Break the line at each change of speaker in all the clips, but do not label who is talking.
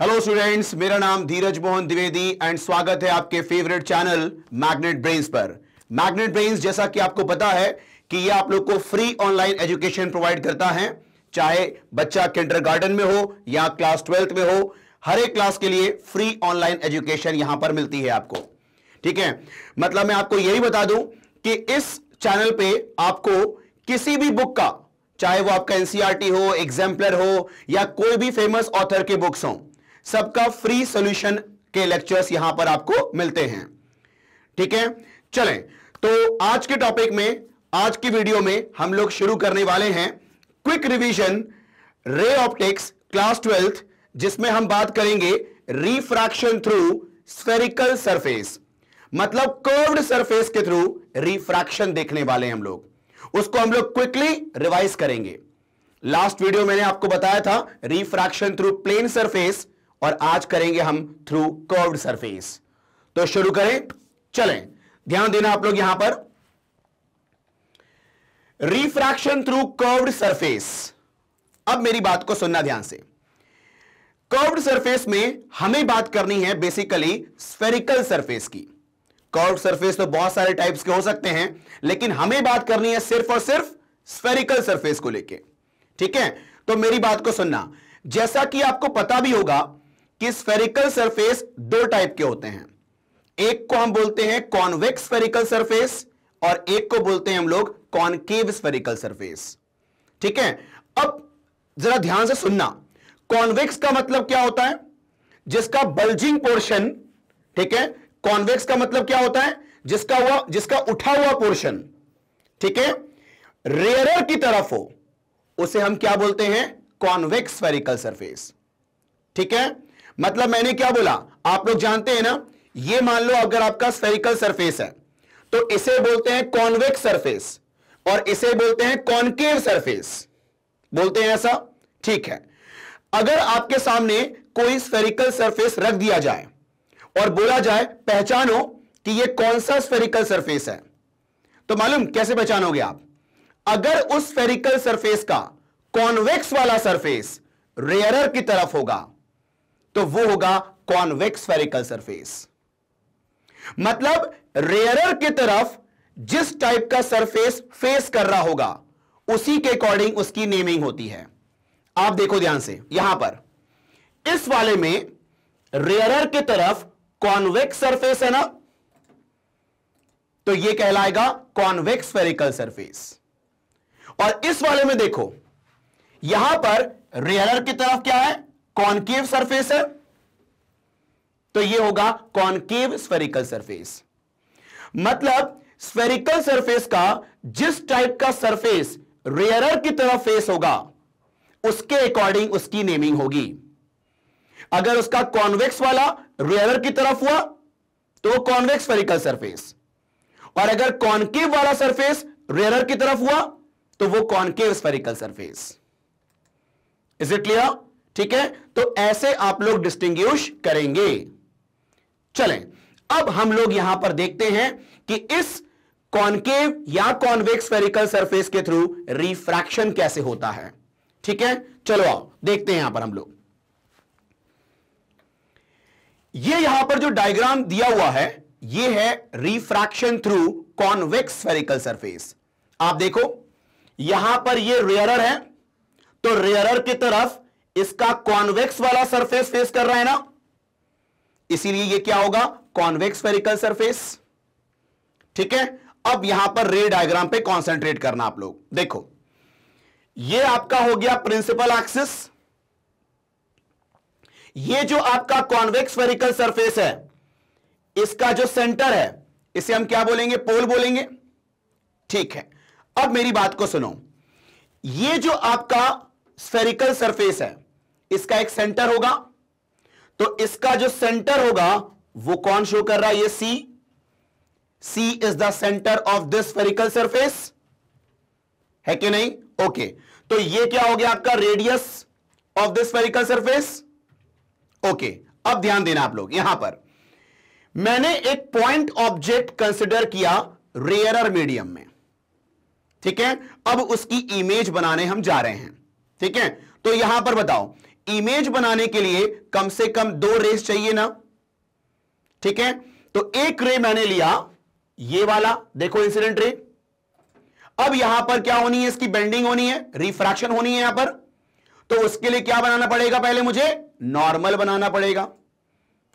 Hello students मेरा नाम धीरज Mohan Dwivedi and स्वागत है आपके फेवरेट चैनल मैग्नेट ब्रेन्स पर मैग्नेट ब्रेन्स जैसा कि आपको पता है कि ये आप लोग को फ्री ऑनलाइन एजुकेशन प्रोवाइड करता है चाहे बच्चा किंडर गार्डन में हो या क्लास ट्वेल्थ में हो हर एक क्लास के लिए फ्री ऑनलाइन एजुकेशन यहां पर मिलती है आपको ठीक है मतलब मैं आपको यही बता दूं कि इस चैनल पे आपको किसी भी बुक का चाहे वो आपका एनसीआरटी e हो एग्जाम्पलर हो या कोई भी फेमस ऑथर के बुक्स हों सबका फ्री सॉल्यूशन के लेक्चर्स यहां पर आपको मिलते हैं ठीक है चलें तो आज के टॉपिक में आज की वीडियो में हम लोग शुरू करने वाले हैं quick revision ray optics class twelfth जिसमें हम बात करेंगे रिफ्रैक्शन थ्रू स्फेरिकल सरफेस मतलब कर्व्ड सरफेस के थ्रू रिफ्रैक्शन देखने वाले हम लोग उसको हम लोग क्विकली रिवाइज करेंगे लास्ट वीडियो मैंने आपको बताया था रिफ्रैक्शन थ्रू प्लेन सरफेस और आज करेंगे हम थ्रू कर्व्ड सरफेस तो शुरू करें चलें ध्यान देना आप लोग यहां पर रिफ्रैक्शन थ्रू कर्व्ड सरफेस अब मेरी बात को सुनना ध्यान से कर्व्ड सरफेस में हमें बात करनी है बेसिकली स्फेरिकल सरफेस की कर्व सरफेस तो बहुत सारे टाइप्स के हो सकते हैं लेकिन हमें बात करनी है सिर्फ और सिर्फ स्फेरिकल सरफेस को लेके ठीक है तो मेरी बात को सुनना जैसा कि आपको पता भी होगा कि स्फेरिकल सरफेस दो टाइप के होते हैं एक को हम बोलते हैं कॉन्वेक्स फेरिकल सरफेस और एक को बोलते हैं हम लोग कॉनकेव स्फेरिकल सरफेस ठीक है अब जरा ध्यान से सुनना कॉन्वेक्स का मतलब क्या होता है जिसका बल्जिंग पोर्शन ठीक है कॉन्वेक्स का मतलब क्या होता है जिसका हुआ जिसका उठा हुआ पोर्शन ठीक है रेयरर की तरफ हो उसे हम क्या बोलते हैं कॉन्वेक्स फेरिकल सरफेस ठीक है मतलब मैंने क्या बोला आप लोग जानते हैं ना ये मान लो अगर आपका स्फेरिकल सरफेस है तो इसे बोलते हैं कॉन्वेक्स सरफेस और इसे बोलते हैं कॉनकेव सरफेस बोलते हैं ऐसा ठीक है अगर आपके सामने कोई स्फेरिकल सरफेस रख दिया जाए और बोला जाए पहचानो कि यह कौन सा स्फेरिकल सरफेस है तो मालूम कैसे पहचानोगे आप अगर उस स्फेरिकल सरफेस का कॉन्वेक्स वाला सरफेस रेयरर की तरफ होगा तो वो होगा कॉन्वेक्स फेरिकल सरफेस मतलब रेयरर की तरफ जिस टाइप का सरफेस फेस कर रहा होगा उसी के अकॉर्डिंग उसकी नेमिंग होती है आप देखो ध्यान से यहां पर इस वाले में रेयरर की तरफ कॉन्वेक्स सरफेस है ना तो ये कहलाएगा कॉन्वेक्स फेरिकल सरफेस और इस वाले में देखो यहां पर रेयरर की तरफ क्या है कॉनकेव सरफेस है तो ये होगा कॉनकेव स्फेरिकल सरफेस मतलब स्फेरिकल सरफेस का जिस टाइप का सरफेस रेयरर की तरफ फेस होगा उसके अकॉर्डिंग उसकी नेमिंग होगी अगर उसका कॉन्वेक्स वाला रेयरर की तरफ हुआ तो कॉन्वेक्स स्फेरिकल सरफेस और अगर कॉन्केव वाला सरफेस रेयरर की तरफ हुआ तो वो concave spherical surface is it clear ठीक है तो ऐसे आप लोग डिस्टिंग करेंगे चलें अब हम लोग यहां पर देखते हैं कि इस कॉन्केव या कॉन्वेक्स फेरिकल सरफेस के थ्रू रिफ्रैक्शन कैसे होता है ठीक है चलो आओ देखते हैं यहां पर हम लोग ये यहां पर जो डायग्राम दिया हुआ है ये है refraction through convex spherical surface आप देखो यहां पर ये रेयरर है तो रेयरर की तरफ इसका कॉन्वेक्स वाला सरफेस फेस कर रहा है ना इसीलिए ये क्या होगा कॉन्वेक्स फेरिकल सरफेस ठीक है अब यहां पर रे डायग्राम पे कॉन्सेंट्रेट करना आप लोग देखो ये आपका हो गया प्रिंसिपल एक्सिस ये जो आपका कॉन्वेक्स फेरिकल सरफेस है इसका जो सेंटर है इसे हम क्या बोलेंगे पोल बोलेंगे ठीक है अब मेरी बात को सुनो ये जो आपका स्फेरिकल सरफेस है इसका एक सेंटर होगा तो इसका जो सेंटर होगा वो कौन शो कर रहा है ये C C is the centre of this spherical surface है कि नहीं ओके okay. तो ये क्या हो गया आपका radius of this spherical surface okay अब ध्यान देना आप लोग यहां पर मैंने एक पॉइंट ऑब्जेक्ट कंसिडर किया रेयरर मीडियम में ठीक है अब उसकी इमेज बनाने हम जा रहे हैं ठीक है तो यहां पर बताओ इमेज बनाने के लिए कम से कम दो रेस चाहिए ना ठीक है तो एक रे मैंने लिया ये वाला देखो इंसिडेंट रे अब यहां पर क्या होनी है इसकी बेंडिंग होनी है रिफ्रैक्शन होनी है यहां पर तो उसके लिए क्या बनाना पड़ेगा पहले मुझे नॉर्मल बनाना पड़ेगा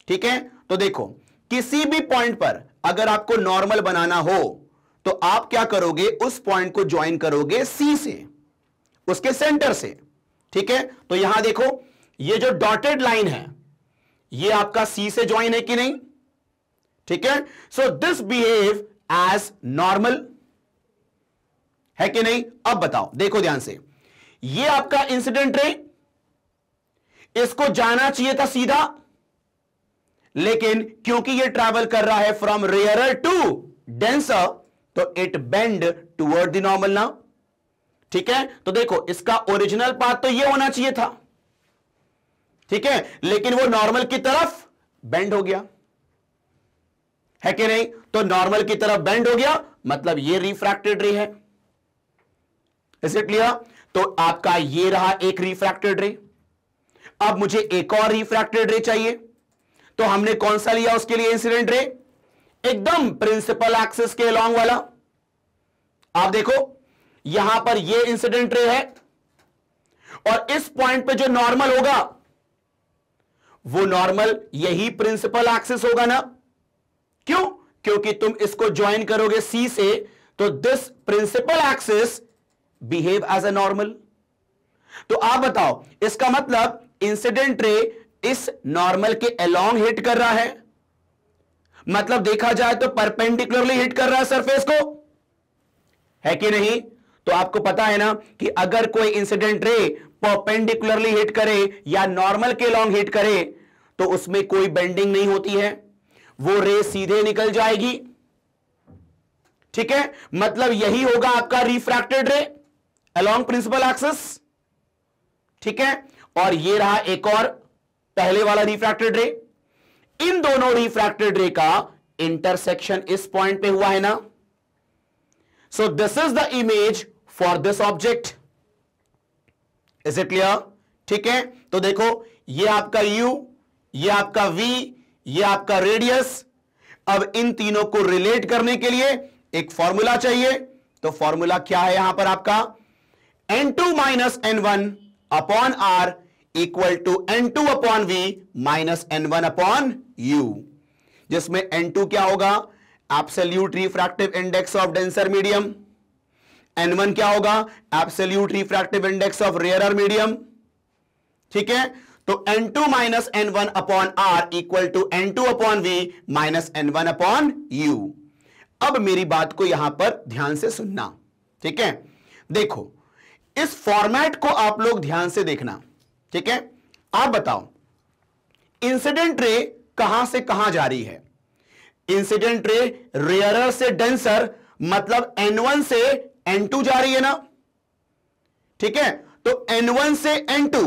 ठीक है तो देखो किसी भी पॉइंट पर अगर आपको नॉर्मल बनाना हो तो आप क्या करोगे उस पॉइंट को ज्वाइन करोगे सी से उसके सेंटर से ठीक है तो यहां देखो ये जो डॉटेड लाइन है ये आपका सी से ज्वाइन है कि नहीं ठीक है so this behave as normal है कि नहीं अब बताओ देखो ध्यान से ये आपका इंसिडेंट रे इसको जाना चाहिए था सीधा लेकिन क्योंकि ये ट्रैवल कर रहा है फ्रॉम रेयर टू डेंसर तो it bend toward the normal now ठीक है तो देखो इसका ओरिजिनल पाथ तो ये होना चाहिए था ठीक है लेकिन वो नॉर्मल की तरफ बेंड हो गया है कि नहीं तो नॉर्मल की तरफ बेंड हो गया मतलब ये रिफ्रैक्टेड रे है इट क्लियर तो आपका ये रहा एक रिफ्रैक्टेड रे अब मुझे एक और रिफ्रैक्टेड रे चाहिए तो हमने कौन सा लिया उसके लिए इंसिडेंट रे एकदम प्रिंसिपल एक्सिस के अलॉन्ग वाला आप देखो यहां पर ये इंसिडेंट रे है और इस पॉइंट पे जो नॉर्मल होगा वो नॉर्मल यही प्रिंसिपल एक्सिस होगा ना क्यों क्योंकि तुम इसको ज्वाइन करोगे सी से तो this principal axis behave as a normal तो आप बताओ इसका मतलब इंसिडेंट रे इस नॉर्मल के अलोंग हिट कर रहा है मतलब देखा जाए तो परपेंडिकुलरली हिट कर रहा है सरफेस को है कि नहीं तो आपको पता है ना कि अगर कोई इंसिडेंट रे परपेंडिकुलरली हिट करे या नॉर्मल के लॉन्ग हिट करे तो उसमें कोई बेंडिंग नहीं होती है वो रे सीधे निकल जाएगी ठीक है मतलब यही होगा आपका रिफ्रैक्टेड रे अलोंग प्रिंसिपल एक्सिस ठीक है और ये रहा एक और पहले वाला रिफ्रैक्टेड रे इन दोनों रिफ्रैक्टेड रे का इंटरसेक्शन इस पॉइंट पे हुआ है ना so this is the image for this object is it clear ठीक है तो देखो ये आपका u ये आपका v ये आपका रेडियस अब इन तीनों को रिलेट करने के लिए एक फॉर्मूला चाहिए तो फॉर्मूला क्या है यहां पर आपका n two minus n one upon R equal to n two upon we minus n one upon u जिसमें एन टू क्या होगा absolute refractive index of denser medium n one क्या होगा absolute refractive index of rarer medium ठीक है तो n two minus n one upon R equal to n two upon we minus n one upon u अब मेरी बात को यहां पर ध्यान से सुनना ठीक है देखो इस फॉर्मेट को आप लोग ध्यान से देखना ठीक है आप बताओ इंसिडेंट रे कहां से कहां जा रही है इंसिडेंट रे रेयरर से डेंसर मतलब एन वन से N2 जा रही है ना ठीक है तो N1 से N2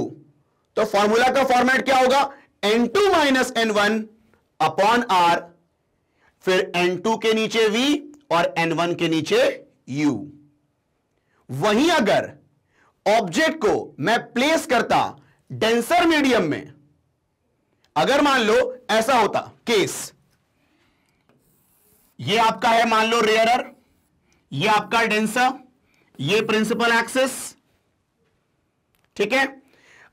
तो फॉर्मूला का फॉर्मेट क्या होगा N2 two minus n upon R फिर N2 के नीचे V और N1 के नीचे U वहीं अगर ऑब्जेक्ट को मैं प्लेस करता डेंसर मीडियम में अगर मान लो ऐसा होता केस ये आपका है मान लो रेयरर ये आपका डेंसर ये प्रिंसिपल एक्सिस ठीक है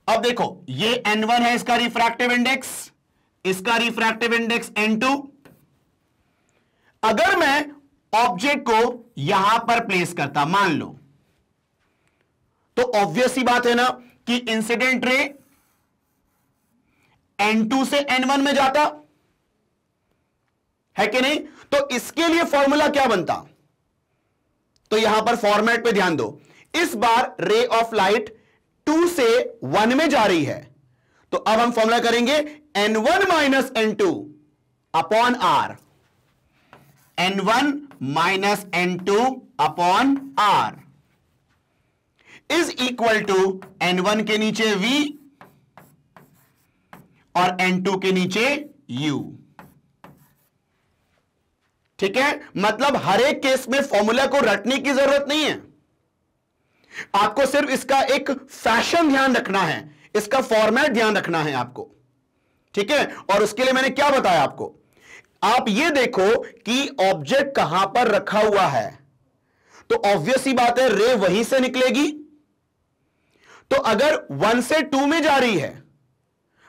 अब देखो ये N1 है इसका रिफ्रैक्टिव इंडेक्स इसका रिफ्रैक्टिव इंडेक्स N2 अगर मैं ऑब्जेक्ट को यहां पर प्लेस करता मान लो तो ऑब्वियस ही बात है ना कि इंसिडेंट रे N2 से N1 में जाता है कि नहीं तो इसके लिए फॉर्मूला क्या बनता तो यहां पर फॉर्मेट पे ध्यान दो इस बार रे ऑफ लाइट टू से वन में जा रही है तो अब हम फॉर्मूला करेंगे n one minus n two upon R n one minus n two upon R is equal to n one के नीचे वी और एन टू के नीचे यू ठीक है मतलब हर एक केस में फॉर्मूला को रटने की जरूरत नहीं है आपको सिर्फ इसका एक फैशन ध्यान रखना है इसका फॉर्मेट ध्यान रखना है आपको ठीक है और उसके लिए मैंने क्या बताया आपको आप ये देखो कि ऑब्जेक्ट कहां पर रखा हुआ है तो ऑब्वियस ही बात है रे वहीं से निकलेगी तो अगर वन से टू में जा रही है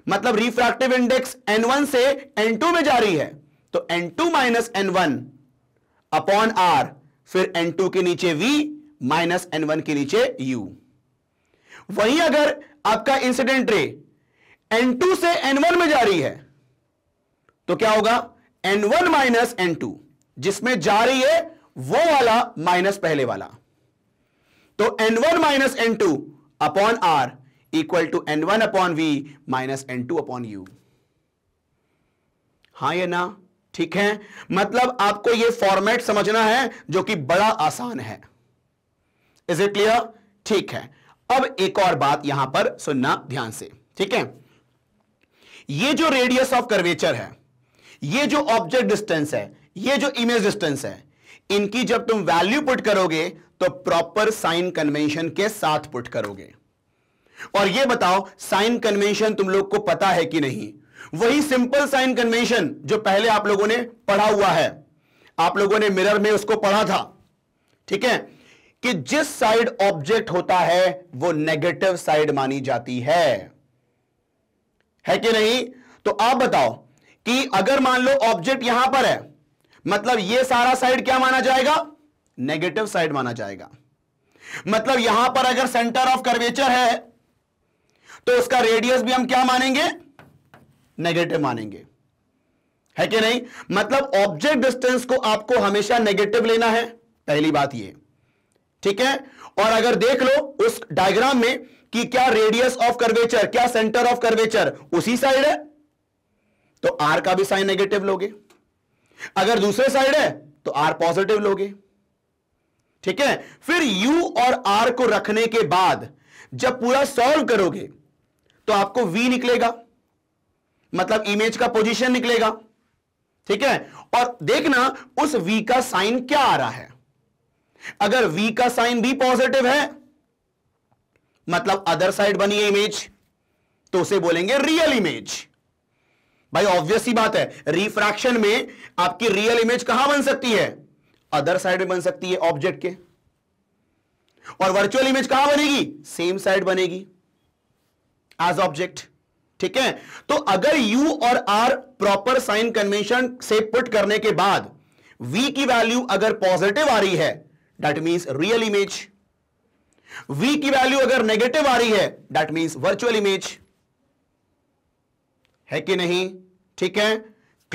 मतलब रिफ्रैक्टिव इंडेक्स एन वन से एन टू में जा रही है तो n two minus n one upon R फिर एन टू के नीचे वी माइनस एन वन के नीचे यू वहीं अगर आपका इंसिडेंट रे एन टू से एन वन में जा रही है तो क्या होगा n one minus n two जिसमें जा रही है वो वाला माइनस पहले वाला तो n one minus n two upon R equal to n one upon we minus n two upon u हाँ या ना ठीक है मतलब आपको यह फॉर्मेट समझना है जो कि बड़ा आसान है इज इट क्लियर ठीक है अब एक और बात यहां पर सुनना ध्यान से ठीक है ये जो रेडियस ऑफ कर्वेचर है ये जो ऑब्जेक्ट डिस्टेंस है ये जो इमेज डिस्टेंस है इनकी जब तुम वैल्यू पुट करोगे तो प्रॉपर साइन कन्वेंशन के साथ पुट करोगे और यह बताओ साइन कन्वेंशन तुम लोग को पता है कि नहीं वही सिंपल साइन कन्वेंशन जो पहले आप लोगों ने पढ़ा हुआ है आप लोगों ने मिरर में उसको पढ़ा था ठीक है कि जिस साइड ऑब्जेक्ट होता है वो नेगेटिव साइड मानी जाती है है कि नहीं तो आप बताओ कि अगर मान लो ऑब्जेक्ट यहां पर है मतलब ये सारा साइड क्या माना जाएगा नेगेटिव साइड माना जाएगा मतलब यहां पर अगर सेंटर ऑफ कर्वेचर है तो उसका रेडियस भी हम क्या मानेंगे नेगेटिव मानेंगे है कि नहीं मतलब ऑब्जेक्ट डिस्टेंस को आपको हमेशा नेगेटिव लेना है पहली बात ये ठीक है और अगर देख लो उस डायग्राम में कि क्या रेडियस ऑफ कर्वेचर क्या सेंटर ऑफ कर्वेचर उसी साइड है तो आर का भी साइन नेगेटिव लोगे अगर दूसरे साइड है तो आर पॉजिटिव लोगे ठीक है फिर यू और आर को रखने के बाद जब पूरा सॉल्व करोगे तो आपको वी निकलेगा मतलब इमेज का पोजीशन निकलेगा ठीक है और देखना उस वी का साइन क्या आ रहा है अगर v का साइन भी पॉजिटिव है मतलब अदर साइड बनी है इमेज तो उसे बोलेंगे रियल इमेज भाई ऑब्वियस ही बात है रिफ्रैक्शन में आपकी रियल इमेज कहां बन सकती है अदर साइड में बन सकती है ऑब्जेक्ट के और वर्चुअल इमेज कहां बनेगी सेम साइड बनेगी एज ऑब्जेक्ट ठीक है तो अगर यू और आर प्रॉपर साइन कन्वेंशन से पुट करने के बाद v की वैल्यू अगर पॉजिटिव आ रही है that means real image v की वैल्यू अगर नेगेटिव आ रही है दैट मीन्स वर्चुअल इमेज है कि नहीं ठीक है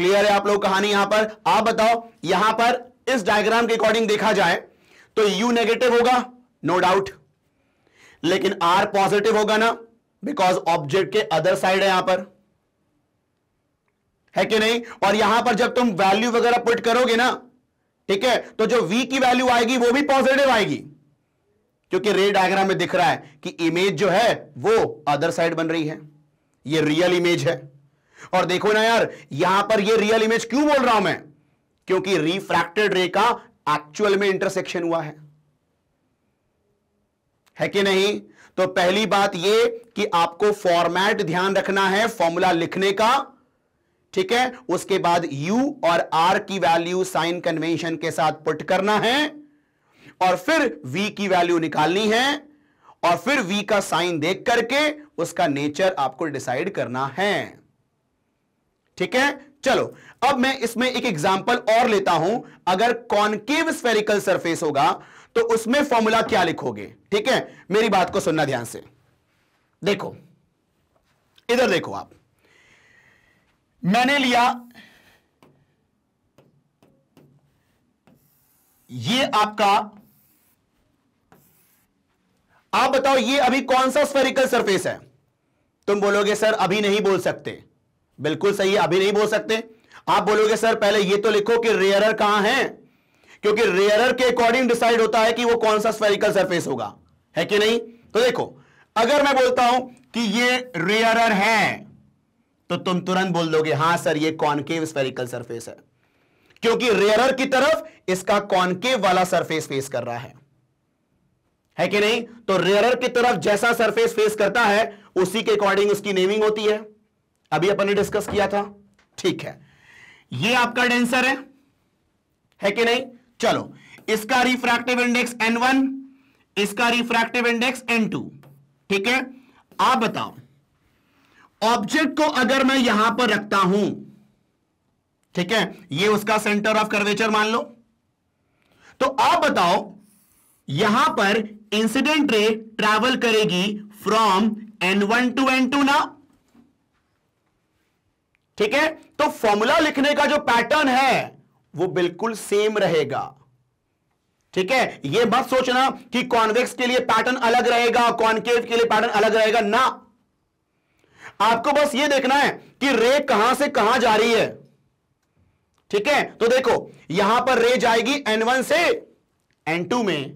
क्लियर है आप लोग कहानी यहां पर आप बताओ यहां पर इस डायग्राम के अकॉर्डिंग देखा जाए तो यू नेगेटिव होगा नो no डाउट लेकिन आर पॉजिटिव होगा ना बिकॉज ऑब्जेक्ट के अदर साइड है यहां पर है कि नहीं और यहां पर जब तुम वैल्यू वगैरह पुट करोगे ना ठीक है तो जो वी की वैल्यू आएगी वो भी पॉजिटिव आएगी क्योंकि रे डायग्राम में दिख रहा है कि इमेज जो है वो अदर साइड बन रही है ये रियल इमेज है और देखो ना यार यहां पर ये रियल इमेज क्यों बोल रहा हूं मैं क्योंकि रिफ्रैक्टेड रे का एक्चुअल में इंटरसेक्शन हुआ है है कि नहीं तो पहली बात यह कि आपको फॉर्मेट ध्यान रखना है फॉर्मूला लिखने का ठीक है उसके बाद U और R की वैल्यू साइन कन्वेंशन के साथ पुट करना है और फिर V की वैल्यू निकालनी है और फिर V का साइन देख करके उसका नेचर आपको डिसाइड करना है ठीक है चलो अब मैं इसमें एक एग्जांपल और लेता हूं अगर कॉन्केव स्फेरिकल सरफेस होगा तो उसमें फॉर्मूला क्या लिखोगे ठीक है मेरी बात को सुनना ध्यान से देखो इधर देखो आप मैंने लिया ये आपका आप बताओ ये अभी कौन सा स्फेरिकल सरफेस है तुम बोलोगे सर अभी नहीं बोल सकते बिल्कुल सही है अभी नहीं बोल सकते आप बोलोगे सर पहले ये तो लिखो कि रेयरर कहां है क्योंकि रेयरर के अकॉर्डिंग डिसाइड होता है कि वो कौन सा स्फेरिकल सरफेस होगा है कि नहीं तो देखो अगर मैं बोलता हूं कि ये रेयरर है तो तुम तुरंत बोल दोगे हां सर ये कॉनकेव स्फेरिकल सरफेस है क्योंकि रेयरर की तरफ इसका कॉनकेव वाला सरफेस फेस कर रहा है है कि नहीं तो रेयरर की तरफ जैसा सरफेस फेस करता है उसी के अकॉर्डिंग उसकी नेमिंग होती है अभी अपन ने डिस्कस किया था ठीक है ये आपका डेंसर है है कि नहीं चलो इसका रिफ्रैक्टिव इंडेक्स एन वन इसका रिफ्रैक्टिव इंडेक्स एन टू ठीक है आप बताओ ऑब्जेक्ट को अगर मैं यहां पर रखता हूं ठीक है ये उसका सेंटर ऑफ कर्वेचर मान लो तो आप बताओ यहां पर इंसिडेंट रे ट्रैवल करेगी from n one to n two ना ठीक है तो फॉर्मूला लिखने का जो पैटर्न है वो बिल्कुल सेम रहेगा ठीक है ये मत सोचना कि कॉन्वेक्स के लिए पैटर्न अलग रहेगा कॉन्केव के लिए पैटर्न अलग रहेगा ना आपको बस ये देखना है कि रे कहां से कहां जा रही है ठीक है तो देखो यहां पर रे जाएगी एन वन से एन टू में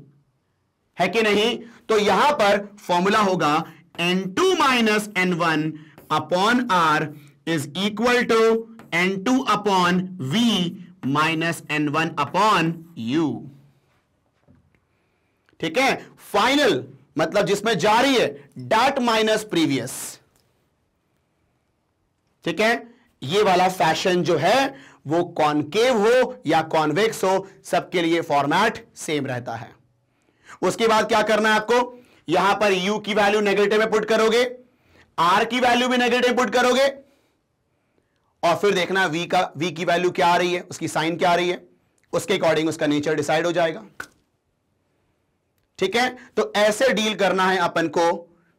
है कि नहीं तो यहां पर फॉर्मूला होगा n two minus n one upon R is equal to n two upon we minus n one upon you ठीक है फाइनल मतलब जिसमें जा रही है डॉट माइनस प्रीवियस ठीक है ये वाला फैशन जो है वो कॉनकेव हो या कॉन्वेक्स हो सबके लिए फॉर्मेट सेम रहता है उसके बाद क्या करना है आपको यहां पर u की वैल्यू नेगेटिव में पुट करोगे r की वैल्यू भी नेगेटिव पुट करोगे और फिर देखना वी का वी की वैल्यू क्या आ रही है उसकी साइन क्या आ रही है उसके अकॉर्डिंग उसका नेचर डिसाइड हो जाएगा ठीक है तो ऐसे डील करना है अपन को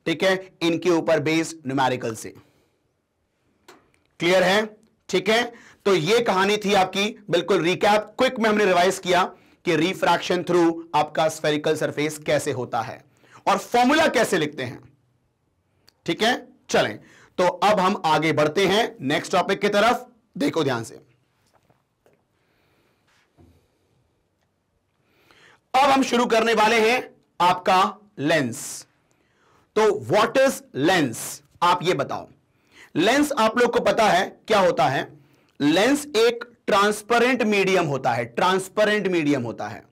ठीक है इनके ऊपर बेस्ड न्यूमेरिकल से क्लियर है ठीक है तो ये कहानी थी आपकी बिल्कुल रिकैप क्विक में हमने रिवाइज किया कि रिफ्रैक्शन थ्रू आपका स्फेरिकल सरफेस कैसे होता है और फॉर्मूला कैसे लिखते हैं ठीक है चलें तो अब हम आगे बढ़ते हैं नेक्स्ट टॉपिक की तरफ देखो ध्यान से अब हम शुरू करने वाले हैं आपका लेंस तो व्हाट इज लेंस आप ये बताओ लेंस आप लोग को पता है क्या होता है लेंस एक ट्रांसपेरेंट मीडियम होता है ट्रांसपेरेंट मीडियम होता है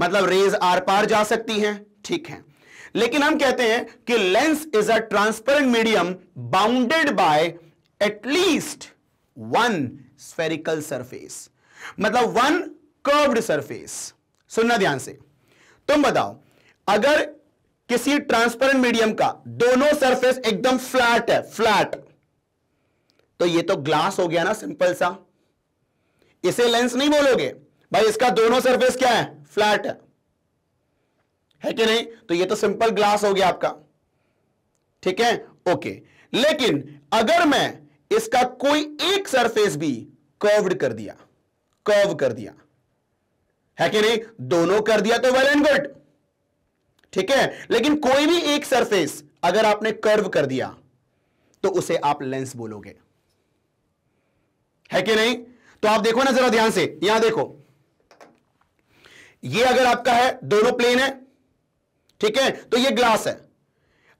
मतलब रेज आर पार जा सकती हैं ठीक है लेकिन हम कहते हैं कि lens is a transparent medium bounded by at least one spherical surface मतलब वन कर्व्ड सरफेस सुनना ध्यान से तुम बताओ अगर किसी ट्रांसपेरेंट मीडियम का दोनों सरफेस एकदम फ्लैट है फ्लैट तो ये तो ग्लास हो गया ना सिंपल सा इसे लेंस नहीं बोलोगे भाई इसका दोनों सरफेस क्या है फ्लैट है है कि नहीं तो ये तो सिंपल ग्लास हो गया आपका ठीक है ओके लेकिन अगर मैं इसका कोई एक सरफेस भी कर्व्ड कर दिया कर्व कर दिया है कि नहीं दोनों कर दिया तो वेल एंड गुड ठीक है लेकिन कोई भी एक सरफेस अगर आपने कर्व कर दिया तो उसे आप लेंस बोलोगे है कि नहीं तो आप देखो ना जरा ध्यान से यहां देखो ये अगर आपका है दोनों प्लेन है ठीक है तो ये ग्लास है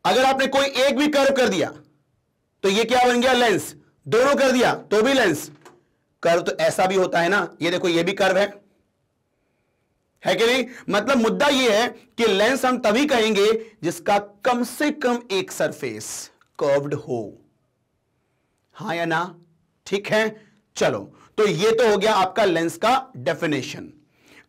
अगर आपने कोई एक भी कर्व कर दिया तो ये क्या बन गया लेंस दोनों कर दिया तो भी लेंस कर्व तो ऐसा भी होता है ना ये देखो ये भी कर्व है है कि नहीं मतलब मुद्दा यह है कि लेंस हम तभी कहेंगे जिसका कम से कम एक सरफेस कर्व्ड हो हा या ना ठीक है चलो तो ये तो हो गया आपका लेंस का डेफिनेशन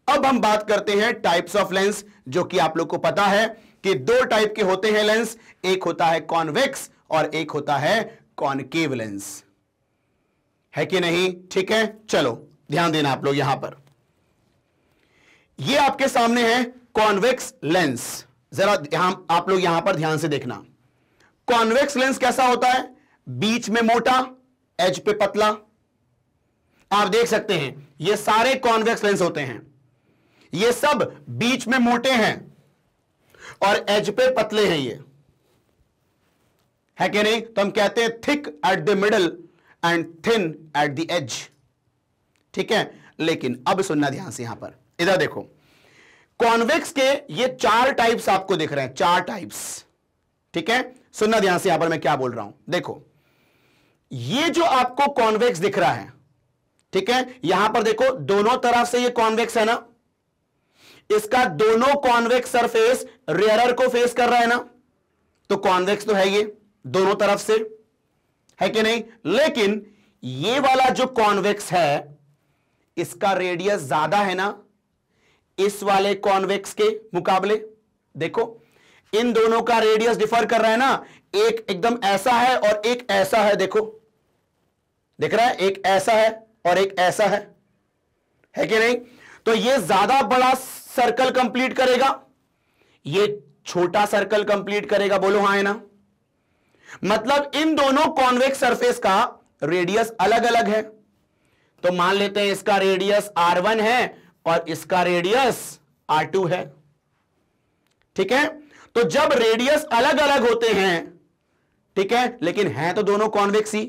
अब हम बात करते हैं टाइप्स ऑफ लेंस जो कि आप लोग को पता है कि दो टाइप के होते हैं लेंस एक होता है कॉन्वेक्स और एक होता है कॉनकेव लेंस है कि नहीं ठीक है चलो ध्यान देना आप लोग यहां पर ये आपके सामने है कॉन्वेक्स लेंस जरा यहां आप लोग यहां पर ध्यान से देखना कॉन्वेक्स लेंस कैसा होता है बीच में मोटा एज पे पतला आप देख सकते हैं ये सारे कॉन्वेक्स लेंस होते हैं ये सब बीच में मोटे हैं और एज पे पतले हैं ये है कि नहीं तो हम कहते हैं thick at the middle and thin at the edge ठीक है लेकिन अब सुनना ध्यान से यहां पर इधर देखो कॉन्वेक्स के ये चार टाइप्स आपको दिख रहे हैं चार टाइप्स ठीक है सुनना ध्यान से यहां पर मैं क्या बोल रहा हूं देखो ये जो आपको कॉन्वेक्स दिख रहा है ठीक है यहां पर देखो दोनों तरफ से ये कॉन्वेक्स है ना इसका दोनों कॉन्वेक्स सरफेस रेयरर को फेस कर रहा है ना तो कॉन्वेक्स तो है ये दोनों तरफ से है कि नहीं लेकिन ये वाला जो कॉन्वेक्स है इसका रेडियस ज्यादा है ना इस वाले कॉन्वेक्स के मुकाबले देखो इन दोनों का रेडियस डिफर कर रहा है ना एक एकदम ऐसा है और एक ऐसा है देखो देख रहा है एक ऐसा है और एक ऐसा है है कि नहीं तो ये ज्यादा बड़ा सर्कल कंप्लीट करेगा ये छोटा सर्कल कंप्लीट करेगा बोलो हाँ है ना मतलब इन दोनों कॉन्वेक्स सरफेस का रेडियस अलग अलग है तो मान लेते हैं इसका रेडियस r1 है और इसका रेडियस r2 है ठीक है तो जब रेडियस अलग अलग होते हैं ठीक है लेकिन हैं तो दोनों कॉन्वेक्स ही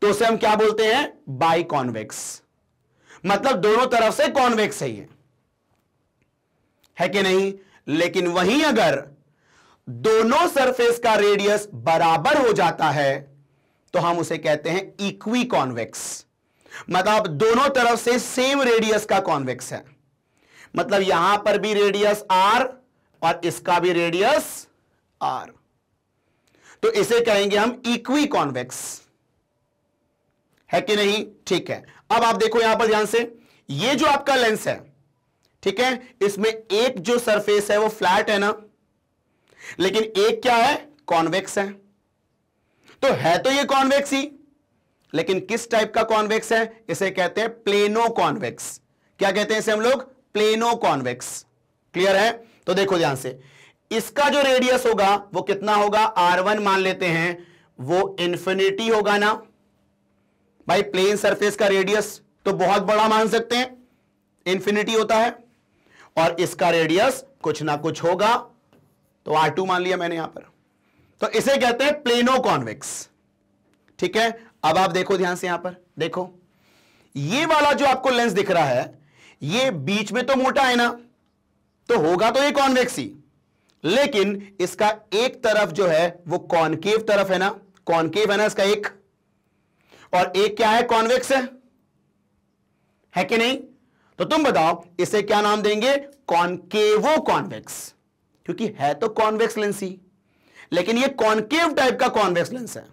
तो उसे हम क्या बोलते हैं बाई कॉन्वेक्स मतलब दोनों तरफ से कॉन्वेक्स है ये है कि नहीं लेकिन वहीं अगर दोनों सरफेस का रेडियस बराबर हो जाता है तो हम उसे कहते हैं इक्वी कॉन्वेक्स मतलब दोनों तरफ से सेम रेडियस का कॉन्वेक्स है मतलब यहां पर भी रेडियस आर और इसका भी रेडियस आर तो इसे कहेंगे हम इक्वी कॉन्वेक्स है कि नहीं ठीक है अब आप देखो यहां पर ध्यान से ये जो आपका लेंस है ठीक है इसमें एक जो सरफेस है वो फ्लैट है ना लेकिन एक क्या है कॉन्वेक्स है तो है तो ये कॉन्वेक्स ही लेकिन किस टाइप का कॉन्वेक्स है इसे कहते हैं प्लेनो कॉन्वेक्स क्या कहते हैं इसे हम लोग प्लेनो कॉन्वेक्स क्लियर है तो देखो ध्यान से इसका जो रेडियस होगा वो कितना होगा आर वन मान लेते हैं वो इंफिनिटी होगा ना भाई प्लेन सरफेस का रेडियस तो बहुत बड़ा मान सकते हैं इंफिनिटी होता है और इसका रेडियस कुछ ना कुछ होगा तो आर टू मान लिया मैंने यहां पर तो इसे कहते हैं प्लेनो कॉन्वेक्स ठीक है अब आप देखो ध्यान से यहां पर देखो ये वाला जो आपको लेंस दिख रहा है ये बीच में तो मोटा है ना तो होगा तो ये कॉन्वेक्स ही लेकिन इसका एक तरफ जो है वो कॉनकेव तरफ है ना कॉनकेव है ना इसका एक और एक क्या है कॉन्वेक्स है है कि नहीं तो तुम बताओ इसे क्या नाम देंगे कॉनकेवो कॉन्वेक्स क्योंकि है तो कॉन्वेक्स लेंस ही लेकिन ये कॉनकेव टाइप का कॉन्वेक्स लेंस है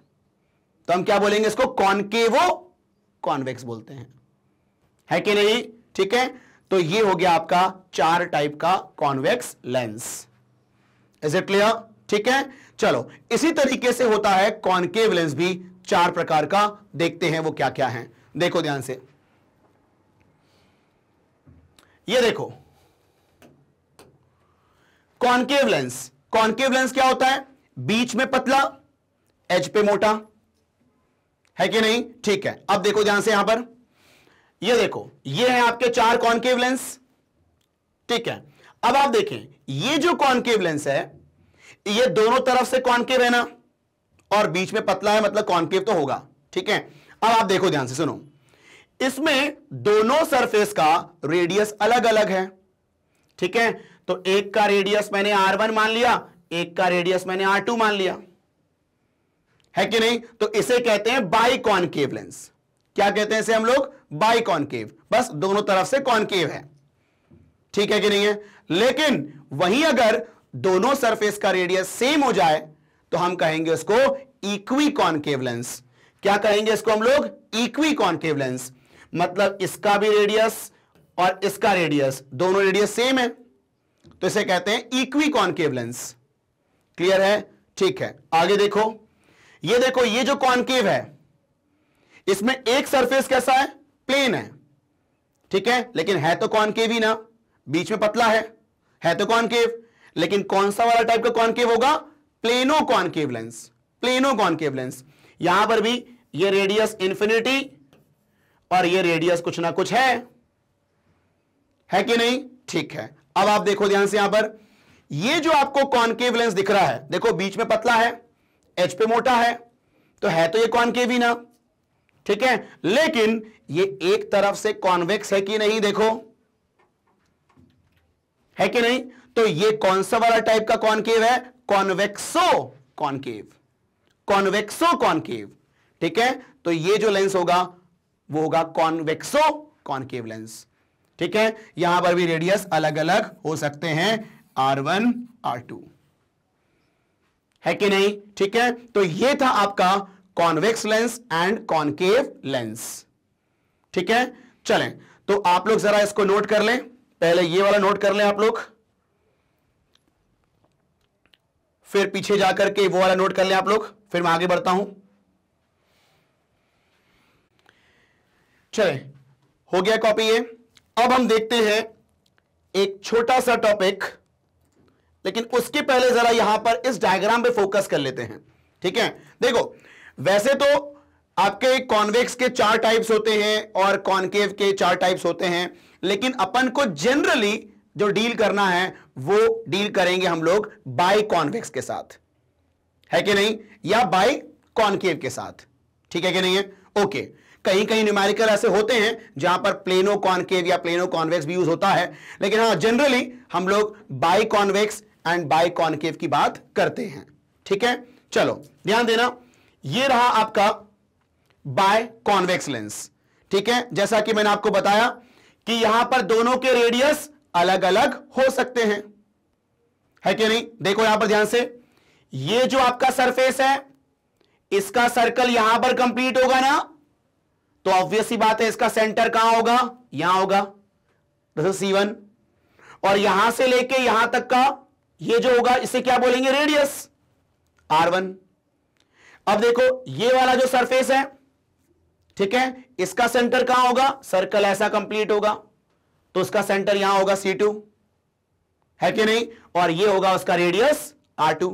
तो हम क्या बोलेंगे इसको कॉनकेवो कॉन्वेक्स बोलते हैं है कि नहीं ठीक है तो ये हो गया आपका चार टाइप का convex lens is it clear ठीक है चलो इसी तरीके से होता है कॉन्केव लेंस भी चार प्रकार का देखते हैं वो क्या क्या है देखो ध्यान से ये देखो कॉन्केव लेंस कॉन्केव लेंस क्या होता है बीच में पतला एज पे मोटा है कि नहीं ठीक है अब देखो ध्यान से यहां पर ये देखो ये है आपके चार कॉन्केव लेंस ठीक है अब आप देखें ये जो कॉन्केव लेंस है ये दोनों तरफ से कॉन्केव है ना और बीच में पतला है मतलब कॉन्केव तो होगा ठीक है अब आप देखो ध्यान से सुनो इसमें दोनों सरफेस का रेडियस अलग अलग है ठीक है तो एक का रेडियस मैंने आर वन मान लिया एक का रेडियस मैंने आर टू मान लिया है कि नहीं तो इसे कहते हैं बाई कॉनकेव लेंस क्या कहते हैं इसे हम लोग बाई कॉनकेव बस दोनों तरफ से कॉनकेव है ठीक है कि नहीं है लेकिन वहीं अगर दोनों सरफेस का रेडियस सेम हो जाए तो हम कहेंगे उसको इक्वी कॉनकेव लेंस क्या कहेंगे इसको हम लोग इक्वी कॉनकेव लेंस मतलब इसका भी रेडियस और इसका रेडियस दोनों रेडियस सेम है तो इसे कहते हैं इक्वी कॉन्केव लेंस क्लियर है ठीक है आगे देखो ये देखो ये जो कॉन्केव है इसमें एक सरफेस कैसा है प्लेन है ठीक है लेकिन है तो कॉन्केव ही ना बीच में पतला है है तो कॉन्केव लेकिन कौन सा वाला टाइप का कॉन्केव होगा plano concave lens plano concave lens यहां पर भी ये रेडियस इंफिनिटी और ये रेडियस कुछ ना कुछ है है कि नहीं ठीक है अब आप देखो ध्यान से यहां पर ये जो आपको कॉनकेव लेंस दिख रहा है देखो बीच में पतला है एच पे मोटा है तो है तो ये कॉनकेव ही ना ठीक है लेकिन ये एक तरफ से कॉन्वेक्स है कि नहीं देखो है कि नहीं तो ये कौन सा वाला टाइप का कॉनकेव है कॉन्वेक्सो कॉनकेव कॉन्वेक्सो कॉनकेव ठीक है तो ये जो लेंस होगा वो होगा कॉन्वेक्सो कॉन्केव लेंस ठीक है यहां पर भी रेडियस अलग अलग हो सकते हैं आर वन आर टू है कि नहीं ठीक है तो ये था आपका convex lens and concave lens ठीक है चलें तो आप लोग जरा इसको नोट कर लें पहले ये वाला नोट कर लें आप लोग फिर पीछे जाकर के वो वाला नोट कर लें आप लोग फिर मैं आगे बढ़ता हूं चले हो गया कॉपी ये अब हम देखते हैं एक छोटा सा टॉपिक लेकिन उसके पहले जरा यहां पर इस डायग्राम पे फोकस कर लेते हैं ठीक है देखो वैसे तो आपके कॉन्वेक्स के चार टाइप्स होते हैं और कॉनकेव के चार टाइप्स होते हैं लेकिन अपन को जनरली जो डील करना है वो डील करेंगे हम लोग बाई कॉन्वेक्स के साथ है कि नहीं या बाई कॉन्केव के साथ ठीक है कि नहीं है ओके कहीं कहीं न्यूमेरिकल ऐसे होते हैं जहां पर प्लेनो कॉन्केव या प्लेनो कॉन्वेक्स भी यूज होता है लेकिन हाँ जनरली हम लोग biconvex and biconcave की बात करते हैं ठीक है चलो ध्यान देना ये रहा आपका बाय कॉन्वेक्स लेंस ठीक है जैसा कि मैंने आपको बताया कि यहां पर दोनों के रेडियस अलग अलग हो सकते हैं है कि नहीं देखो यहां पर ध्यान से ये जो आपका सरफेस है इसका सर्कल यहां पर कंप्लीट होगा ना तो ऑब्वियस ही बात है इसका सेंटर कहां होगा यहां होगा सी वन और यहां से लेके यहां तक का ये जो होगा इसे क्या बोलेंगे रेडियस आर वन अब देखो ये वाला जो सरफेस है ठीक है इसका सेंटर कहां होगा सर्कल ऐसा कंप्लीट होगा तो उसका सेंटर यहां होगा सी टू है कि नहीं और ये होगा उसका radius R two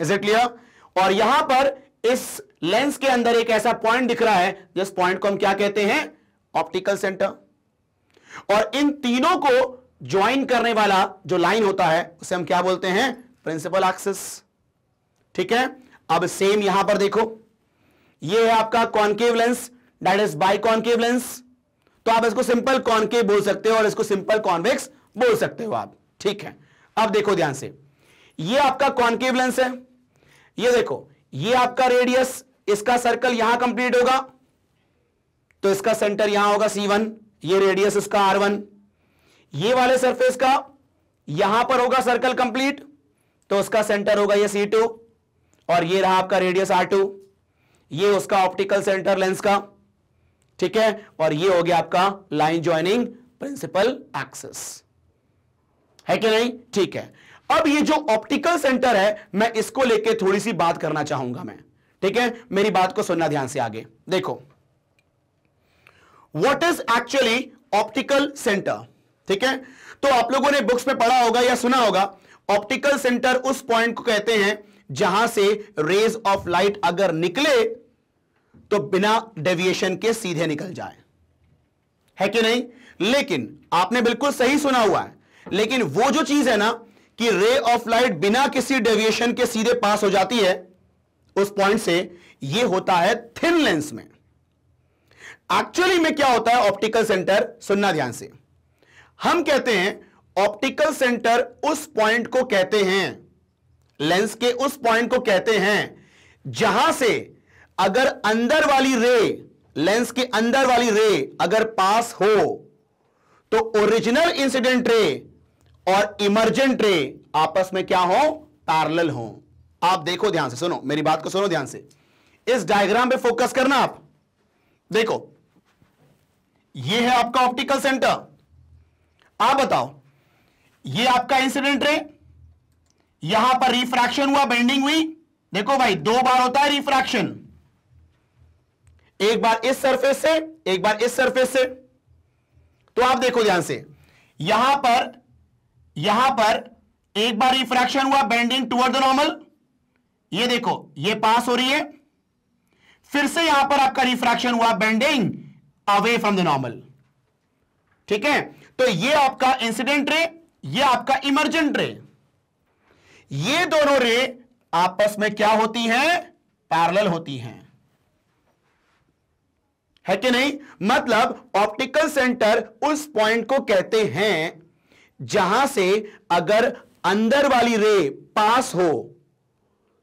is it clear और यहां पर इस लेंस के अंदर एक ऐसा पॉइंट दिख रहा है जिस पॉइंट को हम क्या कहते हैं ऑप्टिकल सेंटर और इन तीनों को ज्वाइन करने वाला जो लाइन होता है उसे हम क्या बोलते हैं प्रिंसिपल एक्सिस ठीक है अब सेम यहां पर देखो ये है आपका concave lens that is biconcave lens तो आप इसको सिंपल कॉन्केव बोल सकते हो और इसको सिंपल कॉन्वेक्स बोल सकते हो आप ठीक है अब देखो ध्यान से ये आपका कॉन्केव लेंस है ये देखो ये आपका रेडियस इसका सर्कल यहां कंप्लीट होगा तो इसका सेंटर यहां होगा सी वन ये रेडियस इसका आर वन ये वाले सरफेस का यहां पर होगा सर्कल कंप्लीट तो उसका सेंटर होगा ये सी टू और ये रहा आपका रेडियस आर टू ये उसका ऑप्टिकल सेंटर लेंस का ठीक है और ये हो गया आपका लाइन ज्वाइनिंग प्रिंसिपल एक्सेस है कि नहीं ठीक है अब ये जो ऑप्टिकल सेंटर है मैं इसको लेके थोड़ी सी बात करना चाहूंगा मैं ठीक है मेरी बात को सुनना ध्यान से आगे देखो what is actually optical centre ठीक है तो आप लोगों ने बुक्स में पढ़ा होगा या सुना होगा ऑप्टिकल सेंटर उस पॉइंट को कहते हैं जहां से रेज ऑफ लाइट अगर निकले तो बिना डेविएशन के सीधे निकल जाए है कि नहीं लेकिन आपने बिल्कुल सही सुना हुआ है लेकिन वो जो चीज है ना कि रे ऑफ लाइट बिना किसी डेविएशन के सीधे पास हो जाती है उस पॉइंट से यह होता है थिन लेंस में एक्चुअली में क्या होता है ऑप्टिकल सेंटर सुनना ध्यान से हम कहते हैं ऑप्टिकल सेंटर उस पॉइंट को कहते हैं लेंस के उस पॉइंट को कहते हैं जहां से अगर अंदर वाली रे लेंस के अंदर वाली रे अगर पास हो तो ओरिजिनल इंसिडेंट रे और इमरजेंट रे आपस में क्या हो पैरल हो आप देखो ध्यान से सुनो मेरी बात को सुनो ध्यान से इस डायग्राम पे फोकस करना आप देखो ये है आपका ऑप्टिकल सेंटर आप बताओ ये आपका इंसिडेंट रे यहां पर रिफ्रैक्शन हुआ बेंडिंग हुई देखो भाई दो बार होता है रिफ्रैक्शन एक बार इस सरफेस से एक बार इस सरफेस से तो आप देखो ध्यान से यहां पर यहां पर एक बार रिफ्रैक्शन हुआ बेंडिंग टुवर्ड द नॉर्मल ये देखो ये पास हो रही है फिर से यहां पर आपका रिफ्रैक्शन हुआ bending away from the normal ठीक है तो ये आपका इंसिडेंट रे ये आपका इमर्जेंट रे ये दोनों रे आपस में क्या होती हैं पैरेलल होती हैं है कि नहीं मतलब ऑप्टिकल सेंटर उस पॉइंट को कहते हैं जहां से अगर अंदर वाली रे पास हो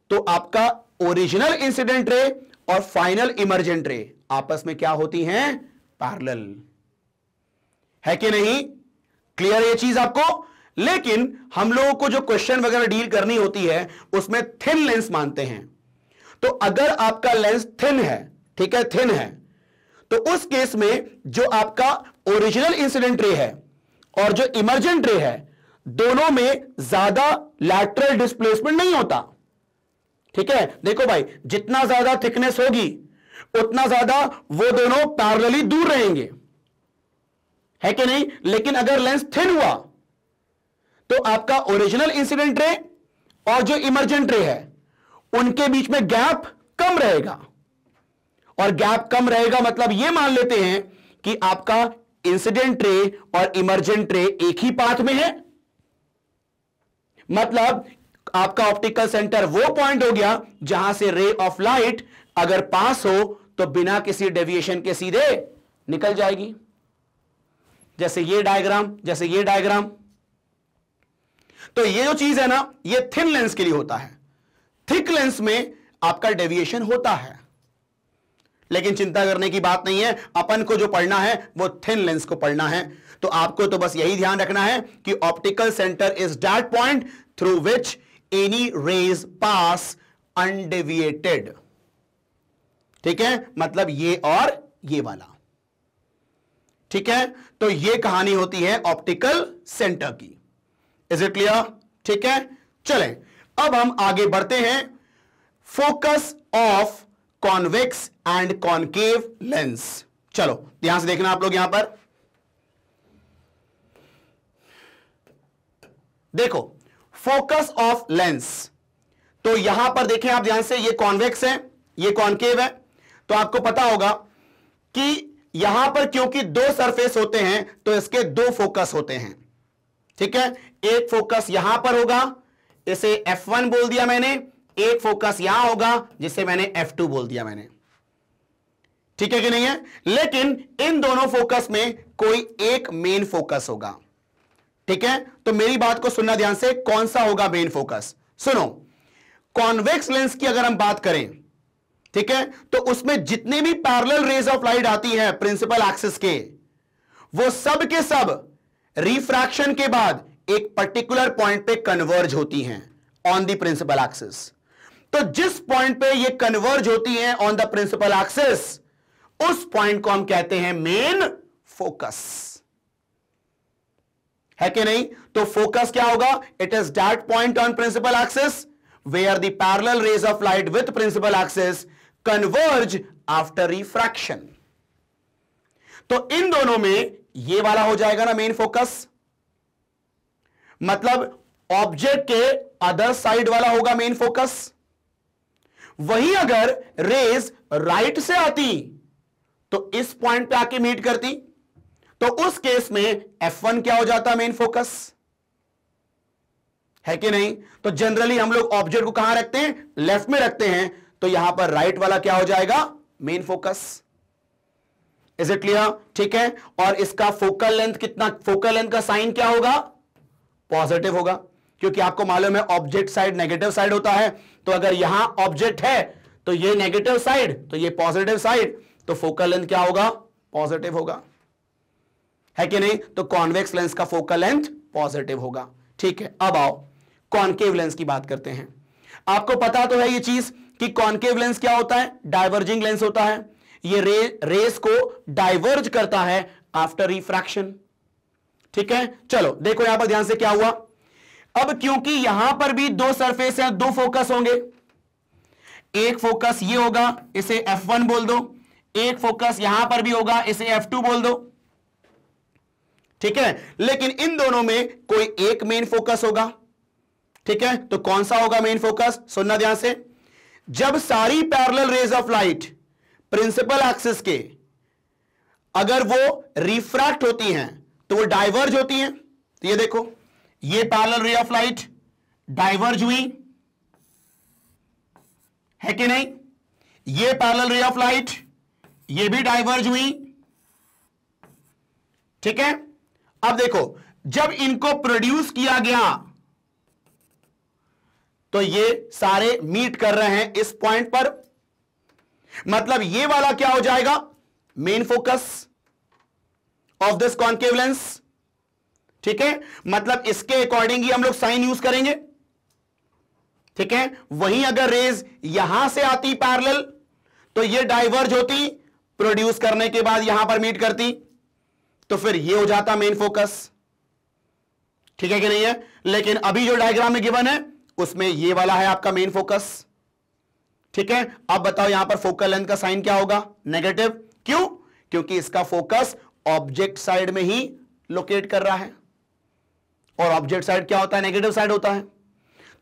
तो आपका ओरिजिनल इंसिडेंट रे और फाइनल इमर्जेंट रे आपस में क्या होती हैं पैरेलल है कि नहीं क्लियर ये चीज आपको लेकिन हम लोगों को जो क्वेश्चन वगैरह डील करनी होती है उसमें थिन लेंस मानते हैं तो अगर आपका लेंस थिन है ठीक है थिन है तो उस केस में जो आपका ओरिजिनल इंसिडेंट रे है और जो इमरजेंट रे है दोनों में ज्यादा लैटरल डिस्प्लेसमेंट नहीं होता ठीक है देखो भाई जितना ज्यादा थिकनेस होगी उतना ज्यादा वो दोनों पैरेलली दूर रहेंगे है कि नहीं लेकिन अगर लेंस थिन हुआ तो आपका ओरिजिनल इंसिडेंट रे और जो इमरजेंट रे है उनके बीच में गैप कम रहेगा और गैप कम रहेगा मतलब यह मान लेते हैं कि आपका इंसिडेंट रे और इमरजेंट रे एक ही पाथ में है मतलब आपका ऑप्टिकल सेंटर वो पॉइंट हो गया जहां से रे ऑफ लाइट अगर पास हो तो बिना किसी डेविएशन के सीधे निकल जाएगी जैसे ये डायग्राम जैसे ये डायग्राम तो ये जो चीज है ना ये थिन लेंस के लिए होता है थिक लेंस में आपका डेविएशन होता है लेकिन चिंता करने की बात नहीं है अपन को जो पढ़ना है वो थिन लेंस को पढ़ना है तो आपको तो बस यही ध्यान रखना है कि optical centre is that point through which any rays pass undeviated ठीक है मतलब ये और ये वाला ठीक है तो ये कहानी होती है ऑप्टिकल सेंटर की इज इट क्लियर ठीक है चले अब हम आगे बढ़ते हैं focus of convex and concave lens चलो ध्यान से देखना आप लोग यहां पर देखो फोकस ऑफ लेंस तो यहां पर देखें आप ध्यान से ये कॉन्वेक्स है ये कॉन्केव है तो आपको पता होगा कि यहां पर क्योंकि दो सरफेस होते हैं तो इसके दो फोकस होते हैं ठीक है एक फोकस यहां पर होगा इसे F1 बोल दिया मैंने एक फोकस यहां होगा जिसे मैंने F2 बोल दिया मैंने ठीक है कि नहीं है लेकिन इन दोनों फोकस में कोई एक मेन फोकस होगा ठीक है तो मेरी बात को सुनना ध्यान से कौन सा होगा मेन फोकस सुनो कॉन्वेक्स लेंस की अगर हम बात करें ठीक है तो उसमें जितने भी पैरेलल रेज ऑफ लाइट आती है प्रिंसिपल एक्सिस के वो सब के सब रिफ्रैक्शन के बाद एक पर्टिकुलर पॉइंट पे कन्वर्ज होती हैं ऑन दी प्रिंसिपल एक्सिस तो जिस पॉइंट पे ये कन्वर्ज होती हैं ऑन द प्रिंसिपल एक्सिस उस पॉइंट को हम कहते हैं मेन फोकस है कि नहीं तो फोकस क्या होगा it is that point on principal axis where the parallel rays of light with principal axis converge after refraction तो इन दोनों में ये वाला हो जाएगा ना मेन फोकस मतलब ऑब्जेक्ट के अदर साइड वाला होगा मेन फोकस वहीं अगर रेस राइट से आती तो इस पॉइंट पे आके मीट करती तो उस केस में F1 क्या हो जाता मेन फोकस है कि नहीं तो जनरली हम लोग ऑब्जेक्ट को कहां रखते हैं लेफ्ट में रखते हैं तो यहां पर राइट वाला क्या हो जाएगा main focus is it clear ठीक है और इसका फोकल लेंथ कितना फोकल लेंथ का साइन क्या होगा पॉजिटिव होगा क्योंकि आपको मालूम है ऑब्जेक्ट साइड नेगेटिव साइड होता है तो अगर यहां ऑब्जेक्ट है तो ये नेगेटिव साइड तो ये पॉजिटिव साइड तो फोकल लेंथ क्या होगा पॉजिटिव होगा है कि नहीं तो कॉन्वेक्स लेंस का फोकल लेंथ पॉजिटिव होगा ठीक है अब आओ कॉन्केव लेंस की बात करते हैं आपको पता तो है ये चीज कि कॉन्केव लेंस क्या होता है डाइवर्जिंग लेंस होता है ये रे, रेस को डाइवर्ज करता है आफ्टर रिफ्रैक्शन ठीक है चलो देखो यहां पर ध्यान से क्या हुआ अब क्योंकि यहां पर भी दो सरफेस हैं दो फोकस होंगे एक फोकस ये होगा इसे F1 बोल दो एक फोकस यहां पर भी होगा इसे F2 बोल दो ठीक है लेकिन इन दोनों में कोई एक मेन फोकस होगा ठीक है तो कौन सा होगा मेन फोकस सुनना ध्यान से जब सारी parallel rays of light principal axis के अगर वो रिफ्रैक्ट होती हैं तो वो डाइवर्ज होती हैं तो ये देखो ये पैरल रे ऑफ लाइट डाइवर्ज हुई है कि नहीं ये पैरल रे ऑफ लाइट ये भी डाइवर्ज हुई ठीक है अब देखो जब इनको प्रोड्यूस किया गया तो ये सारे मीट कर रहे हैं इस पॉइंट पर मतलब ये वाला क्या हो जाएगा main focus of this concave lens ठीक है मतलब इसके अकॉर्डिंग ही हम लोग साइन यूज करेंगे ठीक है वहीं अगर रेज यहां से आती पैरेलल तो ये डाइवर्ज होती प्रोड्यूस करने के बाद यहां पर मीट करती तो फिर ये हो जाता मेन फोकस ठीक है कि नहीं है लेकिन अभी जो डायग्राम में गिवन है उसमें ये वाला है आपका मेन फोकस ठीक है अब बताओ यहां पर फोकल लेंथ का साइन क्या होगा नेगेटिव क्यों क्योंकि इसका फोकस ऑब्जेक्ट साइड में ही लोकेट कर रहा है और ऑब्जेक्ट साइड क्या होता है नेगेटिव साइड होता है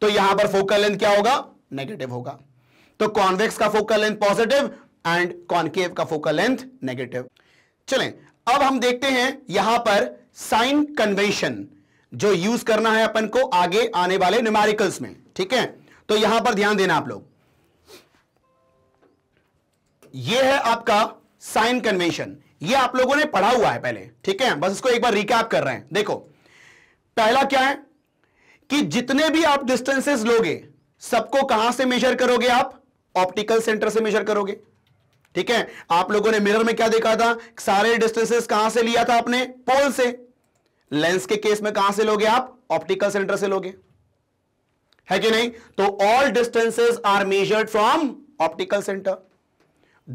तो यहां पर फोकल लेंथ क्या होगा नेगेटिव होगा तो कॉन्वेक्स का focal length positive and concave का फोकल लेंथ नेगेटिव चलें अब हम देखते हैं यहां पर साइन कन्वेंशन जो यूज करना है अपन को आगे आने वाले न्यूमेरिकल्स में ठीक है तो यहां पर ध्यान देना आप लोग ये है आपका साइन कन्वेंशन ये आप लोगों ने पढ़ा हुआ है पहले ठीक है बस इसको एक बार रिकैप कर रहे हैं देखो पहला क्या है कि जितने भी आप डिस्टेंसेस लोगे सबको कहां से मेजर करोगे आप ऑप्टिकल सेंटर से मेजर करोगे ठीक है आप लोगों ने मिरर में क्या देखा था सारे डिस्टेंसेस कहां से लिया था आपने पोल से लेंस के केस में कहां से लोगे आप ऑप्टिकल सेंटर से लोगे है कि नहीं तो all distances are measured from optical centre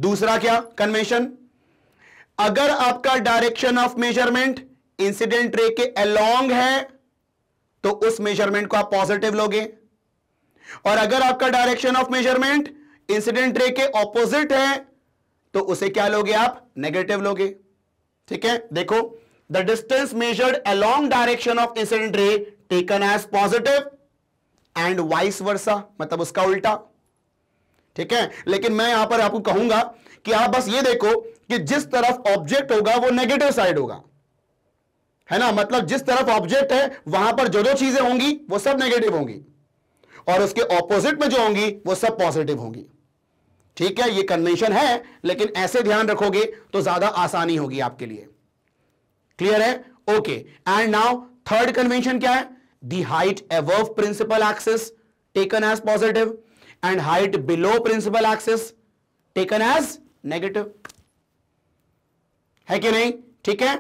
दूसरा क्या कन्वेंशन अगर आपका direction of measurement incident ray के अलोंग है तो उस मेजरमेंट को आप पॉजिटिव लोगे और अगर आपका direction of measurement incident ray के ऑपोजिट है तो उसे क्या लोगे आप नेगेटिव लोगे ठीक है देखो the distance measured along direction of incident ray taken as positive and vice versa मतलब उसका उल्टा ठीक है लेकिन मैं यहां पर आपको कहूंगा कि आप बस ये देखो कि जिस तरफ ऑब्जेक्ट होगा वो नेगेटिव साइड होगा है ना मतलब जिस तरफ ऑब्जेक्ट है वहां पर जो जो चीजें होंगी वो सब नेगेटिव होंगी और उसके ऑपोजिट में जो होंगी वो सब पॉजिटिव होंगी ठीक है ये कन्वेंशन है लेकिन ऐसे ध्यान रखोगे तो ज्यादा आसानी होगी आपके लिए क्लियर है okay and now third convention क्या है the height above principal axis taken as positive and height below principal axis taken as negative है कि नहीं ठीक है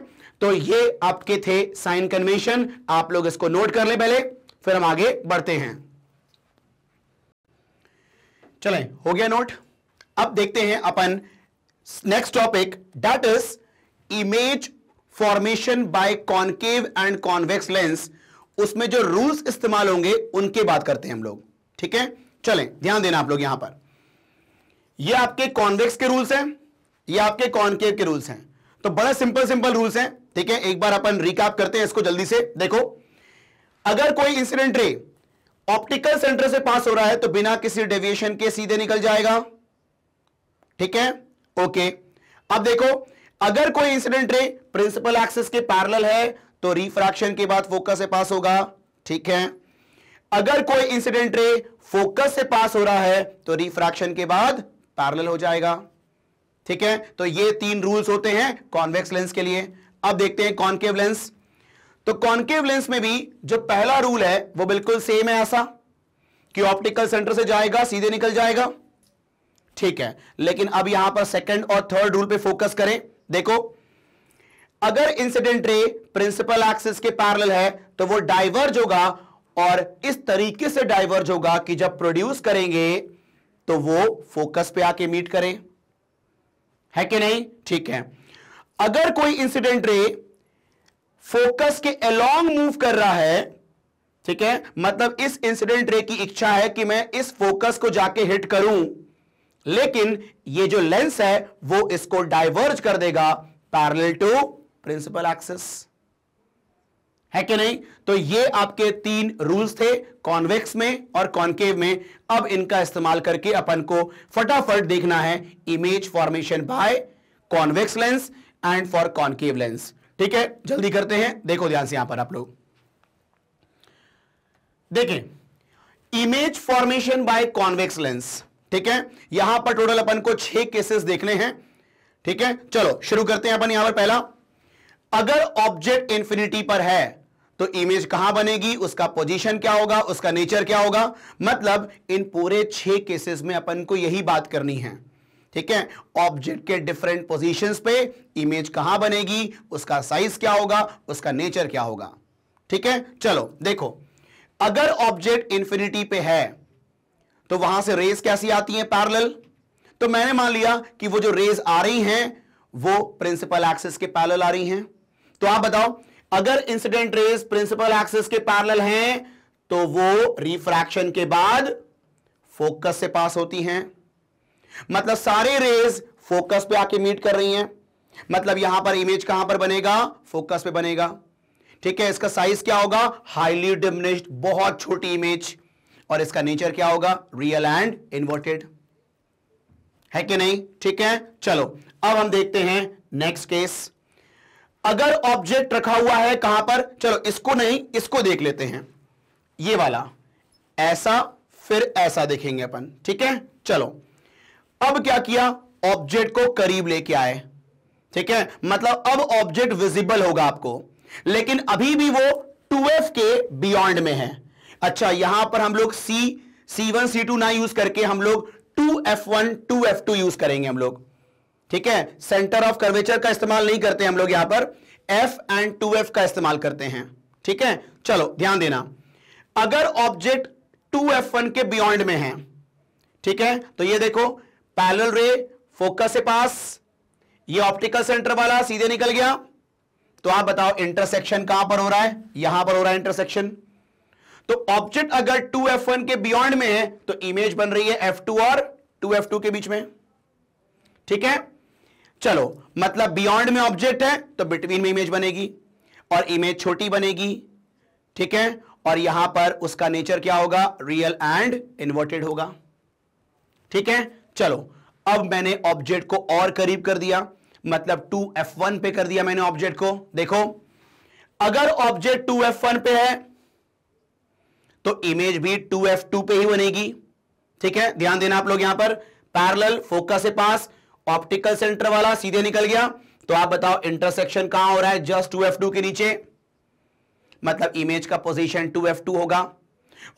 तो ये आपके थे साइन कन्वेंशन आप लोग इसको नोट कर ले पहले फिर हम आगे बढ़ते हैं चले हो गया नोट अब देखते हैं अपन next topic that is image formation by concave and convex lens उसमें जो रूल्स इस्तेमाल होंगे उनके बात करते हैं हम लोग ठीक है चलें ध्यान देना आप लोग यहां पर ये आपके कॉन्वेक्स के रूल्स हैं ये आपके कॉन्केव के रूल्स हैं तो बड़ा सिंपल सिंपल रूल्स हैं ठीक है एक बार अपन रिकैप करते हैं इसको जल्दी से देखो अगर कोई इंसिडेंट रे ऑप्टिकल सेंटर से पास हो रहा है तो बिना किसी डेविएशन के सीधे निकल जाएगा ठीक है ओके अब देखो अगर कोई इंसिडेंट रे प्रिंसिपल एक्सिस के पैरेलल है तो रिफ्रैक्शन के बाद फोकस से पास होगा ठीक है अगर कोई इंसिडेंट रे फोकस से पास हो रहा है तो रिफ्रैक्शन के बाद पैरेलल हो जाएगा ठीक है तो ये तीन रूल्स होते हैं कॉन्वेक्स लेंस के लिए अब देखते हैं कॉन्केव लेंस तो कॉन्केव लेंस में भी जो पहला रूल है वो बिल्कुल सेम है ऐसा कि ऑप्टिकल सेंटर से जाएगा सीधे निकल जाएगा ठीक है लेकिन अब यहां पर सेकंड और थर्ड रूल पे फोकस करें देखो अगर इंसिडेंट रे प्रिंसिपल एक्सिस के पैरेलल है तो वो डाइवर्ज होगा और इस तरीके से डाइवर्ज होगा कि जब प्रोड्यूस करेंगे तो वो फोकस पे आके मीट करें है कि नहीं ठीक है अगर कोई इंसिडेंट रे फोकस के अलोंग मूव कर रहा है ठीक है मतलब इस इंसिडेंट रे की इच्छा है कि मैं इस फोकस को जाके हिट करूं लेकिन ये जो लेंस है वो इसको डाइवर्ज कर देगा पैरेलल टू प्रिंसिपल एक्सिस है कि नहीं तो ये आपके तीन रूल्स थे कॉन्वेक्स में और कॉन्केव में अब इनका इस्तेमाल करके अपन को फटाफट देखना है image formation by convex lens and for concave lens ठीक है जल्दी करते हैं देखो ध्यान से यहां पर आप लोग देखें image formation by convex lens ठीक है यहां पर टोटल अपन को छह केसेस देखने हैं ठीक है चलो शुरू करते हैं अपन यहां पर पहला अगर ऑब्जेक्ट इंफिनिटी पर है तो इमेज कहां बनेगी उसका पोजीशन क्या होगा उसका नेचर क्या होगा मतलब इन पूरे छह केसेस में अपन को यही बात करनी है ठीक है ऑब्जेक्ट के डिफरेंट पोजीशंस पे इमेज कहां बनेगी उसका साइज क्या होगा उसका नेचर क्या होगा ठीक है चलो देखो अगर ऑब्जेक्ट इंफिनिटी पे है तो वहां से रेस कैसी आती है पैरल तो मैंने मान लिया कि वो जो रेज आ रही हैं वो प्रिंसिपल एक्सिस के पैरल आ रही हैं तो आप बताओ अगर इंसिडेंट रेज प्रिंसिपल एक्सिस के पैरल हैं तो वो रिफ्रैक्शन के बाद फोकस से पास होती हैं मतलब सारे रेज फोकस पे आके मीट कर रही हैं मतलब यहां पर इमेज कहां पर बनेगा फोकस पे बनेगा ठीक है इसका साइज क्या होगा हाईली डिमिनिश्ड बहुत छोटी इमेज और इसका नेचर क्या होगा रियल एंड इन्वर्टेड है कि नहीं ठीक है चलो अब हम देखते हैं नेक्स्ट केस अगर ऑब्जेक्ट रखा हुआ है कहां पर चलो इसको नहीं इसको देख लेते हैं ये वाला ऐसा फिर ऐसा देखेंगे अपन ठीक है चलो अब क्या किया ऑब्जेक्ट को करीब लेके आए ठीक है मतलब अब ऑब्जेक्ट विजिबल होगा आपको लेकिन अभी भी वो 2f के बियॉन्ड में है अच्छा यहां पर हम लोग c c1 c2 ना यूज करके हम लोग 2f1 2f2 यूज करेंगे हम लोग ठीक है सेंटर ऑफ कर्वेचर का इस्तेमाल नहीं करते हम लोग यहां पर f एंड 2f का इस्तेमाल करते हैं ठीक है चलो ध्यान देना अगर ऑब्जेक्ट 2f1 के बियॉन्ड में है ठीक है तो ये देखो पैरेलल रे फोकस से पास ये ऑप्टिकल सेंटर वाला सीधे निकल गया तो आप बताओ इंटरसेक्शन कहां पर हो रहा है यहां पर हो रहा है इंटरसेक्शन तो ऑब्जेक्ट अगर 2f1 के बियॉन्ड में है तो इमेज बन रही है f2 और 2f2 के बीच में ठीक है चलो मतलब बियॉन्ड में ऑब्जेक्ट है तो बिटवीन में इमेज बनेगी और इमेज छोटी बनेगी ठीक है और यहां पर उसका नेचर क्या होगा रियल एंड इन्वर्टेड होगा ठीक है चलो अब मैंने ऑब्जेक्ट को और करीब कर दिया मतलब टू एफ वन पे कर दिया मैंने ऑब्जेक्ट को देखो अगर ऑब्जेक्ट टू एफ वन पे है तो इमेज भी टू एफ टू पे ही बनेगी ठीक है ध्यान देना आप लोग यहां पर पैरेलल फोकस से पास ऑप्टिकल सेंटर वाला सीधे निकल गया तो आप बताओ इंटरसेक्शन कहां हो रहा है जस्ट टू एफ टू के नीचे मतलब इमेज का पोजीशन टू एफ टू होगा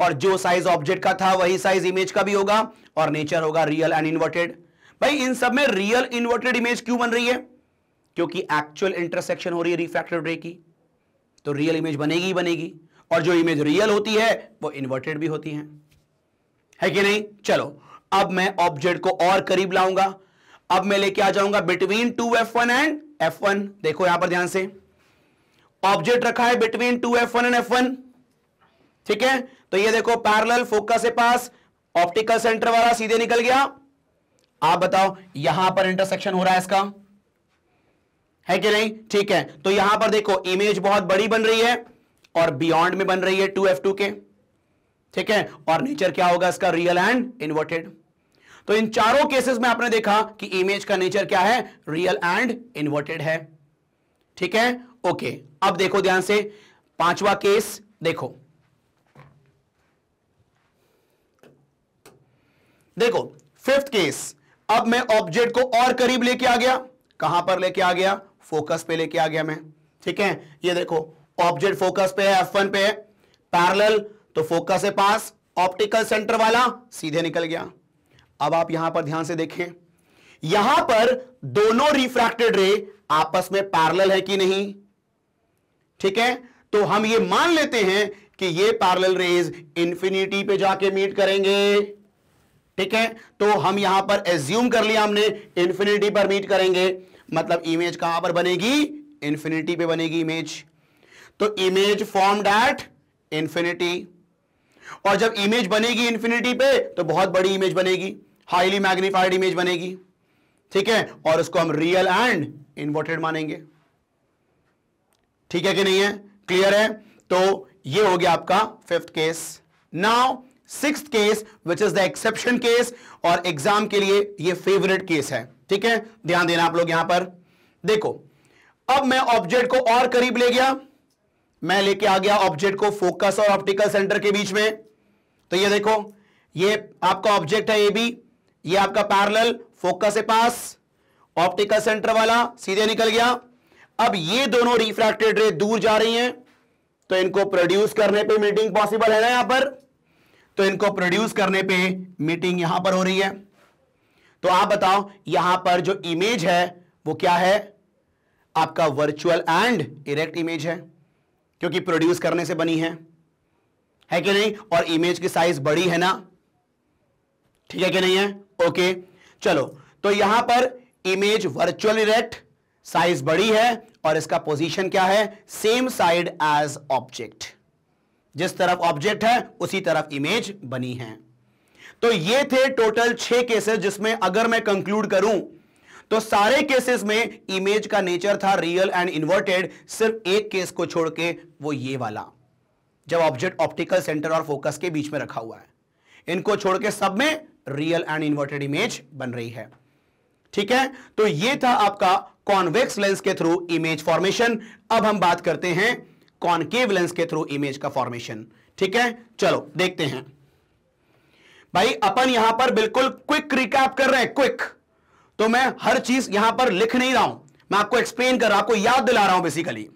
और जो साइज ऑब्जेक्ट का था वही साइज इमेज का भी होगा और नेचर होगा रियल एंड इन्वर्टेड भाई इन सब में रियल इन्वर्टेड इमेज क्यों बन रही है क्योंकि एक्चुअल इंटरसेक्शन हो रही है रिफ्रैक्टेड रे की तो रियल इमेज बनेगी ही बनेगी और जो इमेज रियल होती है वो इन्वर्टेड भी होती है है कि नहीं चलो अब मैं ऑब्जेक्ट को और करीब लाऊंगा अब मैं लेके आ जाऊंगा between two F one and F one देखो यहां पर ध्यान से ऑब्जेक्ट रखा है between two F one and F one ठीक है तो ये देखो पैरल फोकस के पास ऑप्टिकल सेंटर वाला सीधे निकल गया आप बताओ यहां पर इंटरसेक्शन हो रहा है इसका है कि नहीं ठीक है तो यहां पर देखो इमेज बहुत बड़ी बन रही है और बियॉन्ड में बन रही है टू एफ टू के ठीक है और नेचर क्या होगा इसका रियल एंड इन्वर्टेड तो इन चारों केसेस में आपने देखा कि इमेज का नेचर क्या है रियल एंड इन्वर्टेड है ठीक है ओके अब देखो ध्यान से पांचवा केस देखो देखो फिफ्थ केस अब मैं ऑब्जेक्ट को और करीब लेके आ गया कहां पर लेके आ गया फोकस पे लेके आ गया मैं ठीक है ये देखो ऑब्जेक्ट फोकस पे है एफ पे है तो फोकस है पास ऑप्टिकल सेंटर वाला सीधे निकल गया अब आप यहां पर ध्यान से देखें यहां पर दोनों रिफ्रैक्टेड रे आपस में पैरल है कि नहीं ठीक है तो हम ये मान लेते हैं कि ये पैरल रेज इंफिनिटी पे जाके मीट करेंगे ठीक है तो हम यहां पर एज्यूम कर लिया हमने इंफिनिटी पर मीट करेंगे मतलब इमेज कहां पर बनेगी इंफिनिटी पे बनेगी इमेज तो इमेज फॉर्म डैट इंफिनिटी और जब इमेज बनेगी इंफिनिटी पे तो बहुत बड़ी इमेज बनेगी हाईली मैग्निफाइड इमेज बनेगी ठीक है और उसको हम रियल एंड इन्वर्टेड मानेंगे ठीक है कि नहीं है क्लियर है तो ये हो गया आपका fifth case now six case which is the exception case और एग्जाम के लिए ये फेवरेट केस है ठीक है ध्यान देना आप लोग यहां पर देखो अब मैं ऑब्जेक्ट को और करीब ले गया मैं लेके आ गया ऑब्जेक्ट को फोकस और ऑप्टिकल सेंटर के बीच में तो ये देखो ये आपका ऑब्जेक्ट है ये भी ये आपका पैरल फोकस के पास ऑप्टिकल सेंटर वाला सीधे निकल गया अब ये दोनों रिफ्रैक्टेड रे दूर जा रही हैं तो इनको प्रोड्यूस करने पे मीटिंग पॉसिबल है ना यहां पर तो इनको प्रोड्यूस करने पे मीटिंग यहां पर हो रही है तो आप बताओ यहां पर जो इमेज है वो क्या है आपका वर्चुअल एंड इरेक्ट इमेज है क्योंकि प्रोड्यूस करने से बनी है है कि नहीं और इमेज की साइज बड़ी है ना ठीक है कि नहीं है ओके चलो तो यहां पर इमेज वर्चुअल इरेक्ट साइज बड़ी है और इसका पोजीशन क्या है सेम साइड एज ऑब्जेक्ट जिस तरफ ऑब्जेक्ट है उसी तरफ इमेज बनी है तो ये थे टोटल छह केसेस जिसमें अगर मैं कंक्लूड करूं तो सारे केसेस में इमेज का नेचर था रियल एंड इन्वर्टेड सिर्फ एक केस को छोड़ के वो ये वाला जब ऑब्जेक्ट ऑप्टिकल सेंटर और फोकस के बीच में रखा हुआ है इनको छोड़ के सब में रियल एंड इन्वर्टेड इमेज बन रही है ठीक है तो ये था आपका कॉन्वेक्स लेंस के थ्रू इमेज फॉर्मेशन अब हम बात करते हैं कॉनकेव लेंस के थ्रू इमेज का फॉर्मेशन ठीक है चलो देखते हैं भाई अपन यहां पर बिल्कुल क्विक रिकैप कर रहे हैं क्विक तो मैं हर चीज यहां पर लिख नहीं रहा हूं मैं आपको एक्सप्लेन कर रहा हूं आपको याद दिला रहा हूं बेसिकली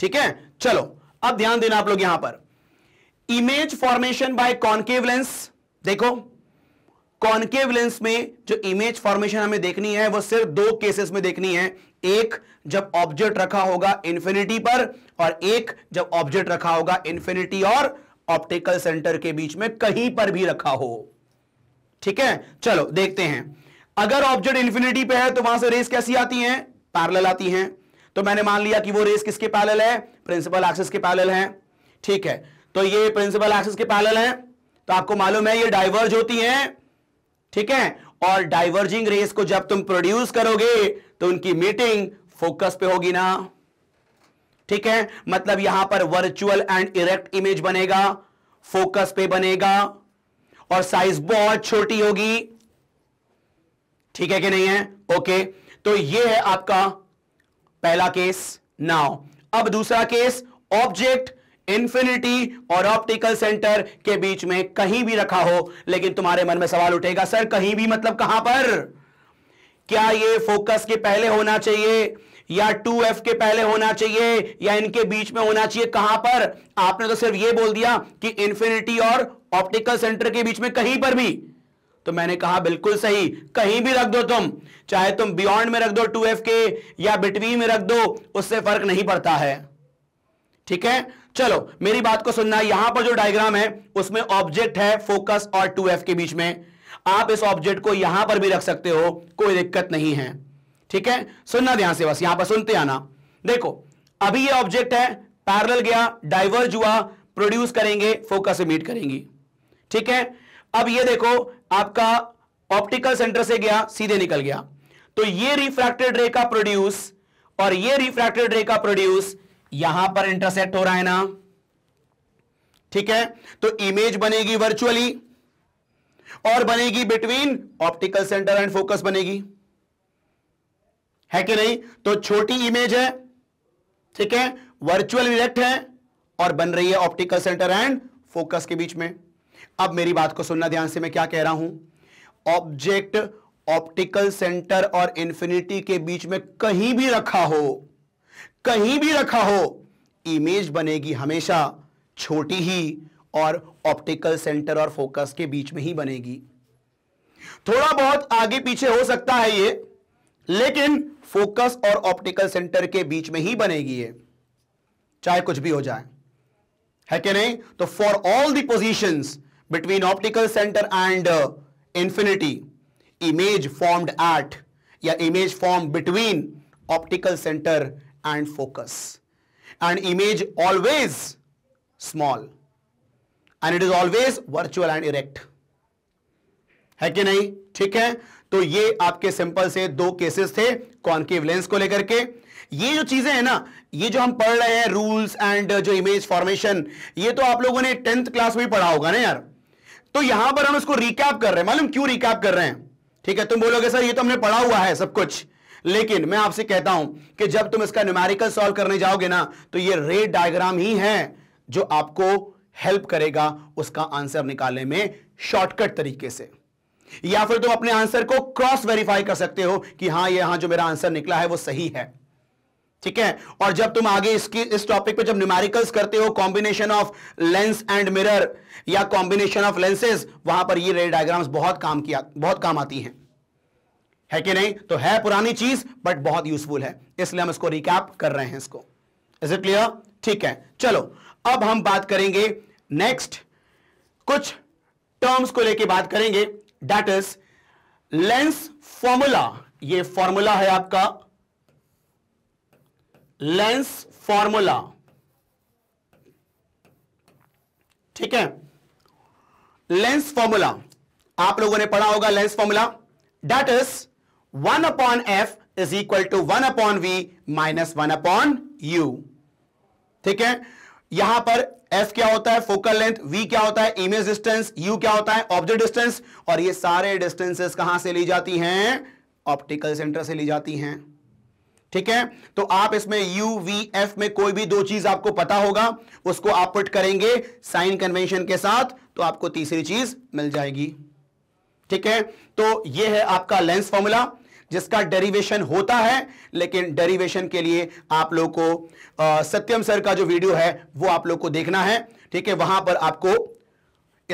ठीक है चलो अब ध्यान देना आप लोग यहां पर image formation by concave lens देखो कॉनकेव लेंस में जो इमेज फॉर्मेशन हमें देखनी है वो सिर्फ दो केसेस में देखनी है एक जब ऑब्जेक्ट रखा होगा इंफिनिटी पर और एक जब ऑब्जेक्ट रखा होगा इंफिनिटी और ऑप्टिकल सेंटर के बीच में कहीं पर भी रखा हो ठीक है चलो देखते हैं अगर ऑब्जेक्ट इंफिनिटी पे है तो वहां से रेस कैसी आती है पैरल आती है तो मैंने मान लिया कि वो रेस किसके पैरल है प्रिंसिपल एक्सिस के पैरल है ठीक है तो ये प्रिंसिपल एक्सिस के पैरल है तो आपको मालूम है ये डाइवर्ज होती हैं ठीक है और डाइवर्जिंग रेस को जब तुम प्रोड्यूस करोगे तो उनकी मीटिंग फोकस पे होगी ना ठीक है मतलब यहां पर वर्चुअल एंड इरेक्ट इमेज बनेगा फोकस पे बनेगा और साइज बहुत छोटी होगी ठीक है कि नहीं है ओके तो ये है आपका पहला केस नाउ अब दूसरा केस ऑब्जेक्ट इंफिनिटी और ऑप्टिकल सेंटर के बीच में कहीं भी रखा हो लेकिन तुम्हारे मन में सवाल उठेगा सर कहीं भी मतलब कहां पर क्या ये फोकस के पहले होना चाहिए या टू एफ के पहले होना चाहिए या इनके बीच में होना चाहिए कहां पर आपने तो सिर्फ ये बोल दिया कि इंफिनिटी और ऑप्टिकल सेंटर के बीच में कहीं पर भी तो मैंने कहा बिल्कुल सही कहीं भी रख दो तुम चाहे तुम बियॉन्ड में रख दो टू एफ के या बिटवीन में रख दो उससे फर्क नहीं पड़ता है ठीक है चलो मेरी बात को सुनना यहां पर जो डायग्राम है उसमें ऑब्जेक्ट है फोकस और टू एफ के बीच में आप इस ऑब्जेक्ट को यहां पर भी रख सकते हो कोई दिक्कत नहीं है ठीक है सुनना ध्यान से बस यहां पर सुनते आना देखो अभी ये ऑब्जेक्ट है पैरल गया डाइवर्ज हुआ प्रोड्यूस करेंगे फोकस मीट करेंगी ठीक है अब ये देखो आपका ऑप्टिकल सेंटर से गया सीधे निकल गया तो ये रिफ्रैक्टेड रे का प्रोड्यूस और ये रिफ्रैक्टेड रे का प्रोड्यूस यहां पर इंटरसेक्ट हो रहा है ना ठीक है तो इमेज बनेगी वर्चुअली और बनेगी between optical centre and focus बनेगी है कि नहीं तो छोटी इमेज है ठीक है वर्चुअल इलेक्ट है और बन रही है ऑप्टिकल सेंटर एंड फोकस के बीच में अब मेरी बात को सुनना ध्यान से मैं क्या कह रहा हूं ऑब्जेक्ट ऑप्टिकल सेंटर और इंफिनिटी के बीच में कहीं भी रखा हो कहीं भी रखा हो इमेज बनेगी हमेशा छोटी ही और ऑप्टिकल सेंटर और फोकस के बीच में ही बनेगी थोड़ा बहुत आगे पीछे हो सकता है ये लेकिन फोकस और ऑप्टिकल सेंटर के बीच में ही बनेगी ये चाहे कुछ भी हो जाए है कि नहीं तो for all the positions between optical centre and infinity image formed at या image form between optical centre and focus and image always small and it is always virtual and erect है कि नहीं ठीक है तो ये आपके सिंपल से दो केसेस थे कॉन्केव लेंस को लेकर के ये जो चीजें हैं ना ये जो हम पढ़ रहे हैं रूल्स एंड uh, जो इमेज फॉर्मेशन ये तो आप लोगों ने टेंथ क्लास में पढ़ा होगा ना यार तो यहां पर हम इसको रिकैप कर रहे हैं मालूम क्यों रिकैप कर रहे हैं ठीक है तुम बोलोगे सर ये तो हमने पढ़ा हुआ है सब कुछ लेकिन मैं आपसे कहता हूं कि जब तुम इसका न्यूमेरिकल सॉल्व करने जाओगे ना तो ये रेड डायग्राम ही है जो आपको हेल्प करेगा उसका आंसर निकालने में शॉर्टकट तरीके से या फिर तुम अपने आंसर को क्रॉस वेरीफाई कर सकते हो कि हाँ यहां जो मेरा आंसर निकला है वो सही है ठीक है और जब तुम आगे इसकी इस टॉपिक पे जब न्यूमेरिकल्स करते हो combination of lens and mirror या कॉम्बिनेशन ऑफ लेंसेज वहां पर ये रे डायग्राम्स बहुत काम किया बहुत काम आती हैं है कि नहीं तो है पुरानी चीज बट बहुत यूजफुल है इसलिए हम इसको रिकैप कर रहे हैं इसको इज इट क्लियर ठीक है चलो अब हम बात करेंगे नेक्स्ट कुछ टर्म्स को लेके बात करेंगे दैट इज लेंस फॉर्मूला ये फॉर्मूला है आपका लेंस फॉर्मूला ठीक है लेंस फॉर्मूला आप लोगों ने पढ़ा होगा lens formula that is one upon F is equal to one upon we minus one upon you ठीक है यहां पर एफ क्या होता है फोकल लेंथ वी क्या होता है इमेज डिस्टेंस यू क्या होता है ऑब्जेक्ट डिस्टेंस और ये सारे डिस्टेंसेस कहां से ली जाती हैं ऑप्टिकल सेंटर से ली जाती हैं ठीक है तो आप इसमें यू वी एफ में कोई भी दो चीज आपको पता होगा उसको आप पुट करेंगे साइन कन्वेंशन के साथ तो आपको तीसरी चीज मिल जाएगी ठीक है तो यह है आपका लेंस फॉर्मूला जिसका डेरिवेशन होता है लेकिन डेरिवेशन के लिए आप लोग को सत्यम सर का जो वीडियो है वो आप लोग को देखना है ठीक है वहां पर आपको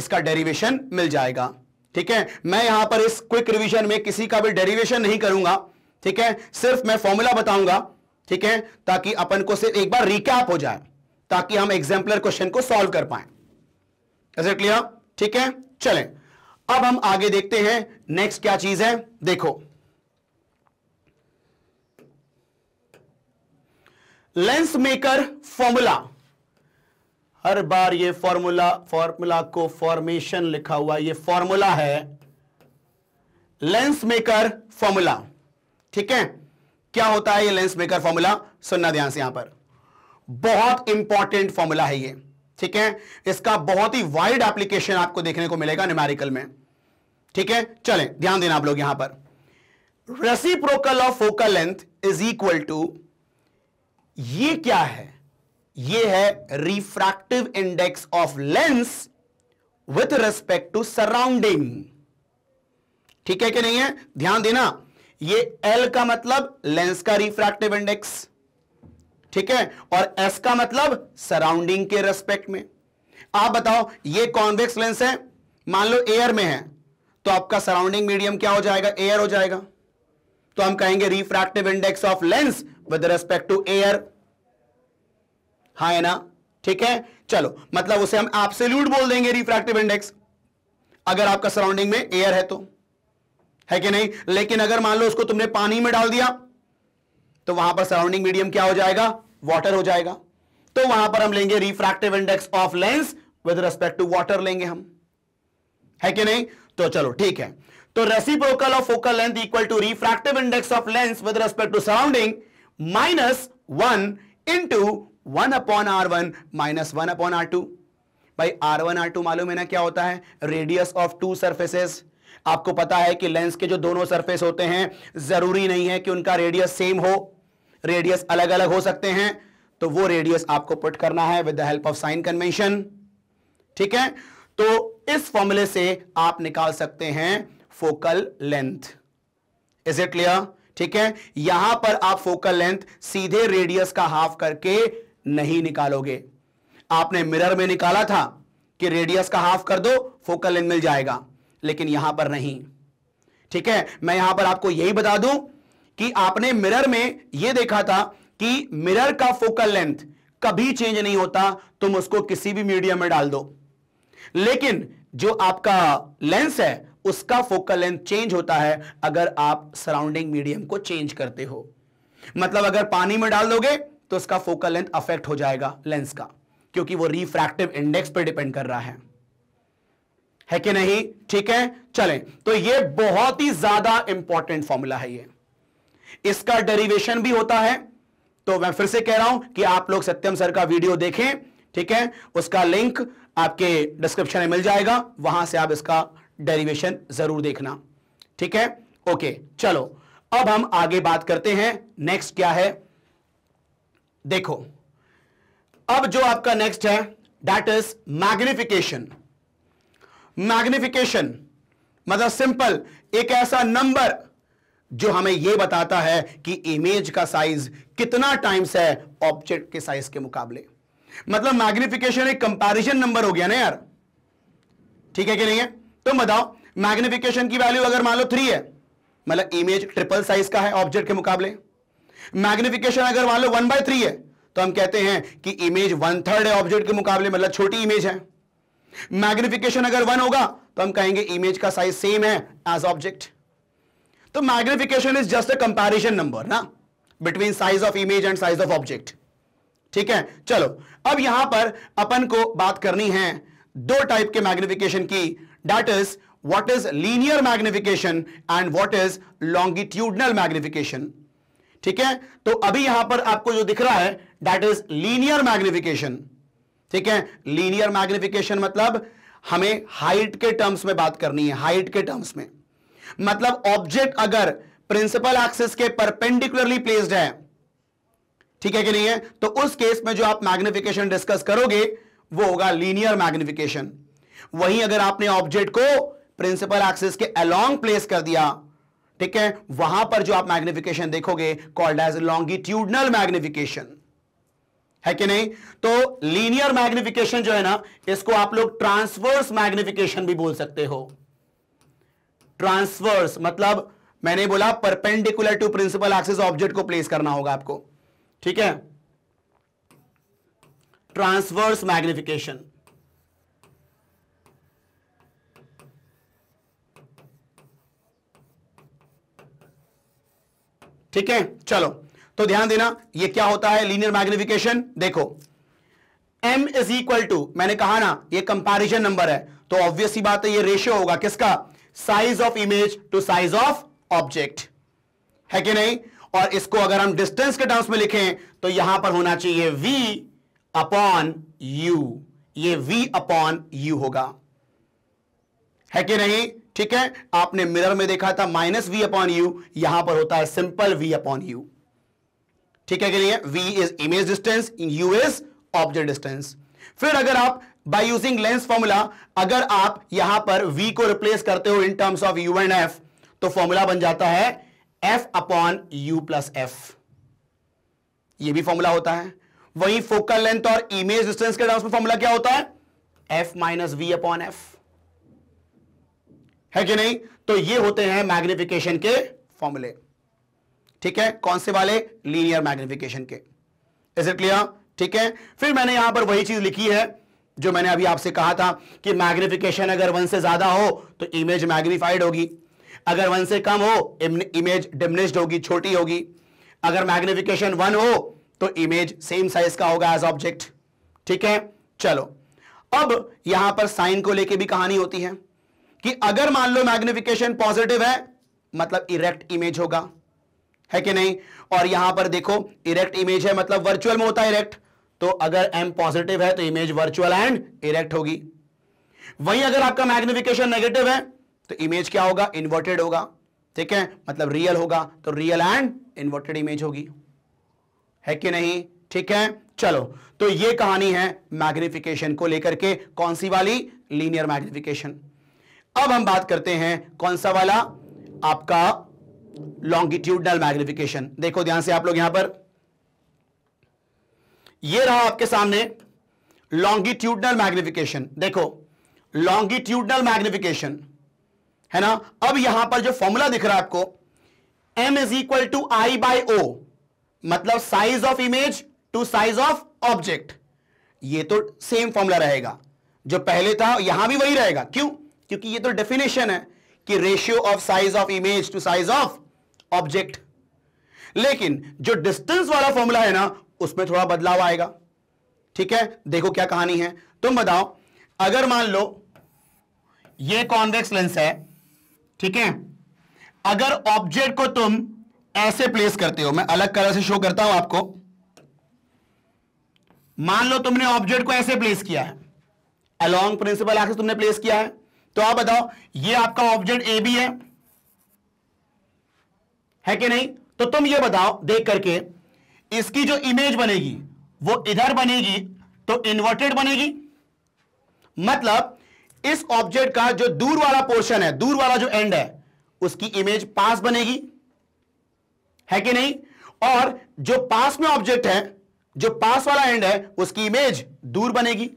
इसका डेरिवेशन मिल जाएगा ठीक है मैं यहां पर इस क्विक रिवीजन में किसी का भी डेरिवेशन नहीं करूंगा ठीक है सिर्फ मैं फॉर्मूला बताऊंगा ठीक है ताकि अपन को सिर्फ एक बार रिकैप हो जाए ताकि हम एग्जाम्पलर क्वेश्चन को सॉल्व कर पाए क्लियर ठीक है चलें अब हम आगे देखते हैं नेक्स्ट क्या चीज है देखो लेंस मेकर फॉर्मूला हर बार ये फॉर्मूला फॉर्मूला को फॉर्मेशन लिखा हुआ ये फॉर्मूला है लेंस मेकर फॉर्मूला ठीक है क्या होता है ये लेंस मेकर फॉर्मूला सुनना ध्यान से यहां पर बहुत इंपॉर्टेंट फॉर्मूला है ये ठीक है इसका बहुत ही वाइड एप्लीकेशन आपको देखने को मिलेगा न्यूमेरिकल में ठीक है चलें ध्यान देना आप लोग यहां पर reciprocal of focal length is equal to ये क्या है ये है refractive index of lens with respect to surrounding ठीक है कि नहीं है ध्यान देना ये L का मतलब लेंस का रिफ्रैक्टिव इंडेक्स ठीक है और S का मतलब सराउंडिंग के रेस्पेक्ट में आप बताओ ये कॉन्वेक्स लेंस है मान लो एयर में है तो आपका सराउंडिंग मीडियम क्या हो जाएगा एयर हो जाएगा तो हम कहेंगे refractive index of lens with respect to air हाँ है ना ठीक है चलो मतलब उसे हम एब्सोल्यूट बोल देंगे रिफ्रैक्टिव इंडेक्स अगर आपका सराउंडिंग में एयर है तो है कि नहीं लेकिन अगर मान लो उसको तुमने पानी में डाल दिया तो वहां पर सराउंडिंग मीडियम क्या हो जाएगा वाटर हो जाएगा तो वहां पर हम लेंगे refractive index of lens with respect to water लेंगे हम है कि नहीं तो चलो ठीक है तो reciprocal of focal length equal to refractive index of lens with respect to surrounding minus one into one upon R one minus one upon R two भाई आर वन आर टू मालूम है ना क्या होता है रेडियस ऑफ टू सर्फेसेस आपको पता है कि लेंस के जो दोनों सरफेस होते हैं जरूरी नहीं है कि उनका रेडियस सेम हो रेडियस अलग अलग हो सकते हैं तो वो रेडियस आपको पुट करना है with the help of sign convention ठीक है तो इस फॉर्मूले से आप निकाल सकते हैं focal length is it clear ठीक है यहां पर आप फोकल लेंथ सीधे रेडियस का हाफ करके नहीं निकालोगे आपने मिरर में निकाला था कि रेडियस का हाफ कर दो फोकल लेंथ मिल जाएगा लेकिन यहां पर नहीं ठीक है मैं यहां पर आपको यही बता दूं कि आपने मिरर में यह देखा था कि मिरर का फोकल लेंथ कभी चेंज नहीं होता तुम उसको किसी भी मीडियम में डाल दो लेकिन जो आपका लेंस है उसका फोकल लेंथ चेंज होता है अगर आप सराउंडिंग मीडियम को चेंज करते हो मतलब अगर पानी में डाल दोगे तो इसका फोकल लेंथ अफेक्ट हो जाएगा लेंस का क्योंकि वो रिफ्रैक्टिव इंडेक्स पर डिपेंड कर रहा है है कि नहीं ठीक है चलें तो ये बहुत ही ज्यादा इंपॉर्टेंट फॉर्मूला है ये इसका डेरिवेशन भी होता है तो मैं फिर से कह रहा हूं कि आप लोग सत्यम सर का वीडियो देखें ठीक है उसका लिंक आपके डिस्क्रिप्शन में मिल जाएगा वहां से आप इसका डेरिवेशन जरूर देखना ठीक है ओके चलो अब हम आगे बात करते हैं नेक्स्ट क्या है देखो अब जो आपका नेक्स्ट है दैट इज मैग्निफिकेशन मैग्निफिकेशन मतलब सिंपल एक ऐसा नंबर जो हमें यह बताता है कि इमेज का साइज कितना टाइम्स है ऑब्जेक्ट के साइज के मुकाबले मतलब मैग्निफिकेशन एक कंपैरिजन नंबर हो गया ना यार ठीक है कि नहीं है तुम तो बताओ मैग्निफिकेशन की वैल्यू अगर मान लो थ्री है मतलब इमेज ट्रिपल साइज का है ऑब्जेक्ट के मुकाबले मैग्निफिकेशन अगर मान लो वन बाय थ्री है तो हम कहते हैं कि इमेज वन थर्ड है ऑब्जेक्ट के मुकाबले मतलब छोटी इमेज है मैग्निफिकेशन अगर वन होगा तो हम कहेंगे इमेज का साइज सेम है एज ऑब्जेक्ट तो magnification is just a comparison number ना between size of image and size of object ठीक है चलो अब यहां पर अपन को बात करनी है दो टाइप के मैग्निफिकेशन की that is what is linear magnification and what is longitudinal magnification ठीक है तो अभी यहां पर आपको जो दिख रहा है दैट इज लीनियर मैग्निफिकेशन ठीक है लीनियर मैग्निफिकेशन मतलब हमें हाइट के टर्म्स में बात करनी है हाइट के टर्म्स में मतलब ऑब्जेक्ट अगर प्रिंसिपल एक्सिस के परपेंडिकुलरली प्लेस्ड है ठीक है कि नहीं है तो उस केस में जो आप मैग्निफिकेशन डिस्कस करोगे वो होगा लीनियर मैग्निफिकेशन वहीं अगर आपने ऑब्जेक्ट को प्रिंसिपल एक्सिस के अलोंग प्लेस कर दिया ठीक है वहां पर जो आप मैग्निफिकेशन देखोगे कॉल्ड एज लॉन्गिट्यूडनल मैग्निफिकेशन है कि नहीं तो लीनियर मैग्निफिकेशन जो है ना इसको आप लोग ट्रांसवर्स मैग्निफिकेशन भी बोल सकते हो ट्रांसवर्स मतलब मैंने बोला perpendicular to principal axis object को प्लेस करना होगा आपको ठीक है ट्रांसवर्स मैग्निफिकेशन ठीक है चलो तो ध्यान देना ये क्या होता है लीनियर मैग्निफिकेशन देखो m इज इक्वल टू मैंने कहा ना ये कंपेरिजन नंबर है तो ऑब्वियस ही बात है ये रेशियो होगा किसका size of image to size of object है कि नहीं और इसको अगर हम डिस्टेंस के टर्म्स में लिखें तो यहां पर होना चाहिए v अपॉन u ये v अपॉन u होगा है कि नहीं ठीक है आपने मिरर में देखा था माइनस वी अपॉन यू यहां पर होता है सिंपल वी अपॉन यू ठीक है clear V is image distance U is object distance फिर अगर आप बाय यूजिंग लेंस फॉर्मूला अगर आप यहां पर वी को रिप्लेस करते हो in terms of U and F तो फॉर्मूला बन जाता है F upon U plus F यह भी फॉर्मूला होता है वहीं फोकल लेंथ और इमेज डिस्टेंस के टर्म्स में फॉर्मूला क्या होता है F minus V upon F है कि नहीं तो ये होते हैं मैग्निफिकेशन के फॉर्मूले ठीक है कौन से वाले लीनियर मैग्निफिकेशन के इज इट क्लियर ठीक है फिर मैंने यहां पर वही चीज लिखी है जो मैंने अभी आपसे कहा था कि मैग्निफिकेशन अगर वन से ज्यादा हो तो इमेज मैग्निफाइड होगी अगर वन से कम हो इमेज डिमिनिश्ड होगी छोटी होगी अगर मैग्निफिकेशन वन हो तो इमेज सेम साइज का होगा एज ऑब्जेक्ट ठीक है चलो अब यहां पर साइन को लेके भी कहानी होती है कि अगर मान लो मैग्निफिकेशन पॉजिटिव है मतलब इरेक्ट इमेज होगा है कि नहीं और यहां पर देखो इरेक्ट इमेज है मतलब वर्चुअल में होता है इरेक्ट तो अगर एम पॉजिटिव है तो इमेज वर्चुअल एंड इरेक्ट होगी वहीं अगर आपका मैग्निफिकेशन नेगेटिव है तो इमेज क्या होगा इन्वर्टेड होगा ठीक है मतलब रियल होगा तो रियल एंड इन्वर्टेड इमेज होगी है कि नहीं ठीक है चलो तो ये कहानी है मैग्निफिकेशन को लेकर के कौन सी वाली लीनियर मैग्निफिकेशन अब हम बात करते हैं कौन सा वाला आपका लॉन्गिट्यूडनल मैग्निफिकेशन देखो ध्यान से आप लोग यहां पर यह रहा आपके सामने लॉन्गिट्यूडनल मैग्निफिकेशन देखो लॉन्गिट्यूडनल मैग्निफिकेशन है ना अब यहां पर जो फॉर्मूला दिख रहा है आपको M is equal to I by O मतलब size of image to size of object ये तो सेम फॉर्मूला रहेगा जो पहले था यहां भी वही रहेगा क्यों क्योंकि ये तो डेफिनेशन है कि ratio of size of image to size of object लेकिन जो डिस्टेंस वाला फॉर्मूला है ना उसमें थोड़ा बदलाव आएगा ठीक है देखो क्या कहानी है तुम बताओ अगर मान लो ये कॉन्वेक्स लेंस है ठीक है अगर ऑब्जेक्ट को तुम ऐसे प्लेस करते हो मैं अलग कलर से शो करता हूं आपको मान लो तुमने ऑब्जेक्ट को ऐसे प्लेस किया है अलोंग प्रिंसिपल आखिर तुमने प्लेस किया है तो आप बताओ ये आपका ऑब्जेक्ट ए बी है है कि नहीं तो तुम ये बताओ देख करके इसकी जो इमेज बनेगी वो इधर बनेगी तो इन्वर्टेड बनेगी मतलब इस ऑब्जेक्ट का जो दूर वाला पोर्शन है दूर वाला जो एंड है उसकी इमेज पास बनेगी है कि नहीं और जो पास में ऑब्जेक्ट है जो पास वाला एंड है उसकी इमेज दूर बनेगी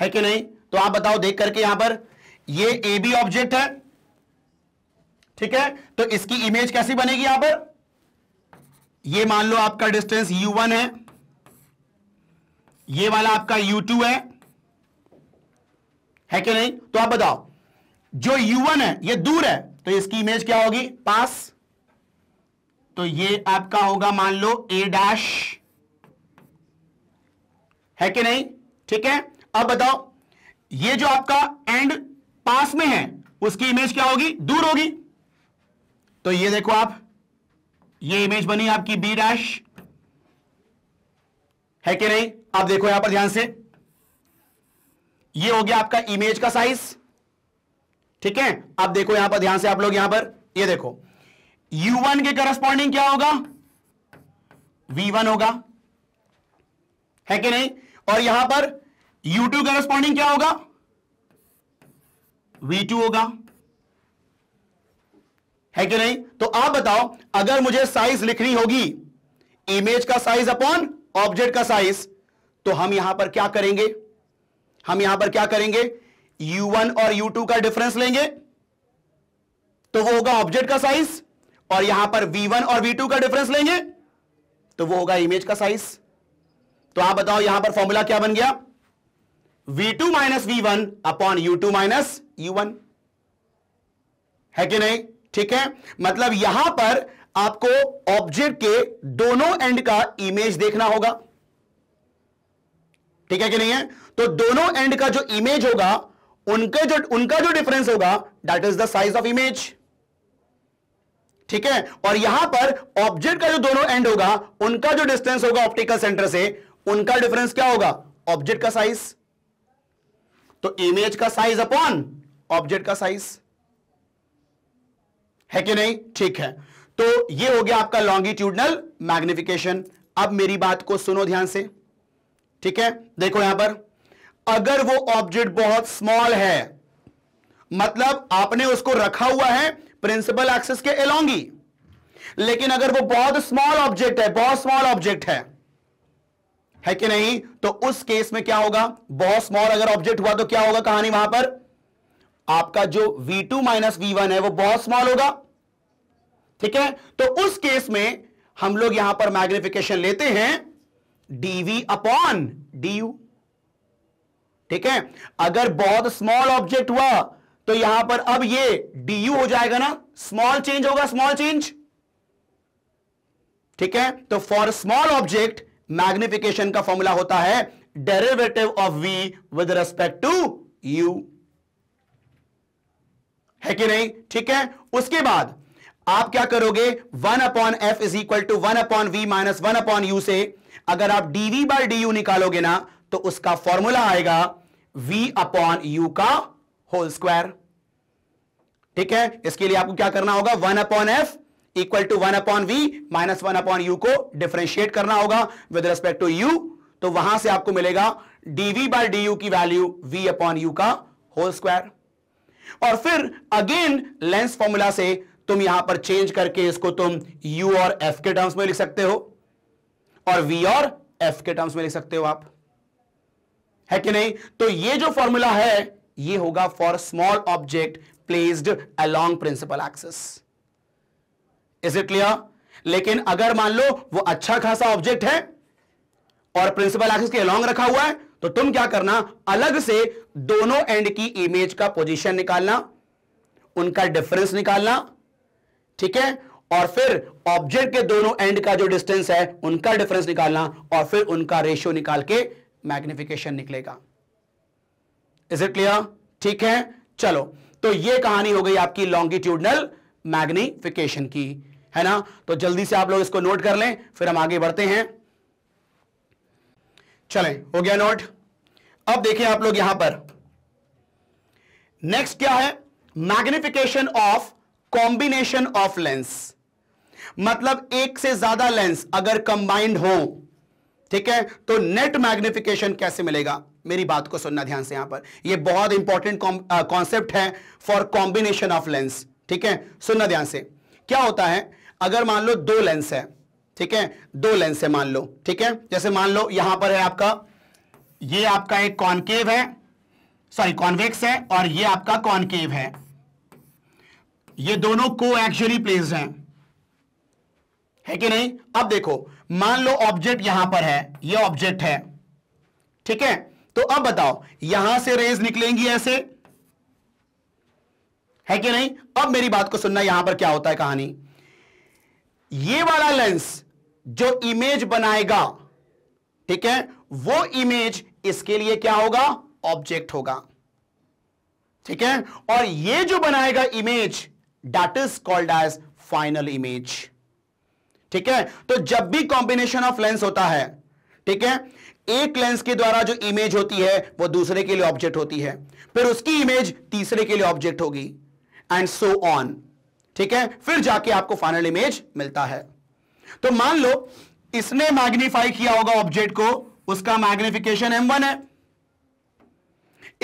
है कि नहीं तो आप बताओ देख करके यहां पर ये ए बी ऑब्जेक्ट है ठीक है तो इसकी इमेज कैसी बनेगी यहां पर ये मान लो आपका डिस्टेंस u1 है ये वाला आपका u2 है है कि नहीं तो आप बताओ जो u1 है ये दूर है तो इसकी इमेज क्या होगी पास तो ये आपका होगा मान लो ए डैश है कि नहीं ठीक है अब बताओ ये जो आपका एंड पास में है उसकी इमेज क्या होगी दूर होगी तो ये देखो आप ये इमेज बनी आपकी बी डैश है कि नहीं आप देखो यहां पर ध्यान से ये हो गया आपका इमेज का साइज ठीक है आप देखो यहां पर ध्यान से आप लोग यहां पर ये देखो u1 के करस्पॉन्डिंग क्या होगा v1 होगा है कि नहीं और यहां पर U2 टू रेस्पॉन्डिंग क्या होगा V2 होगा है कि नहीं तो आप बताओ अगर मुझे साइज लिखनी होगी इमेज का साइज अपॉन ऑब्जेक्ट का साइज तो हम यहां पर क्या करेंगे हम यहां पर क्या करेंगे U1 और U2 का डिफरेंस लेंगे तो वो होगा ऑब्जेक्ट का साइज और यहां पर V1 और V2 का डिफरेंस लेंगे तो वो होगा इमेज का साइज तो आप बताओ यहां पर फॉर्मूला क्या बन गया v2 two minus V one upon U two minus U one है कि नहीं ठीक है मतलब यहां पर आपको ऑब्जेक्ट के दोनों एंड का इमेज देखना होगा ठीक है कि नहीं है तो दोनों एंड का जो इमेज होगा उनके जो उनका जो डिफरेंस होगा that is the size of image ठीक है और यहां पर ऑब्जेक्ट का जो दोनों एंड होगा उनका जो डिस्टेंस होगा ऑप्टिकल सेंटर से उनका डिफरेंस क्या होगा ऑब्जेक्ट का साइज तो इमेज का साइज अपॉन ऑब्जेक्ट का साइज है कि नहीं ठीक है तो ये हो गया आपका लॉन्गिट्यूडनल मैग्निफिकेशन अब मेरी बात को सुनो ध्यान से ठीक है देखो यहां पर अगर वो ऑब्जेक्ट बहुत स्मॉल है मतलब आपने उसको रखा हुआ है प्रिंसिपल एक्सिस के एलोंगी लेकिन अगर वो बहुत स्मॉल ऑब्जेक्ट है बहुत स्मॉल ऑब्जेक्ट है है कि नहीं तो उस केस में क्या होगा बहुत स्मॉल अगर ऑब्जेक्ट हुआ तो क्या होगा कहानी वहां पर आपका जो v2 टू माइनस वी है वो बहुत स्मॉल होगा ठीक है तो उस केस में हम लोग यहां पर मैग्निफिकेशन लेते हैं dv अपॉन du ठीक है अगर बहुत स्मॉल ऑब्जेक्ट हुआ तो यहां पर अब ये du हो जाएगा ना स्मॉल चेंज होगा स्मॉल चेंज ठीक है तो फॉर स्मॉल ऑब्जेक्ट मैग्निफिकेशन का फॉर्मूला होता है derivative of V with respect to U है कि नहीं ठीक है उसके बाद आप क्या करोगे one upon F is equal to one upon we minus one upon U से अगर आप D V by D U निकालोगे ना तो उसका फॉर्मूला आएगा वी अपॉन यू का होल स्क्वायर ठीक है इसके लिए आपको क्या करना होगा one upon F equal to one upon we minus one upon U को डिफ्रेंशिएट करना होगा विद रेस्पेक्ट टू यू तो वहां से आपको मिलेगा डीवी बाय डी यू की वैल्यू वी अपॉन यू का होल स्क्वायर और फिर अगेन लेंस फॉर्मूला से तुम यहां पर चेंज करके इसको तुम u और f के टर्म्स में लिख सकते हो और v और f के टर्म्स में लिख सकते हो आप है कि नहीं तो ये जो फॉर्मूला है ये होगा for small object placed along principal axis is it clear लेकिन अगर मान लो वो अच्छा खासा ऑब्जेक्ट है और प्रिंसिपल एक्सिस के अलॉन्ग रखा हुआ है तो तुम क्या करना अलग से दोनों एंड की इमेज का पोजीशन निकालना उनका डिफरेंस निकालना ठीक है और फिर ऑब्जेक्ट के दोनों एंड का जो डिस्टेंस है उनका डिफरेंस निकालना और फिर उनका रेशियो निकाल के मैग्निफिकेशन निकलेगा इज इट क्लियर ठीक है चलो तो ये कहानी हो गई आपकी लॉन्गिट्यूडनल मैग्निफिकेशन की है ना तो जल्दी से आप लोग इसको नोट कर लें फिर हम आगे बढ़ते हैं चलें हो गया नोट अब देखिए आप लोग यहां पर नेक्स्ट क्या है magnification of combination of lens मतलब एक से ज्यादा लेंस अगर कंबाइंड हो ठीक है तो नेट मैग्निफिकेशन कैसे मिलेगा मेरी बात को सुनना ध्यान से यहां पर यह बहुत इंपॉर्टेंट कॉन्सेप्ट uh, है फॉर कॉम्बिनेशन ऑफ लेंस ठीक है सुनना ध्यान से क्या होता है अगर मान लो दो लेंस है ठीक है दो लेंस है मान लो ठीक है जैसे मान लो यहां पर है आपका ये आपका एक कॉनकेव है सॉरी कॉन्वेक्स है और ये आपका कॉनकेव है ये दोनों को एक्चुअली प्लेस्ड हैं है कि नहीं अब देखो मान लो ऑब्जेक्ट यहां पर है ये ऑब्जेक्ट है ठीक है तो अब बताओ यहां से रेज निकलेंगी ऐसे है कि नहीं अब मेरी बात को सुनना यहां पर क्या होता है कहानी ये वाला लेंस जो इमेज बनाएगा ठीक है वो इमेज इसके लिए क्या होगा ऑब्जेक्ट होगा ठीक है और ये जो बनाएगा image that is called as final image ठीक है तो जब भी कॉम्बिनेशन ऑफ लेंस होता है ठीक है एक लेंस के द्वारा जो इमेज होती है वो दूसरे के लिए ऑब्जेक्ट होती है फिर उसकी इमेज तीसरे के लिए ऑब्जेक्ट होगी एंड सो ऑन ठीक है फिर जाके आपको फाइनल इमेज मिलता है तो मान लो इसने मैग्नीफाई किया होगा ऑब्जेक्ट को उसका मैग्निफिकेशन एम वन है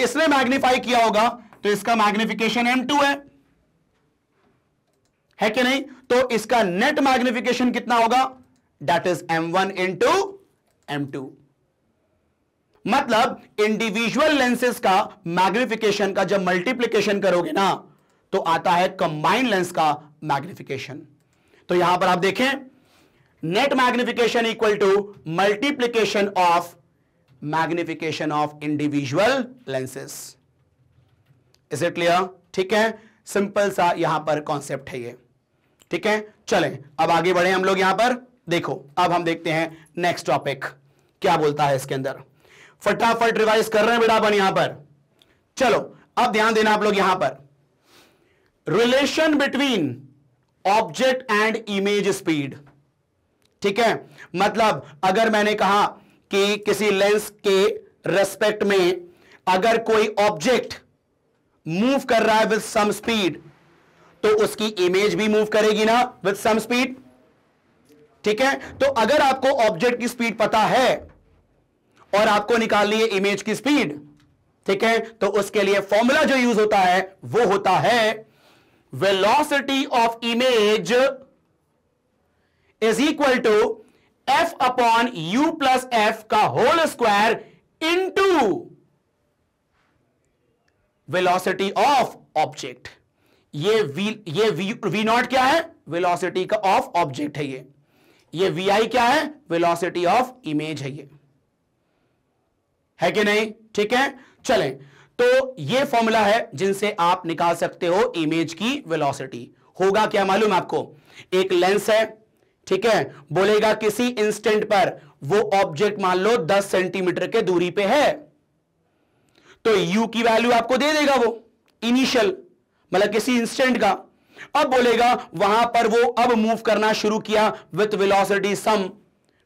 इसने मैग्नीफाई किया होगा तो इसका मैग्निफिकेशन एम टू है है कि नहीं तो इसका नेट मैग्निफिकेशन कितना होगा that is M one into M two मतलब इंडिविजुअल लेंसेज का मैग्निफिकेशन का जब मल्टीप्लीकेशन करोगे ना तो आता है कंबाइंड लेंस का मैग्निफिकेशन तो यहां पर आप देखें net magnification equal to multiplication of magnification of individual lenses is it clear ठीक है सिंपल सा यहां पर कॉन्सेप्ट है ये ठीक है चलें अब आगे बढ़े हम लोग यहां पर देखो अब हम देखते हैं नेक्स्ट टॉपिक क्या बोलता है इसके अंदर फटाफट रिवाइज कर रहे हैं बेटा अपन यहां पर चलो अब ध्यान देना आप लोग यहां पर relation between object and image speed ठीक है मतलब अगर मैंने कहा कि किसी लेंस के रेस्पेक्ट में अगर कोई ऑब्जेक्ट मूव कर रहा है विद सम स्पीड तो उसकी इमेज भी मूव करेगी ना विद सम स्पीड ठीक है तो अगर आपको ऑब्जेक्ट की स्पीड पता है और आपको निकालनी है इमेज की स्पीड ठीक है तो उसके लिए फॉर्मूला जो यूज होता है वो होता है velocity of image is equal to F upon U plus F का whole square to velocity of object ये वी ये वी नॉट क्या है वेलोसिटी का ऑफ ऑब्जेक्ट है ये ये वी आई क्या है वेलोसिटी ऑफ इमेज है ये है कि नहीं ठीक है चलें तो ये फॉर्मूला है जिनसे आप निकाल सकते हो इमेज की वेलोसिटी होगा क्या मालूम आपको एक लेंस है ठीक है बोलेगा किसी इंस्टेंट पर वो ऑब्जेक्ट मान लो 10 सेंटीमीटर के दूरी पे है तो u की वैल्यू आपको दे देगा वो इनिशियल मतलब किसी इंस्टेंट का अब बोलेगा वहां पर वो अब मूव करना शुरू किया विथ वेलोसिटी सम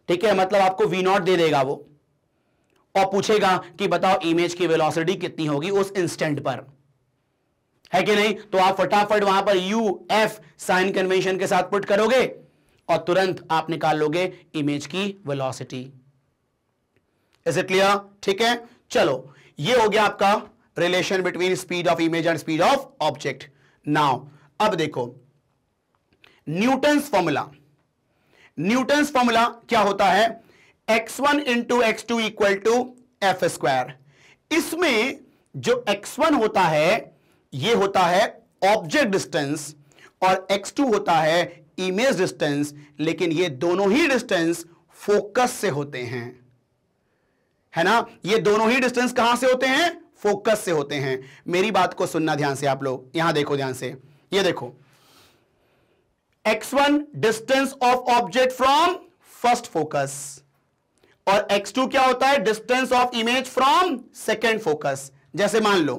ठीक है मतलब आपको v नॉट दे देगा वो और पूछेगा कि बताओ इमेज की वेलोसिटी कितनी होगी उस इंस्टेंट पर है कि नहीं तो आप फटाफट वहां पर यू एफ साइन कन्वेंशन के साथ पुट करोगे और तुरंत आप निकाल लोगे इमेज की वेलोसिटी इज इट क्लियर ठीक है चलो ये हो गया आपका relation between speed of image and speed of object now अब देखो न्यूटन फॉर्मूला न्यूटन फॉर्मूला क्या होता है X one into X two equal to F square इसमें जो एक्स वन होता है ये होता है ऑब्जेक्ट डिस्टेंस और एक्स टू होता है इमेज डिस्टेंस लेकिन ये दोनों ही डिस्टेंस फोकस से होते हैं है ना ये दोनों ही डिस्टेंस कहां से होते हैं फोकस से होते हैं मेरी बात को सुनना ध्यान से आप लोग यहां देखो ध्यान से ये देखो x1 distance of object from first focus और x2 क्या होता है distance of image from second focus जैसे मान लो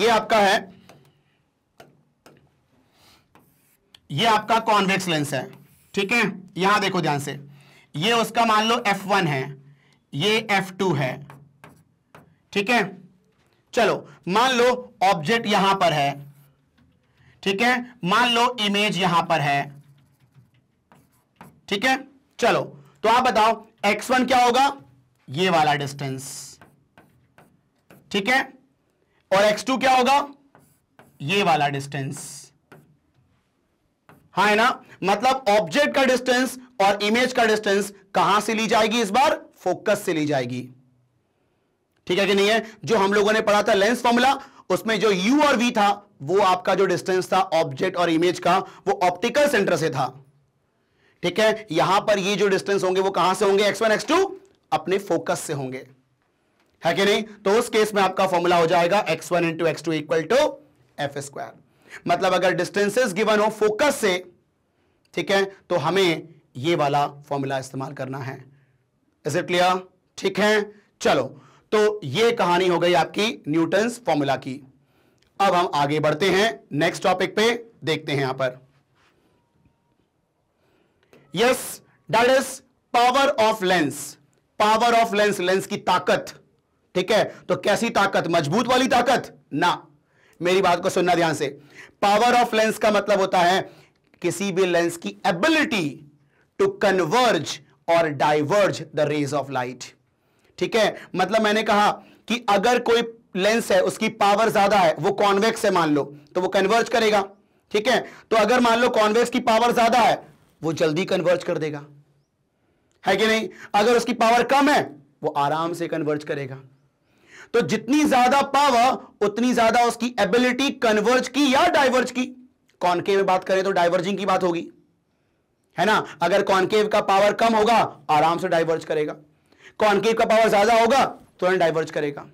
ये आपका है ये आपका कॉन्वेक्स लेंस है ठीक है यहां देखो ध्यान से ये उसका मान लो f1 है ये f2 है ठीक है चलो मान लो ऑब्जेक्ट यहां पर है ठीक है मान लो इमेज यहां पर है ठीक है चलो तो आप बताओ x1 क्या होगा ये वाला डिस्टेंस ठीक है और x2 क्या होगा ये वाला डिस्टेंस हा है ना मतलब ऑब्जेक्ट का डिस्टेंस और इमेज का डिस्टेंस कहां से ली जाएगी इस बार फोकस से ली जाएगी ठीक है कि नहीं है जो हम लोगों ने पढ़ा था लेंस फॉर्मूला उसमें जो u और v था वो आपका जो डिस्टेंस था ऑब्जेक्ट और इमेज का वो ऑप्टिकल सेंटर से था ठीक है यहां पर ये जो डिस्टेंस होंगे वो कहां से होंगे एक्स वन एक्स टू अपने फोकस से होंगे है कि नहीं तो उस केस में आपका फॉर्मूला हो जाएगा X one into X two equal to F square मतलब अगर डिस्टेंसेस गिवन हो फोकस से ठीक है तो हमें ये वाला फॉर्मूला इस्तेमाल करना है इज इट क्लियर ठीक है चलो तो ये कहानी हो गई आपकी न्यूटन्स फॉर्मूला की अब हम आगे बढ़ते हैं नेक्स्ट टॉपिक पे देखते हैं यहां पर yes that is power of lens power of lens lens की ताकत ठीक है तो कैसी ताकत मजबूत वाली ताकत ना मेरी बात को सुनना ध्यान से पावर ऑफ लेंस का मतलब होता है किसी भी लेंस की एबिलिटी टू कन्वर्ज और diverge the rays of light ठीक है मतलब मैंने कहा कि अगर कोई लेंस है उसकी पावर ज्यादा है वो कॉन्वेक्स है मान लो तो वो कन्वर्ज करेगा ठीक है तो अगर मान लो कॉन्वेक्स की पावर ज्यादा है वो जल्दी कन्वर्ज कर देगा है कि नहीं अगर उसकी पावर कम है वो आराम से कन्वर्ज करेगा तो जितनी ज्यादा पावर उतनी ज्यादा उसकी एबिलिटी कन्वर्ज की या डाइवर्ज की कॉनकेव में बात करें तो डाइवर्जिंग की बात होगी है ना अगर कॉनकेव का पावर कम होगा आराम से डाइवर्ज करेगा कॉनकेव का पावर ज्यादा होगा तुरंत डाइवर्ज करेगा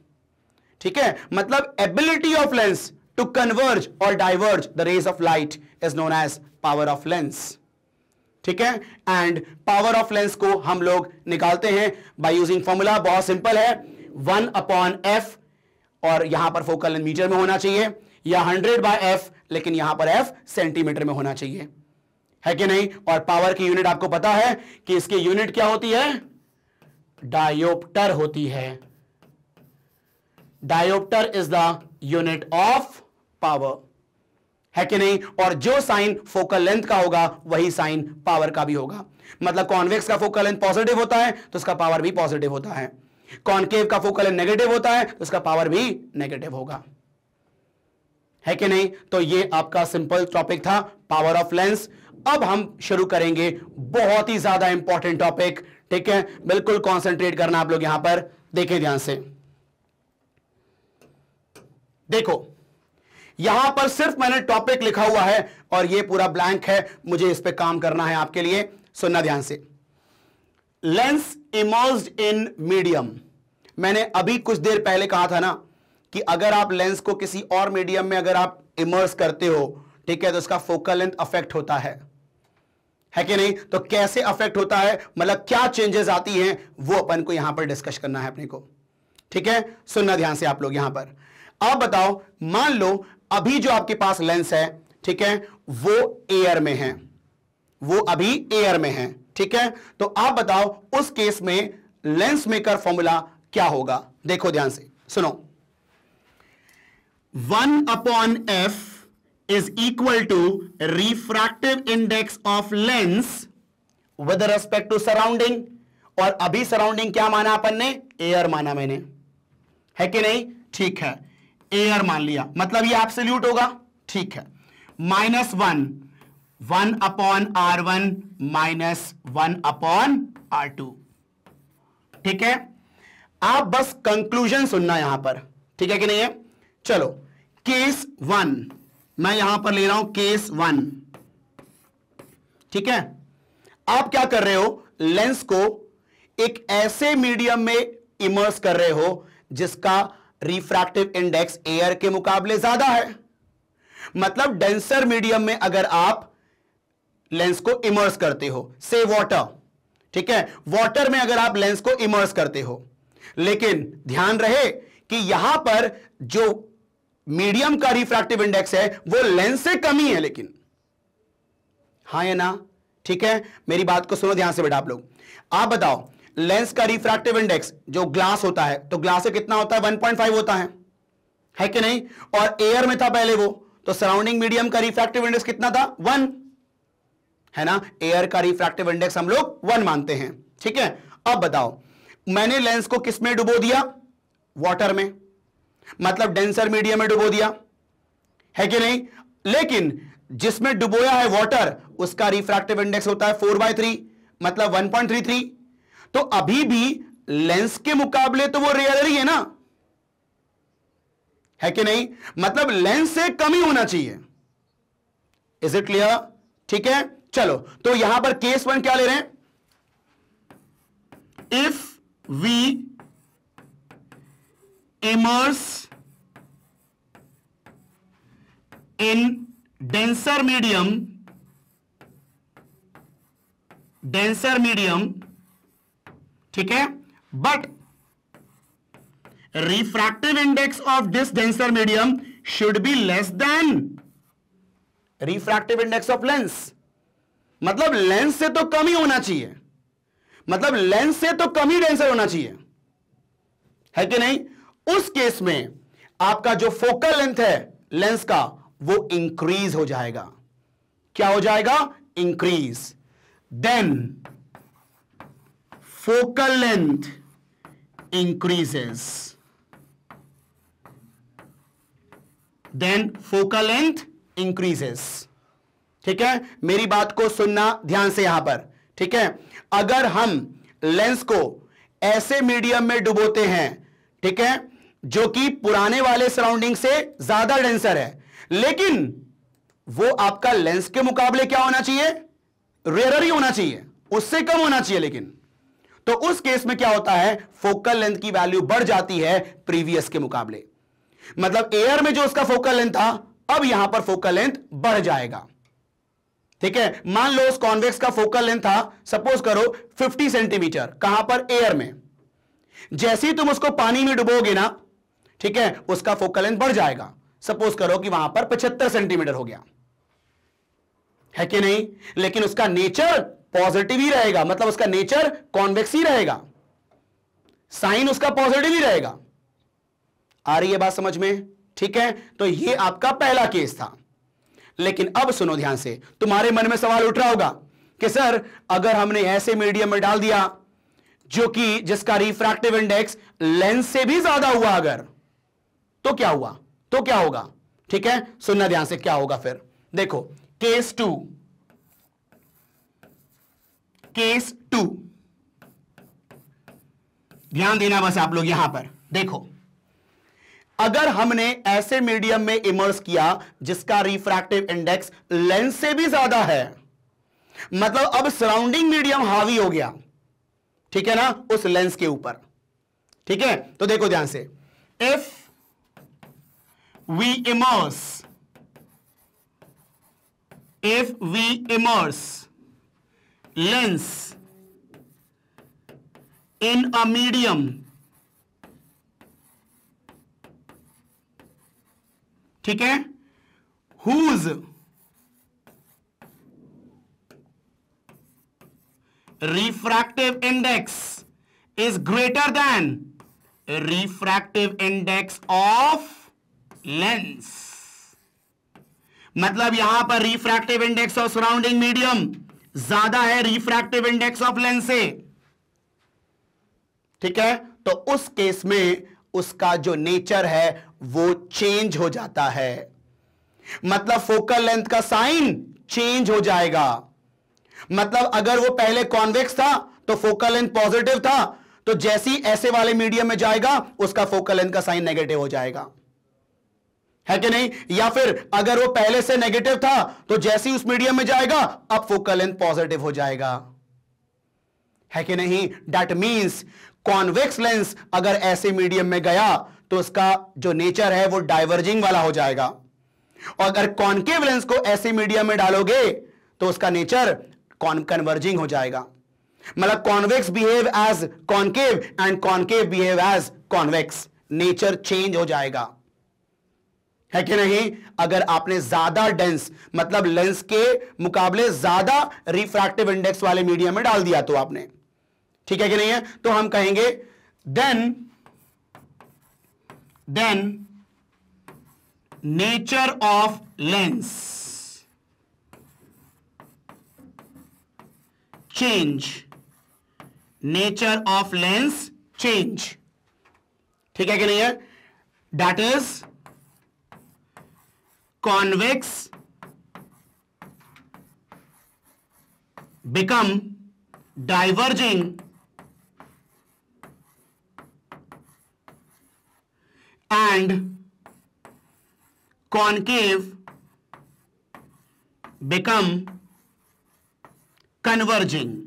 ठीक है मतलब ability of lens to converge और diverge the rays of light is known as power of lens ठीक है एंड पावर ऑफ लेंस को हम लोग निकालते हैं बाय यूजिंग फॉर्मूला बहुत सिंपल है वन अपॉन एफ और यहां पर फोकल लेंथ मीटर में होना चाहिए या हंड्रेड बाय एफ लेकिन यहां पर एफ सेंटीमीटर में होना चाहिए है कि नहीं और पावर की यूनिट आपको पता है कि इसकी यूनिट क्या होती है डायोप्टर होती है diopter is the unit of power है कि नहीं और जो साइन फोकल लेंथ का होगा वही साइन पावर का भी होगा मतलब कॉन्वेक्स का फोकल लेंथ पॉजिटिव होता है तो उसका पावर भी पॉजिटिव होता है कॉन्केव का फोकल लेंथ नेगेटिव होता है तो उसका पावर भी नेगेटिव होगा है कि नहीं तो ये आपका सिंपल टॉपिक था पावर ऑफ लेंस अब हम शुरू करेंगे बहुत ही ज्यादा इंपॉर्टेंट टॉपिक ठीक है बिल्कुल कॉन्सेंट्रेट करना आप लोग यहां पर देखें ध्यान से देखो यहां पर सिर्फ मैंने टॉपिक लिखा हुआ है और यह पूरा ब्लैंक है मुझे इस पर काम करना है आपके लिए सुनना ध्यान से लेंस इमर्स्ड इन मीडियम मैंने अभी कुछ देर पहले कहा था ना कि अगर आप लेंस को किसी और मीडियम में अगर आप इमर्स करते हो ठीक है तो उसका फोकल लेंथ अफेक्ट होता है है कि नहीं तो कैसे अफेक्ट होता है मतलब क्या चेंजेस आती हैं वो अपन को यहां पर डिस्कस करना है अपने को ठीक है सुनना ध्यान से आप लोग यहां पर अब बताओ मान लो अभी जो आपके पास लेंस है ठीक है वो एयर में है वो अभी एयर में है ठीक है तो आप बताओ उस केस में लेंस मेकर फॉर्मूला क्या होगा देखो ध्यान से सुनो one upon F is equal to refractive index of lens with respect to surrounding और अभी सराउंडिंग क्या माना अपन ने एयर माना मैंने है कि नहीं ठीक है एयर मान लिया मतलब ये एब्सोल्यूट होगा ठीक है minus one one upon R one minus one upon R two ठीक है आप बस कंक्लूजन सुनना यहां पर ठीक है कि नहीं है चलो केस वन मैं यहां पर ले रहा हूं केस वन ठीक है आप क्या कर रहे हो लेंस को एक ऐसे मीडियम में इमर्स कर रहे हो जिसका रिफ्रैक्टिव इंडेक्स एयर के मुकाबले ज्यादा है मतलब डेंसर मीडियम में अगर आप लेंस को इमर्स करते हो से वॉटर ठीक है वॉटर में अगर आप लेंस को इमर्स करते हो लेकिन ध्यान रहे कि यहां पर जो मीडियम का रिफ्रैक्टिव इंडेक्स है वो लेंस से कम ही है लेकिन हा या ना ठीक है मेरी बात को सुनो ध्यान से बेटा आप लोग आप बताओ लेंस का रिफ्रैक्टिव इंडेक्स जो ग्लास होता है तो ग्लास कितना होता है 1.5 होता है है कि नहीं और एयर में था पहले वो तो सराउंडिंग मीडियम का रिफ्रैक्टिव इंडेक्स कितना था वन है ना एयर का रिफ्रैक्टिव इंडेक्स हम लोग वन मानते हैं ठीक है अब बताओ मैंने लेंस को किसमें डुबो दिया वाटर में मतलब डेंसर मीडियम में डुबो दिया है कि नहीं लेकिन जिसमें डुबोया है वाटर उसका रिफ्रैक्टिव इंडेक्स होता है फोर बाय थ्री मतलब वन पॉइंट थ्री थ्री तो अभी भी लेंस के मुकाबले तो वो रेयर ही है ना है कि नहीं मतलब लेंस से कम ही होना चाहिए इज इट क्लियर ठीक है चलो तो यहां पर केस वन क्या ले रहे हैं if we immerse in denser medium denser medium ठीक है but refractive index of this denser medium should be less than refractive index of lens मतलब लेंस से तो कम ही होना चाहिए मतलब लेंस से तो कम ही डेंसर होना चाहिए है कि नहीं उस केस में आपका जो फोकल लेंथ है लेंस का वो इंक्रीज हो जाएगा क्या हो जाएगा increase then focal length increases then focal length increases ठीक है मेरी बात को सुनना ध्यान से यहां पर ठीक है अगर हम लेंस को ऐसे मीडियम में डुबोते हैं ठीक है जो कि पुराने वाले सराउंडिंग से ज्यादा डेंसर है लेकिन वो आपका लेंस के मुकाबले क्या होना चाहिए रेयर ही होना चाहिए उससे कम होना चाहिए लेकिन तो उस केस में क्या होता है फोकल लेंथ की वैल्यू बढ़ जाती है प्रीवियस के मुकाबले मतलब एयर में जो उसका फोकल लेंथ था अब यहां पर फोकल लेंथ बढ़ जाएगा ठीक है मान लो उस कॉन्वेक्स का फोकल लेंथ था सपोज करो 50 सेंटीमीटर कहां पर एयर में जैसे ही तुम उसको पानी में डुबोगे ना ठीक है उसका फोकल लेंथ बढ़ जाएगा सपोज करो कि वहां पर 75 सेंटीमीटर हो गया है कि नहीं लेकिन उसका नेचर पॉजिटिव ही रहेगा मतलब उसका नेचर कॉन्वेक्स ही रहेगा साइन उसका पॉजिटिव ही रहेगा आ रही है बात समझ में ठीक है तो ये आपका पहला केस था लेकिन अब सुनो ध्यान से तुम्हारे मन में सवाल उठ रहा होगा कि सर अगर हमने ऐसे मीडियम में डाल दिया जो कि जिसका रिफ्रैक्टिव इंडेक्स लेंस से भी ज्यादा हुआ अगर तो क्या हुआ तो क्या होगा ठीक है सुनना ध्यान से क्या होगा फिर देखो केस टू केस टू ध्यान देना बस आप लोग यहां पर देखो अगर हमने ऐसे मीडियम में इमर्स किया जिसका रिफ्रैक्टिव इंडेक्स लेंस से भी ज्यादा है मतलब अब सराउंडिंग मीडियम हावी हो गया ठीक है ना उस लेंस के ऊपर ठीक है तो देखो ध्यान से if we immerse if we immerse lens in a medium ठीक है whose refractive index is greater than refractive index of lens मतलब यहां पर refractive index of surrounding medium ज्यादा है रिफ्रैक्टिव इंडेक्स ऑफ लेंस से ठीक है तो उस केस में उसका जो नेचर है वो चेंज हो जाता है मतलब फोकल लेंथ का साइन चेंज हो जाएगा मतलब अगर वो पहले कॉन्वेक्स था तो फोकल लेंथ पॉजिटिव था तो जैसी ऐसे वाले मीडियम में जाएगा उसका फोकल लेंथ का साइन नेगेटिव हो जाएगा है कि नहीं या फिर अगर वो पहले से नेगेटिव था तो जैसे ही उस मीडियम में जाएगा अब फोकल लेंथ पॉजिटिव हो जाएगा है कि नहीं डैट मीन्स कॉन्वेक्स लेंस अगर ऐसे मीडियम में गया तो उसका जो नेचर है वो डाइवर्जिंग वाला हो जाएगा और अगर कॉन्केव लेंस को ऐसे मीडियम में डालोगे तो उसका नेचर कन्वर्जिंग हो जाएगा मतलब convex behave as concave and concave behave as convex nature change हो जाएगा है कि नहीं अगर आपने ज्यादा डेंस मतलब लेंस के मुकाबले ज्यादा रिफ्रैक्टिव इंडेक्स वाले मीडियम में डाल दिया तो आपने ठीक है कि नहीं है तो हम कहेंगे then then nature of lens change nature of lens change ठीक है कि नहीं है that is convex become diverging and concave become converging.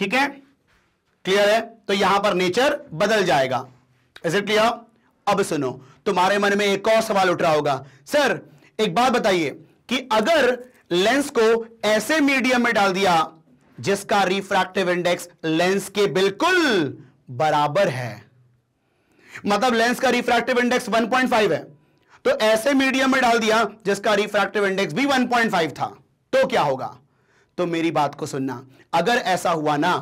ठीक है क्लियर है तो यहां पर नेचर बदल जाएगा इज इट क्लियर अब सुनो तुम्हारे मन में एक और सवाल उठ रहा होगा सर एक बात बताइए कि अगर लेंस को ऐसे मीडियम में डाल दिया जिसका रिफ्रैक्टिव इंडेक्स लेंस के बिल्कुल बराबर है मतलब लेंस का रिफ्रैक्टिव इंडेक्स 1.5 है तो ऐसे मीडियम में डाल दिया जिसका रिफ्रैक्टिव इंडेक्स भी 1.5 था तो क्या होगा तो मेरी बात को सुनना अगर ऐसा हुआ ना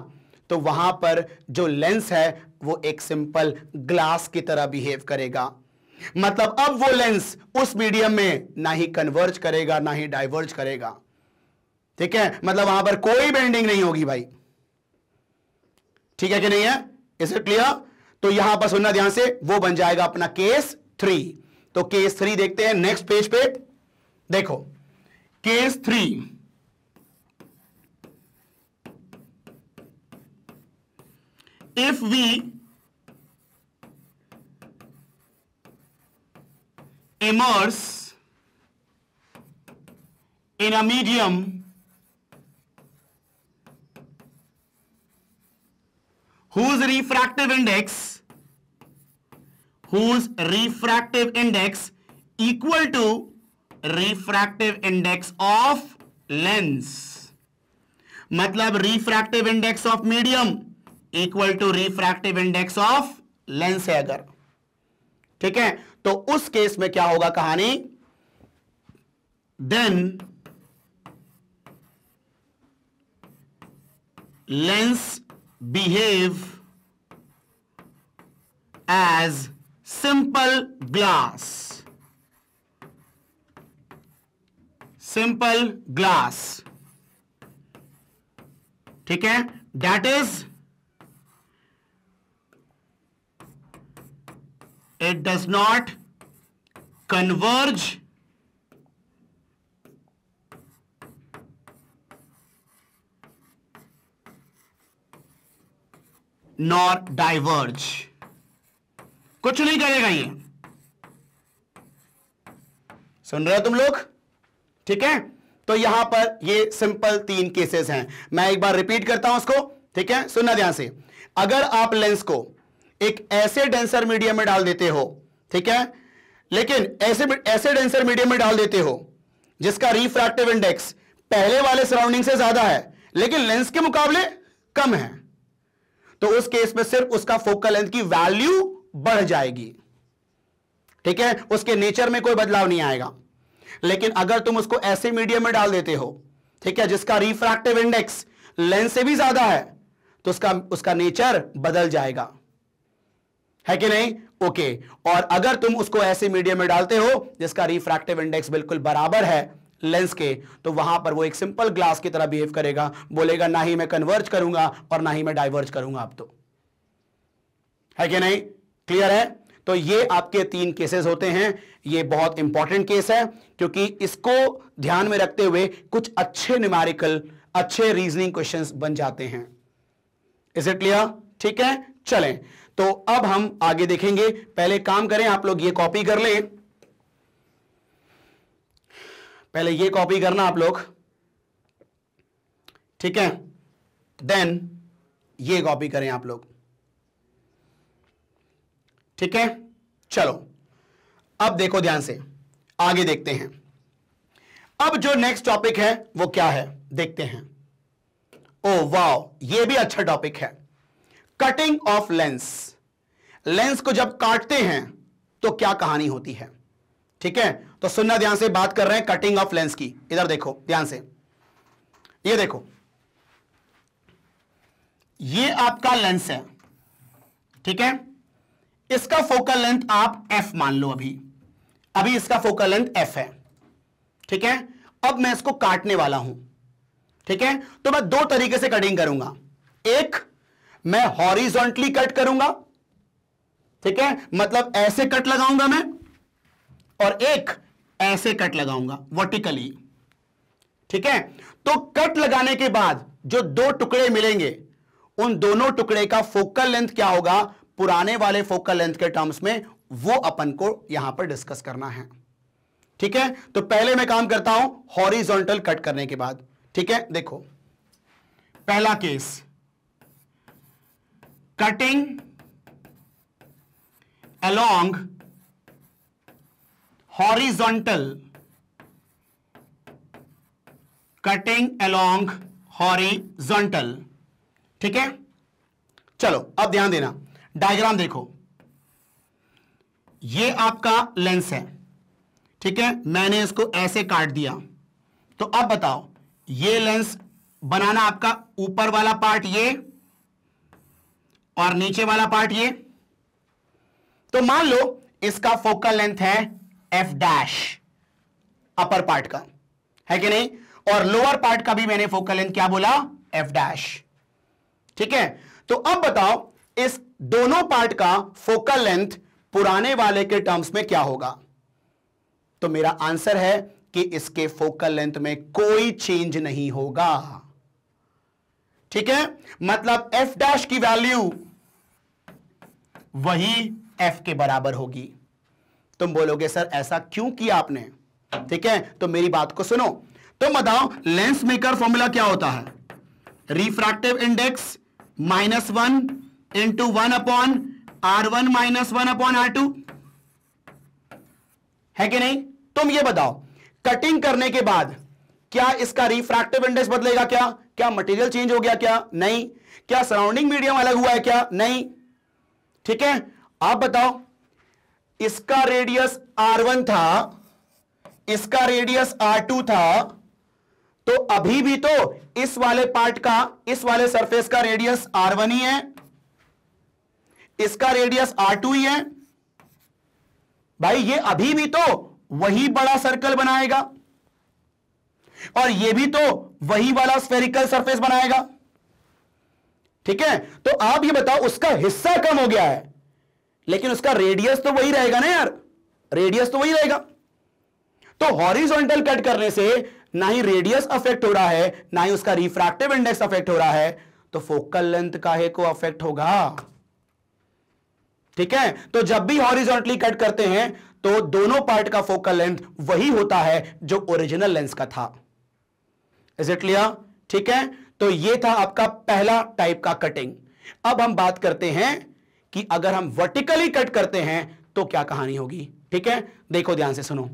तो वहां पर जो लेंस है वो एक सिंपल ग्लास की तरह बिहेव करेगा मतलब अब वो लेंस उस मीडियम में ना ही कन्वर्ज करेगा ना ही डाइवर्ज करेगा ठीक है मतलब वहां पर कोई बेंडिंग नहीं होगी भाई ठीक है कि नहीं है इसे क्लियर तो यहां पर सुनना ध्यान से वो बन जाएगा अपना केस थ्री तो केस थ्री देखते हैं नेक्स्ट पेज पे देखो case three if we immerse in a medium whose refractive index whose refractive index equal to refractive index of lens मतलब refractive index of medium equal to refractive index of lens है अगर ठीक है तो उस case में क्या होगा कहानी then lens behave as simple glass simple glass ठीक है that is it does not converge nor diverge कुछ नहीं करेगा ये सुन रहे हो तुम लोग ठीक है तो यहां पर ये सिंपल तीन केसेस हैं मैं एक बार रिपीट करता हूं उसको ठीक है सुनना ध्यान से अगर आप लेंस को एक ऐसे डेंसर मीडियम में डाल देते हो ठीक है लेकिन ऐसे ऐसे डेंसर मीडियम में डाल देते हो जिसका रिफ्रैक्टिव इंडेक्स पहले वाले सराउंडिंग से ज्यादा है लेकिन लेंस के मुकाबले कम है तो उस केस में सिर्फ उसका फोकल लेंथ की वैल्यू बढ़ जाएगी ठीक है उसके नेचर में कोई बदलाव नहीं आएगा लेकिन अगर तुम उसको ऐसे मीडियम में डाल देते हो ठीक है जिसका रिफ्रैक्टिव इंडेक्स लेंस से भी ज्यादा है तो उसका उसका नेचर बदल जाएगा है कि नहीं ओके और अगर तुम उसको ऐसे मीडियम में डालते हो जिसका रिफ्रैक्टिव इंडेक्स बिल्कुल बराबर है लेंस के तो वहां पर वो एक सिंपल ग्लास की तरह बिहेव करेगा बोलेगा ना ही मैं कन्वर्ज करूंगा और ना ही मैं डाइवर्ज करूंगा आप तो है कि नहीं क्लियर है तो ये आपके तीन केसेस होते हैं ये बहुत इंपॉर्टेंट केस है क्योंकि इसको ध्यान में रखते हुए कुछ अच्छे न्यूमेरिकल अच्छे रीजनिंग क्वेश्चंस बन जाते हैं इज इट क्लियर ठीक है चलें तो अब हम आगे देखेंगे पहले काम करें आप लोग ये कॉपी कर लें पहले ये कॉपी करना आप लोग ठीक है देन ये कॉपी करें आप लोग ठीक है चलो अब देखो ध्यान से आगे देखते हैं अब जो नेक्स्ट टॉपिक है वो क्या है देखते हैं ओ oh, वाओ ये भी अच्छा टॉपिक है कटिंग ऑफ लेंस लेंस को जब काटते हैं तो क्या कहानी होती है ठीक है तो सुनना ध्यान से बात कर रहे हैं कटिंग ऑफ लेंस की इधर देखो ध्यान से ये देखो ये आपका लेंस है ठीक है इसका फोकल लेंथ आप एफ मान लो अभी अभी इसका फोकल लेंथ एफ है ठीक है अब मैं इसको काटने वाला हूं ठीक है तो मैं दो तरीके से कटिंग करूंगा एक मैं हॉरिजॉन्टली कट करूंगा ठीक है मतलब ऐसे कट लगाऊंगा मैं और एक ऐसे कट लगाऊंगा वर्टिकली ठीक है तो कट लगाने के बाद जो दो टुकड़े मिलेंगे उन दोनों टुकड़े का फोकल लेंथ क्या होगा पुराने वाले फोकल लेंथ के टर्म्स में वो अपन को यहां पर डिस्कस करना है ठीक है तो पहले मैं काम करता हूं हॉरिजॉन्टल कट करने के बाद ठीक है देखो पहला case cutting along horizontal cutting along horizontal ठीक है चलो अब ध्यान देना डायग्राम देखो ये आपका लेंस है ठीक है मैंने इसको ऐसे काट दिया तो अब बताओ ये लेंस बनाना आपका ऊपर वाला पार्ट ये और नीचे वाला पार्ट ये तो मान लो इसका फोकल लेंथ है एफ डैश अपर पार्ट का है कि नहीं और लोअर पार्ट का भी मैंने फोकल लेंथ क्या बोला एफ डैश ठीक है तो अब बताओ इस दोनों पार्ट का फोकल लेंथ पुराने वाले के टर्म्स में क्या होगा तो मेरा आंसर है कि इसके फोकल लेंथ में कोई चेंज नहीं होगा ठीक है मतलब एफ डैश की वैल्यू वही एफ के बराबर होगी तुम बोलोगे सर ऐसा क्यों किया आपने ठीक है तो मेरी बात को सुनो तुम बताओ लेंस मेकर फॉर्मूला क्या होता है refractive index minus one into one upon R one minus one upon R two है कि नहीं तुम ये बताओ कटिंग करने के बाद क्या इसका रिफ्रैक्टिव इंडेक्स बदलेगा क्या क्या मटेरियल चेंज हो गया क्या नहीं क्या सराउंडिंग मीडियम अलग हुआ है क्या नहीं ठीक है आप बताओ इसका रेडियस R1 था इसका रेडियस R2 था तो अभी भी तो इस वाले पार्ट का इस वाले सरफेस का रेडियस R1 ही है इसका रेडियस R2 ही है भाई ये अभी भी तो वही बड़ा सर्कल बनाएगा और ये भी तो वही वाला स्फेरिकल सरफेस बनाएगा ठीक है तो आप ये बताओ उसका हिस्सा कम हो गया है लेकिन उसका रेडियस तो वही रहेगा ना यार रेडियस तो वही रहेगा तो हॉरिजॉन्टल कट करने से ना ही रेडियस अफेक्ट हो रहा है ना ही उसका रिफ्रैक्टिव इंडेक्स अफेक्ट हो रहा है तो फोकल लेंथ का है को अफेक्ट होगा ठीक है तो जब भी हॉरिजॉन्टली कट करते हैं तो दोनों पार्ट का फोकल लेंथ वही होता है जो ओरिजिनल लेंस का था इज इट क्लियर ठीक है तो ये था आपका पहला टाइप का कटिंग अब हम बात करते हैं कि अगर हम वर्टिकली कट करते हैं तो क्या कहानी होगी ठीक है देखो ध्यान से सुनो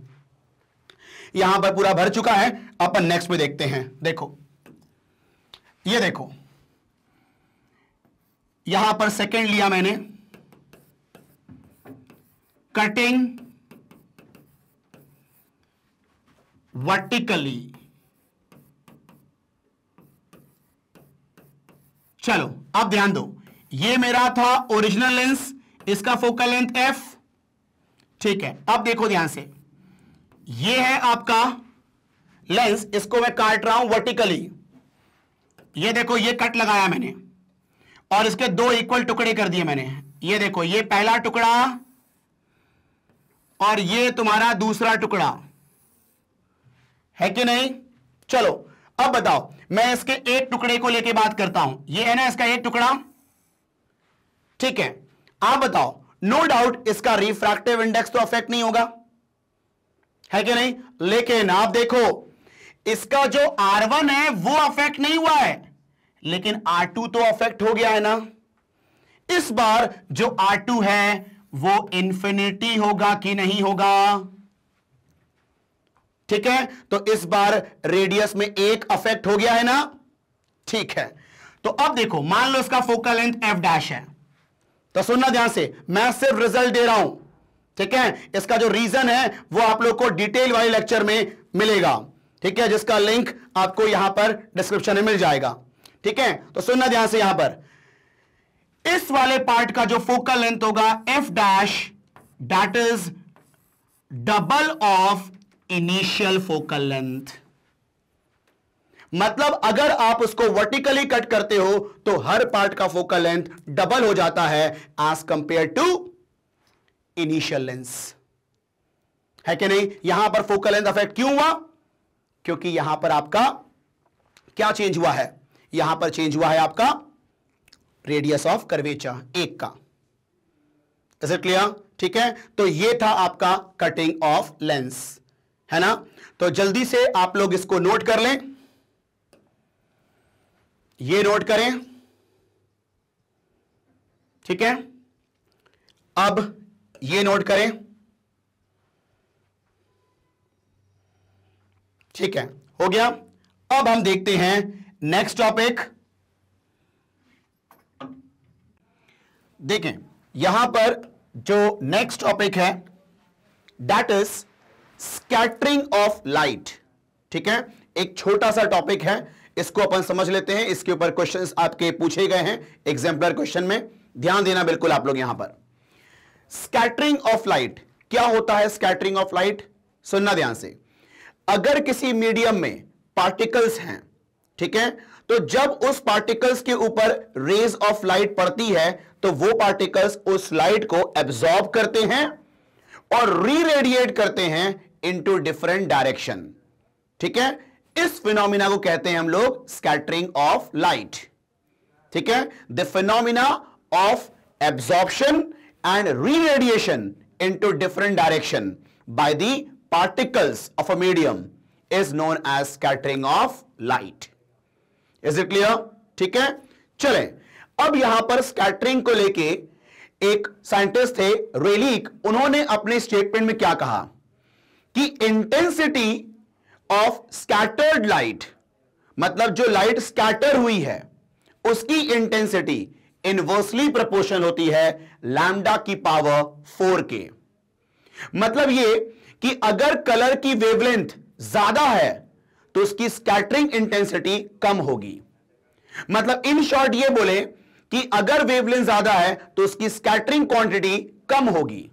यहां पर पूरा भर चुका है अपन नेक्स्ट में देखते हैं देखो ये देखो यहां पर सेकंड लिया मैंने कटिंग वर्टिकली चलो अब ध्यान दो ये मेरा था ओरिजिनल लेंस इसका फोकल लेंथ एफ ठीक है अब देखो ध्यान से ये है आपका लेंस इसको मैं काट रहा हूं वर्टिकली ये देखो ये कट लगाया मैंने और इसके दो इक्वल टुकड़े कर दिए मैंने ये देखो ये पहला टुकड़ा और ये तुम्हारा दूसरा टुकड़ा है कि नहीं चलो अब बताओ मैं इसके एक टुकड़े को लेके बात करता हूं ये है ना इसका एक टुकड़ा ठीक है आप बताओ नो डाउट इसका रिफ्रैक्टिव इंडेक्स तो अफेक्ट नहीं होगा है कि नहीं लेकिन आप देखो इसका जो R1 है वो अफेक्ट नहीं हुआ है लेकिन R2 तो अफेक्ट हो गया है ना इस बार जो R2 है वो इंफिनिटी होगा कि नहीं होगा ठीक है तो इस बार रेडियस में एक अफेक्ट हो गया है ना ठीक है तो अब देखो मान लो इसका फोकल लेंथ एफ डैश है तो सुनना ध्यान से मैं सिर्फ रिजल्ट दे रहा हूं ठीक है इसका जो रीजन है वो आप लोग को डिटेल वाले लेक्चर में मिलेगा ठीक है जिसका लिंक आपको यहां पर डिस्क्रिप्शन में मिल जाएगा ठीक है तो सुनना ध्यान से यहां पर इस वाले पार्ट का जो फोकल लेंथ होगा F dash that is double of initial focal length मतलब अगर आप उसको वर्टिकली कट करते हो तो हर पार्ट का फोकल लेंथ डबल हो जाता है as compare to initial lens है कि नहीं यहां पर फोकल लेंथ अफेक्ट क्यों हुआ क्योंकि यहां पर आपका क्या चेंज हुआ है यहां पर चेंज हुआ है आपका रेडियस ऑफ कर्वेचर एक का इज इट क्लियर ठीक है तो ये था आपका कटिंग ऑफ लेंस है ना तो जल्दी से आप लोग इसको नोट कर लें ये नोट करें ठीक है अब ये नोट करें ठीक है हो गया अब हम देखते हैं नेक्स्ट टॉपिक देखें यहां पर जो नेक्स्ट टॉपिक है that is scattering of light ठीक है एक छोटा सा टॉपिक है इसको अपन समझ लेते हैं इसके ऊपर क्वेश्चंस आपके पूछे गए हैं एग्जाम्पलर क्वेश्चन में ध्यान देना बिल्कुल आप लोग यहां पर स्कैटरिंग ऑफ लाइट क्या होता है स्कैटरिंग ऑफ लाइट सुनना ध्यान से अगर किसी मीडियम में पार्टिकल्स हैं ठीक है तो जब उस पार्टिकल्स के ऊपर रेज ऑफ लाइट पड़ती है तो वो पार्टिकल्स उस लाइट को एब्सॉर्ब करते हैं और री रेडिएट करते हैं इनटू डिफरेंट डायरेक्शन ठीक है इस फिनोमिना को कहते हैं हम लोग स्कैटरिंग ऑफ लाइट ठीक है the phenomena of absorption and reradiation into different direction by the particles of a medium is known as scattering of light is it clear ठीक है चलें अब यहां पर स्कैटरिंग को लेके एक साइंटिस्ट थे रेलिक उन्होंने अपने स्टेटमेंट में क्या कहा कि इंटेंसिटी ऑफ स्कैटर्ड लाइट मतलब जो लाइट स्कैटर हुई है उसकी इंटेंसिटी इनवर्सली प्रोपोर्शन होती है लैम्डा की पावर फोर के मतलब ये कि अगर कलर की वेवलेंथ ज्यादा है तो उसकी स्कैटरिंग इंटेंसिटी कम होगी मतलब इन शॉर्ट ये बोले कि अगर वेवलेंथ ज्यादा है तो उसकी स्कैटरिंग क्वांटिटी कम होगी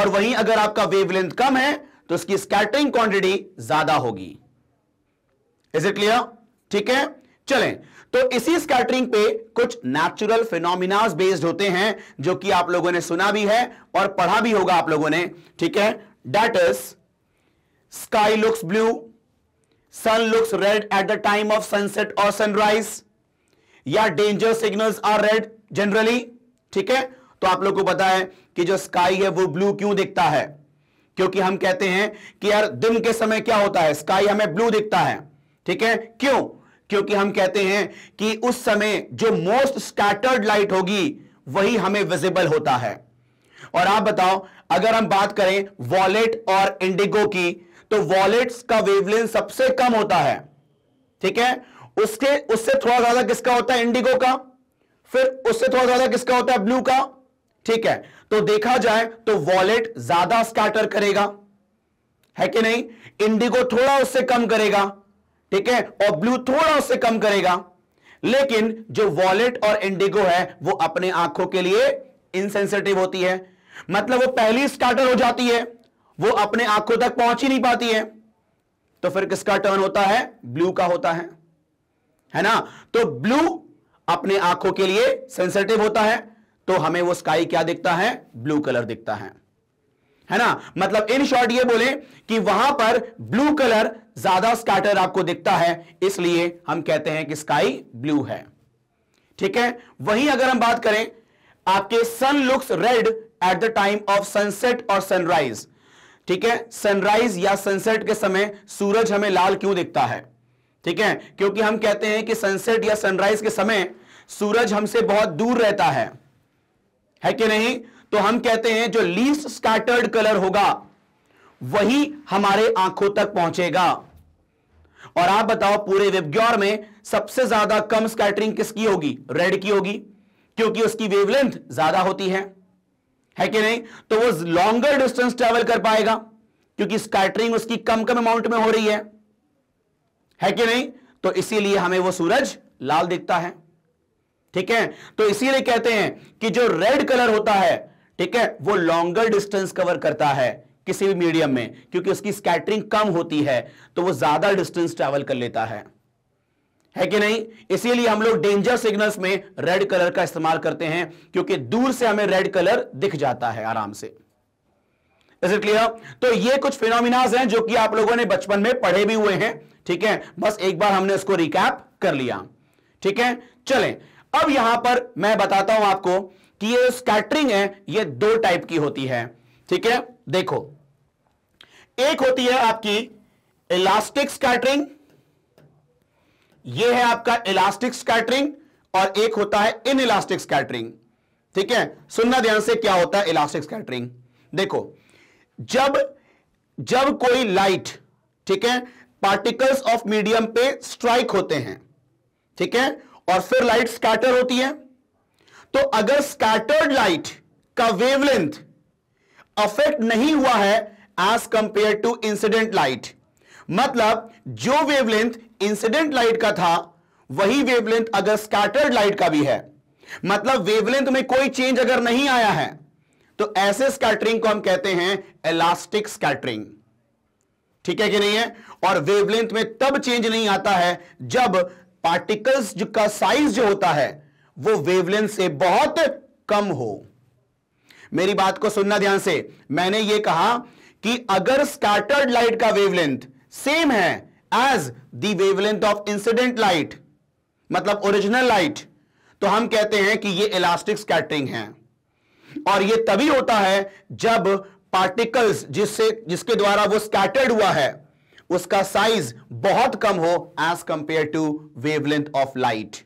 और वहीं अगर आपका वेवलेंथ कम है तो उसकी स्कैटरिंग क्वांटिटी ज्यादा होगी इज इट क्लियर ठीक है चलें तो इसी स्कैटरिंग पे कुछ नेचुरल फिनोमिनाज बेस्ड होते हैं जो कि आप लोगों ने सुना भी है और पढ़ा भी होगा आप लोगों ने ठीक है that is sky looks blue sun looks red at the time of sunset और सनराइज या danger signals are red generally ठीक है तो आप लोग को पता है कि जो स्काई है वो ब्लू क्यों दिखता है क्योंकि हम कहते हैं कि यार दिन के समय क्या होता है स्काई हमें ब्लू दिखता है ठीक है क्यों क्योंकि हम कहते हैं कि उस समय जो मोस्ट स्कैटर्ड लाइट होगी वही हमें विजिबल होता है और आप बताओ अगर हम बात करें वॉलेट और इंडिगो की तो वॉलेट्स का वेवलेंथ सबसे कम होता है ठीक है उसके उससे थोड़ा ज्यादा किसका होता है इंडिगो का फिर उससे थोड़ा ज्यादा किसका होता है ब्लू का ठीक है तो देखा जाए तो वॉलेट ज्यादा स्कैटर करेगा है कि नहीं इंडिगो थोड़ा उससे कम करेगा ठीक है और ब्लू थोड़ा उससे कम करेगा लेकिन जो वॉलेट और इंडिगो है वो अपने आंखों के लिए इनसेंसिटिव होती है मतलब वो पहली स्टार्टर हो जाती है वो अपने आंखों तक पहुंच ही नहीं पाती है तो फिर किसका टर्न होता है ब्लू का होता है है ना तो ब्लू अपने आंखों के लिए सेंसिटिव होता है तो हमें वो स्काई क्या दिखता है ब्लू कलर दिखता है है ना मतलब इन शॉर्ट ये बोले कि वहां पर ब्लू कलर ज्यादा स्कैटर आपको दिखता है इसलिए हम कहते हैं कि स्काई ब्लू है ठीक है वहीं अगर हम बात करें आपके sun looks red at the time of sunset और सनराइज ठीक है सनराइज या सनसेट के समय सूरज हमें लाल क्यों दिखता है ठीक है क्योंकि हम कहते हैं कि सनसेट या सनराइज के समय सूरज हमसे बहुत दूर रहता है है कि नहीं तो हम कहते हैं जो लीस्ट स्कैटर्ड कलर होगा वही हमारे आंखों तक पहुंचेगा और आप बताओ पूरे वेबग्योर में सबसे ज्यादा कम स्कैटरिंग किसकी होगी रेड की होगी क्योंकि उसकी वेवलेंथ ज्यादा होती है है कि नहीं तो वो लॉन्गर डिस्टेंस ट्रेवल कर पाएगा क्योंकि स्कैटरिंग उसकी कम कम अमाउंट में हो रही है है कि नहीं तो इसीलिए हमें वो सूरज लाल दिखता है ठीक है तो इसीलिए कहते हैं कि जो रेड कलर होता है ठीक है वो लॉन्गर डिस्टेंस कवर करता है किसी भी मीडियम में क्योंकि उसकी स्कैटरिंग कम होती है तो वो ज्यादा डिस्टेंस ट्रेवल कर लेता है है कि नहीं इसीलिए हम लोग डेंजर सिग्नल्स में रेड कलर का इस्तेमाल करते हैं क्योंकि दूर से हमें रेड कलर दिख जाता है आराम से इज इट क्लियर तो ये कुछ फिनोमिनाज हैं जो कि आप लोगों ने बचपन में पढ़े भी हुए हैं ठीक है बस एक बार हमने उसको रिकैप कर लिया ठीक है चलें अब यहां पर मैं बताता हूं आपको कि ये स्कैटरिंग है ये दो टाइप की होती है ठीक है देखो एक होती है आपकी इलास्टिक स्कैटरिंग ये है आपका इलास्टिक स्कैटरिंग और एक होता है इन इलास्टिक स्कैटरिंग ठीक है सुनना ध्यान से क्या होता है इलास्टिक स्कैटरिंग देखो जब जब कोई लाइट ठीक है पार्टिकल्स ऑफ मीडियम पे स्ट्राइक होते हैं ठीक है और फिर लाइट स्कैटर होती है तो अगर स्कैटर्ड लाइट का वेवलेंथ अफेक्ट नहीं हुआ है as compare to incident light मतलब जो वेवलेंथ इंसिडेंट लाइट का था वही वेवलेंथ अगर स्कैटर्ड लाइट का भी है मतलब वेवलेंथ में कोई चेंज अगर नहीं आया है तो ऐसे स्कैटरिंग को हम कहते हैं इलास्टिक स्कैटरिंग ठीक है कि नहीं है और वेवलेंथ में तब चेंज नहीं आता है जब पार्टिकल्स जो का साइज जो होता है वो वेवलेंथ से बहुत कम हो मेरी बात को सुनना ध्यान से मैंने ये कहा कि अगर स्कैटर्ड लाइट का वेवलेंथ सेम है as the wavelength of incident light मतलब ओरिजिनल लाइट तो हम कहते हैं कि ये इलास्टिक स्कैटरिंग है और ये तभी होता है जब पार्टिकल्स जिससे जिसके द्वारा वो स्कैटर्ड हुआ है उसका साइज बहुत कम हो as compare to wavelength of light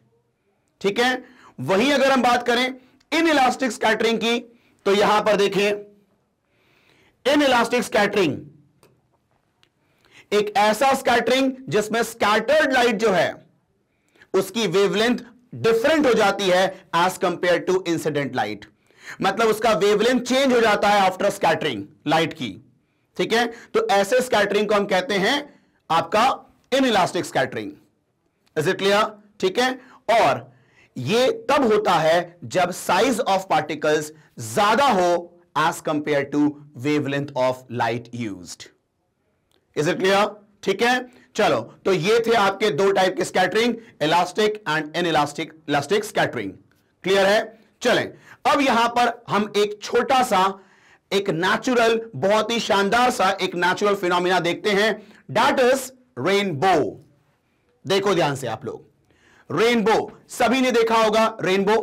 ठीक है वही अगर हम बात करें इन इलास्टिक स्कैटरिंग की तो यहां पर देखें इन इलास्टिक स्कैटरिंग एक ऐसा स्कैटरिंग जिसमें स्कैटर्ड लाइट जो है उसकी वेवलेंथ डिफरेंट हो जाती है as compare to incident light मतलब उसका वेवलेंथ चेंज हो जाता है आफ्टर स्कैटरिंग लाइट की ठीक है तो ऐसे स्कैटरिंग को हम कहते हैं आपका inelastic scattering is it clear ठीक है और ये तब होता है जब साइज ऑफ पार्टिकल्स ज्यादा हो as compare to wavelength of light used is it clear ठीक है चलो तो ये थे आपके दो टाइप के scattering elastic and inelastic elastic scattering clear है चलें अब यहां पर हम एक छोटा सा एक नेचुरल बहुत ही शानदार सा एक नेचुरल फिनोमिना देखते हैं डैट इज रेनबो देखो ध्यान से आप लोग रेनबो सभी ने देखा होगा रेनबो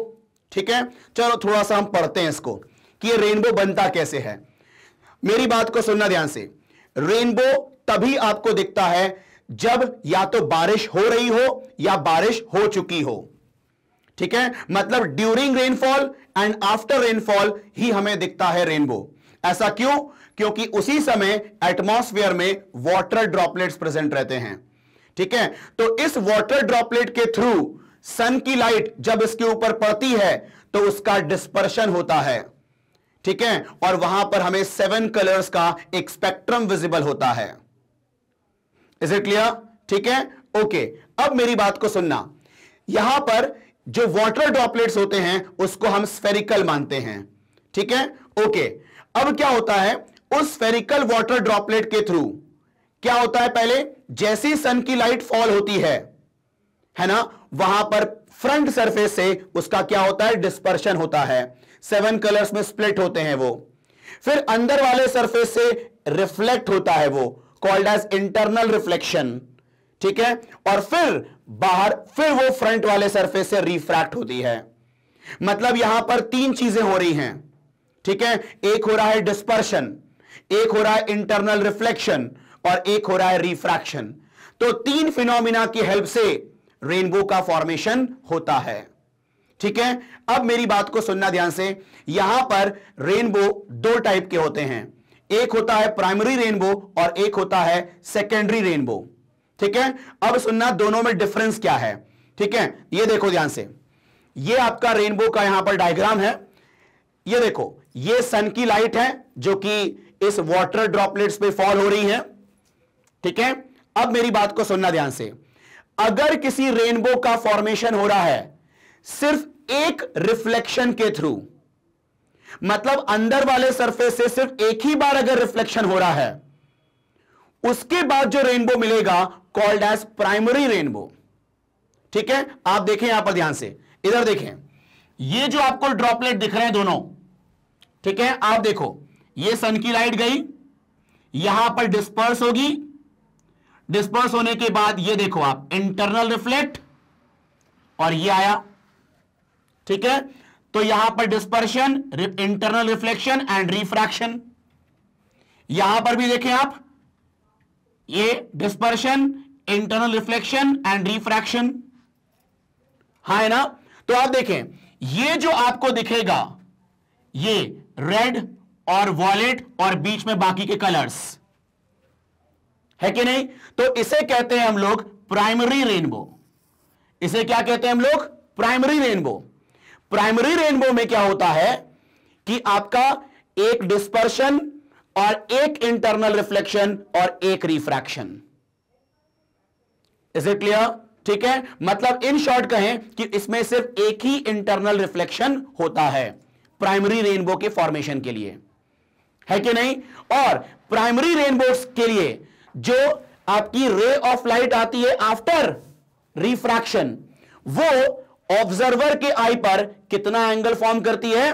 ठीक है चलो थोड़ा सा हम पढ़ते हैं इसको कि ये रेनबो बनता कैसे है मेरी बात को सुनना ध्यान से रेनबो तभी आपको दिखता है जब या तो बारिश हो रही हो या बारिश हो चुकी हो ठीक है मतलब during rainfall and after rainfall ही हमें दिखता है रेनबो ऐसा क्यों क्योंकि उसी समय एटमॉस्फेयर में वाटर ड्रॉपलेट्स प्रेजेंट रहते हैं ठीक है तो इस वाटर ड्रॉपलेट के थ्रू सन की लाइट जब इसके ऊपर पड़ती है तो उसका डिस्पर्शन होता है ठीक है और वहां पर हमें सेवन कलर्स का एक स्पेक्ट्रम विजिबल होता है इज इट क्लियर ठीक है ओके अब मेरी बात को सुनना यहां पर जो वाटर ड्रॉपलेट्स होते हैं उसको हम स्फेरिकल मानते हैं ठीक है ओके अब क्या होता है उस फेरिकल वाटर ड्रॉपलेट के थ्रू क्या होता है पहले जैसी सन की लाइट फॉल होती है है ना वहां पर फ्रंट सरफेस से उसका क्या होता है डिस्पर्शन होता है सेवन कलर्स में स्प्लिट होते हैं वो फिर अंदर वाले सरफेस से रिफ्लेक्ट होता है वो कॉल्ड एज इंटरनल रिफ्लेक्शन ठीक है और फिर बाहर फिर वो फ्रंट वाले सरफेस से रिफ्रैक्ट होती है मतलब यहां पर तीन चीजें हो रही हैं ठीक है एक हो रहा है डिस्पर्शन एक हो रहा है इंटरनल रिफ्लेक्शन और एक हो रहा है रिफ्रैक्शन तो तीन फिनोमिना की हेल्प से रेनबो का फॉर्मेशन होता है ठीक है अब मेरी बात को सुनना ध्यान से यहां पर रेनबो दो टाइप के होते हैं एक होता है प्राइमरी रेनबो और एक होता है सेकेंडरी रेनबो ठीक है अब सुनना दोनों में डिफरेंस क्या है ठीक है ये देखो ध्यान से ये आपका रेनबो का यहां पर डायग्राम है ये देखो ये सन की लाइट है जो कि इस वाटर ड्रॉपलेट्स पे फॉल हो रही है ठीक है अब मेरी बात को सुनना ध्यान से अगर किसी रेनबो का फॉर्मेशन हो रहा है सिर्फ एक रिफ्लेक्शन के थ्रू मतलब अंदर वाले सरफेस से सिर्फ एक ही बार अगर रिफ्लेक्शन हो रहा है उसके बाद जो रेनबो मिलेगा कॉल्ड एज प्राइमरी रेनबो ठीक है आप देखें यहां पर ध्यान से इधर देखें ये जो आपको ड्रॉपलेट दिख रहे हैं दोनों ठीक है आप देखो ये सन की लाइट गई यहां पर डिस्पर्स होगी डिस्पर्स होने के बाद ये देखो आप इंटरनल रिफ्लेक्ट और ये आया ठीक है तो यहां पर dispersion internal reflection and refraction यहां पर भी देखें आप ये dispersion internal reflection and refraction हा है ना तो आप देखें ये जो आपको दिखेगा ये रेड और वॉलेट और बीच में बाकी के कलर्स है कि नहीं तो इसे कहते हैं हम लोग प्राइमरी रेनबो इसे क्या कहते हैं हम लोग प्राइमरी रेनबो प्राइमरी रेनबो में क्या होता है कि आपका एक डिस्पर्शन और एक इंटरनल रिफ्लेक्शन और एक रिफ्रैक्शन इज इट क्लियर ठीक है मतलब इन शॉर्ट कहें कि इसमें सिर्फ एक ही इंटरनल रिफ्लेक्शन होता है प्राइमरी रेनबो के फॉर्मेशन के लिए है कि नहीं और प्राइमरी रेनबोस के लिए जो आपकी रे ऑफ लाइट आती है आफ्टर रिफ्रैक्शन वो ऑब्जर्वर के आई पर कितना एंगल फॉर्म करती है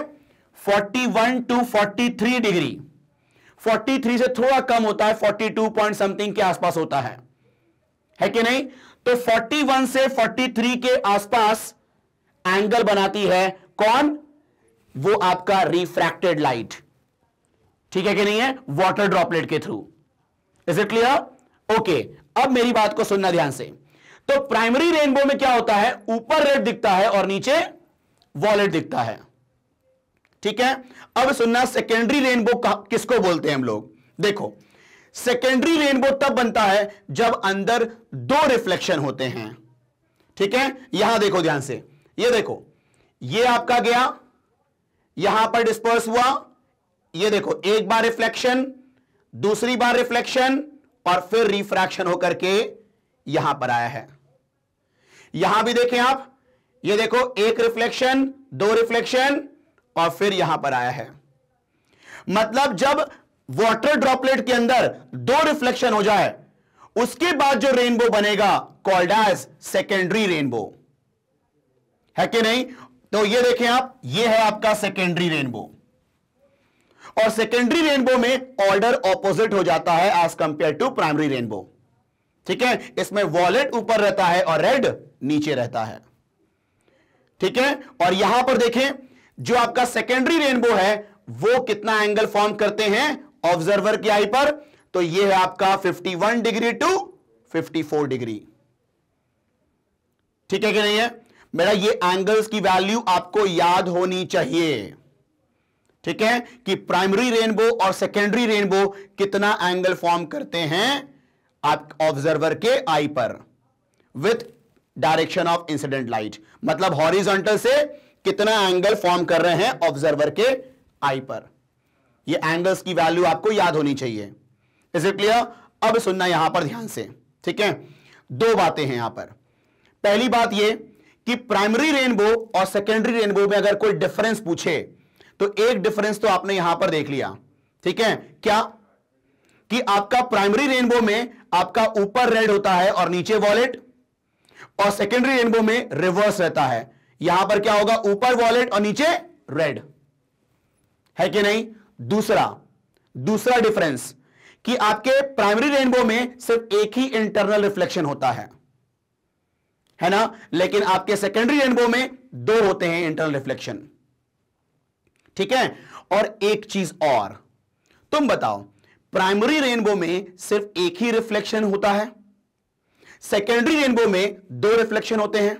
41 टू 43 डिग्री 43 से थोड़ा कम होता है 42 पॉइंट समथिंग के आसपास होता है है कि नहीं तो 41 से 43 के आसपास एंगल बनाती है कौन वो आपका रिफ्रैक्टेड लाइट ठीक है कि नहीं है वाटर ड्रॉपलेट के through is it clear okay अब मेरी बात को सुनना ध्यान से तो प्राइमरी रेनबो में क्या होता है ऊपर रेड दिखता है और नीचे वॉलेट दिखता है ठीक है अब सुनना सेकेंडरी रेनबो किसको बोलते हैं हम लोग देखो सेकेंडरी रेनबो तब बनता है जब अंदर दो रिफ्लेक्शन होते हैं ठीक है यहां देखो ध्यान से ये देखो ये आपका गया यहां पर डिस्पर्स हुआ ये देखो एक बार रिफ्लेक्शन दूसरी बार रिफ्लेक्शन और फिर रिफ्रैक्शन होकर के यहां पर आया है यहां भी देखें आप ये देखो एक रिफ्लेक्शन दो रिफ्लेक्शन और फिर यहां पर आया है मतलब जब वाटर ड्रॉपलेट के अंदर दो रिफ्लेक्शन हो जाए उसके बाद जो रेनबो बनेगा कॉल्ड एज सेकेंडरी रेनबो है कि नहीं तो ये देखें आप ये है आपका सेकेंडरी रेनबो और सेकेंडरी रेनबो में ऑर्डर ऑपोजिट हो जाता है as compare to primary rainbow ठीक है इसमें वॉलेट ऊपर रहता है और रेड नीचे रहता है ठीक है और यहां पर देखें जो आपका सेकेंडरी रेनबो है वो कितना एंगल फॉर्म करते हैं ऑब्जर्वर की आई पर तो ये है आपका 51 डिग्री टू 54 डिग्री ठीक है कि नहीं है मेरा ये एंगल्स की वैल्यू आपको याद होनी चाहिए ठीक है कि प्राइमरी रेनबो और सेकेंडरी रेनबो कितना एंगल फॉर्म करते हैं आप ऑब्जर्वर के आई पर with direction of incident light मतलब हॉरिजॉन्टल से कितना एंगल फॉर्म कर रहे हैं ऑब्जर्वर के आई पर ये एंगल्स की वैल्यू आपको याद होनी चाहिए इज इट क्लियर अब सुनना यहां पर ध्यान से ठीक है दो बातें हैं यहां पर पहली बात ये कि प्राइमरी रेनबो और सेकेंडरी रेनबो में अगर कोई डिफरेंस पूछे तो एक डिफरेंस तो आपने यहां पर देख लिया ठीक है क्या कि आपका प्राइमरी रेनबो में आपका ऊपर रेड होता है और नीचे वॉलेट और सेकेंडरी रेनबो में रिवर्स रहता है यहां पर क्या होगा ऊपर वॉलेट और नीचे रेड है कि नहीं दूसरा दूसरा डिफरेंस कि आपके प्राइमरी रेनबो में सिर्फ एक ही इंटरनल रिफ्लेक्शन होता है है ना लेकिन आपके सेकेंडरी रेनबो में दो होते हैं इंटरनल रिफ्लेक्शन ठीक है और एक चीज और तुम बताओ प्राइमरी रेनबो में सिर्फ एक ही रिफ्लेक्शन होता है सेकेंडरी रेनबो में दो रिफ्लेक्शन होते हैं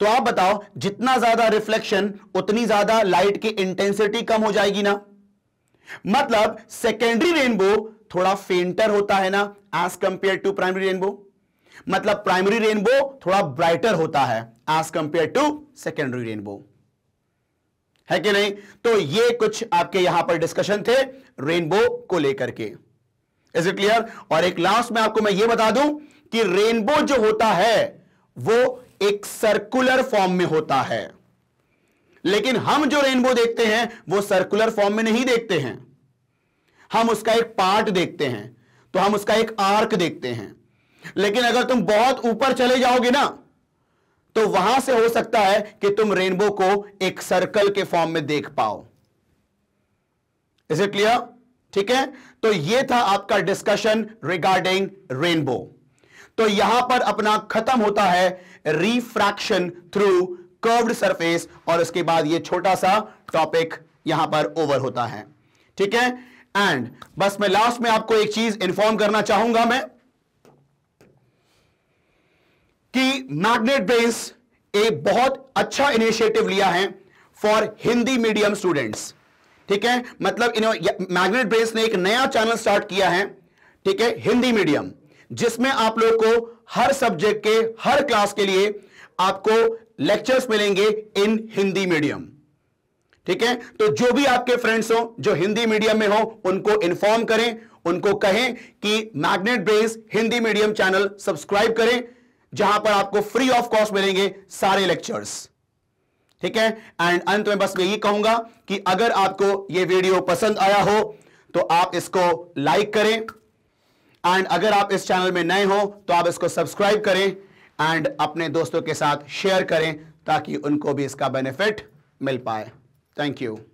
तो आप बताओ जितना ज्यादा रिफ्लेक्शन उतनी ज्यादा लाइट की इंटेंसिटी कम हो जाएगी ना मतलब सेकेंडरी रेनबो थोड़ा फेंटर होता है ना as compare to primary rainbow मतलब प्राइमरी रेनबो थोड़ा ब्राइटर होता है as compare to secondary rainbow है कि नहीं तो ये कुछ आपके यहां पर डिस्कशन थे रेनबो को लेकर के इज इट क्लियर और एक लास्ट में आपको मैं ये बता दूं कि रेनबो जो होता है वो एक सर्कुलर फॉर्म में होता है लेकिन हम जो रेनबो देखते हैं वो सर्कुलर फॉर्म में नहीं देखते हैं हम उसका एक पार्ट देखते हैं तो हम उसका एक आर्क देखते हैं लेकिन अगर तुम बहुत ऊपर चले जाओगे ना तो वहां से हो सकता है कि तुम रेनबो को एक सर्कल के फॉर्म में देख पाओ इज इट क्लियर ठीक है तो ये था आपका डिस्कशन रिगार्डिंग रेनबो तो यहां पर अपना खत्म होता है रिफ्रैक्शन थ्रू कर्व्ड सरफेस और उसके बाद ये छोटा सा टॉपिक यहां पर ओवर होता है ठीक है एंड बस मैं लास्ट में आपको एक चीज इन्फॉर्म करना चाहूंगा मैं कि मैग्नेट ब्रेन्स एक बहुत अच्छा इनिशिएटिव लिया है फॉर हिंदी मीडियम स्टूडेंट्स ठीक है मतलब मैग्नेट ब्रेन्स ने एक नया चैनल स्टार्ट किया है ठीक है हिंदी मीडियम जिसमें आप लोग को हर सब्जेक्ट के हर क्लास के लिए आपको लेक्चर्स मिलेंगे इन हिंदी मीडियम ठीक है तो जो भी आपके फ्रेंड्स हो जो हिंदी मीडियम में हो उनको इन्फॉर्म करें उनको कहें कि Magnet Brains Hindi medium channel subscribe करें जहां पर आपको फ्री ऑफ कॉस्ट मिलेंगे सारे लेक्चर्स ठीक है एंड अंत में बस मैं ये कहूंगा कि अगर आपको ये वीडियो पसंद आया हो तो आप इसको लाइक करें एंड अगर आप इस चैनल में नए हो तो आप इसको सब्सक्राइब करें एंड अपने दोस्तों के साथ शेयर करें ताकि उनको भी इसका बेनिफिट मिल पाए थैंक यू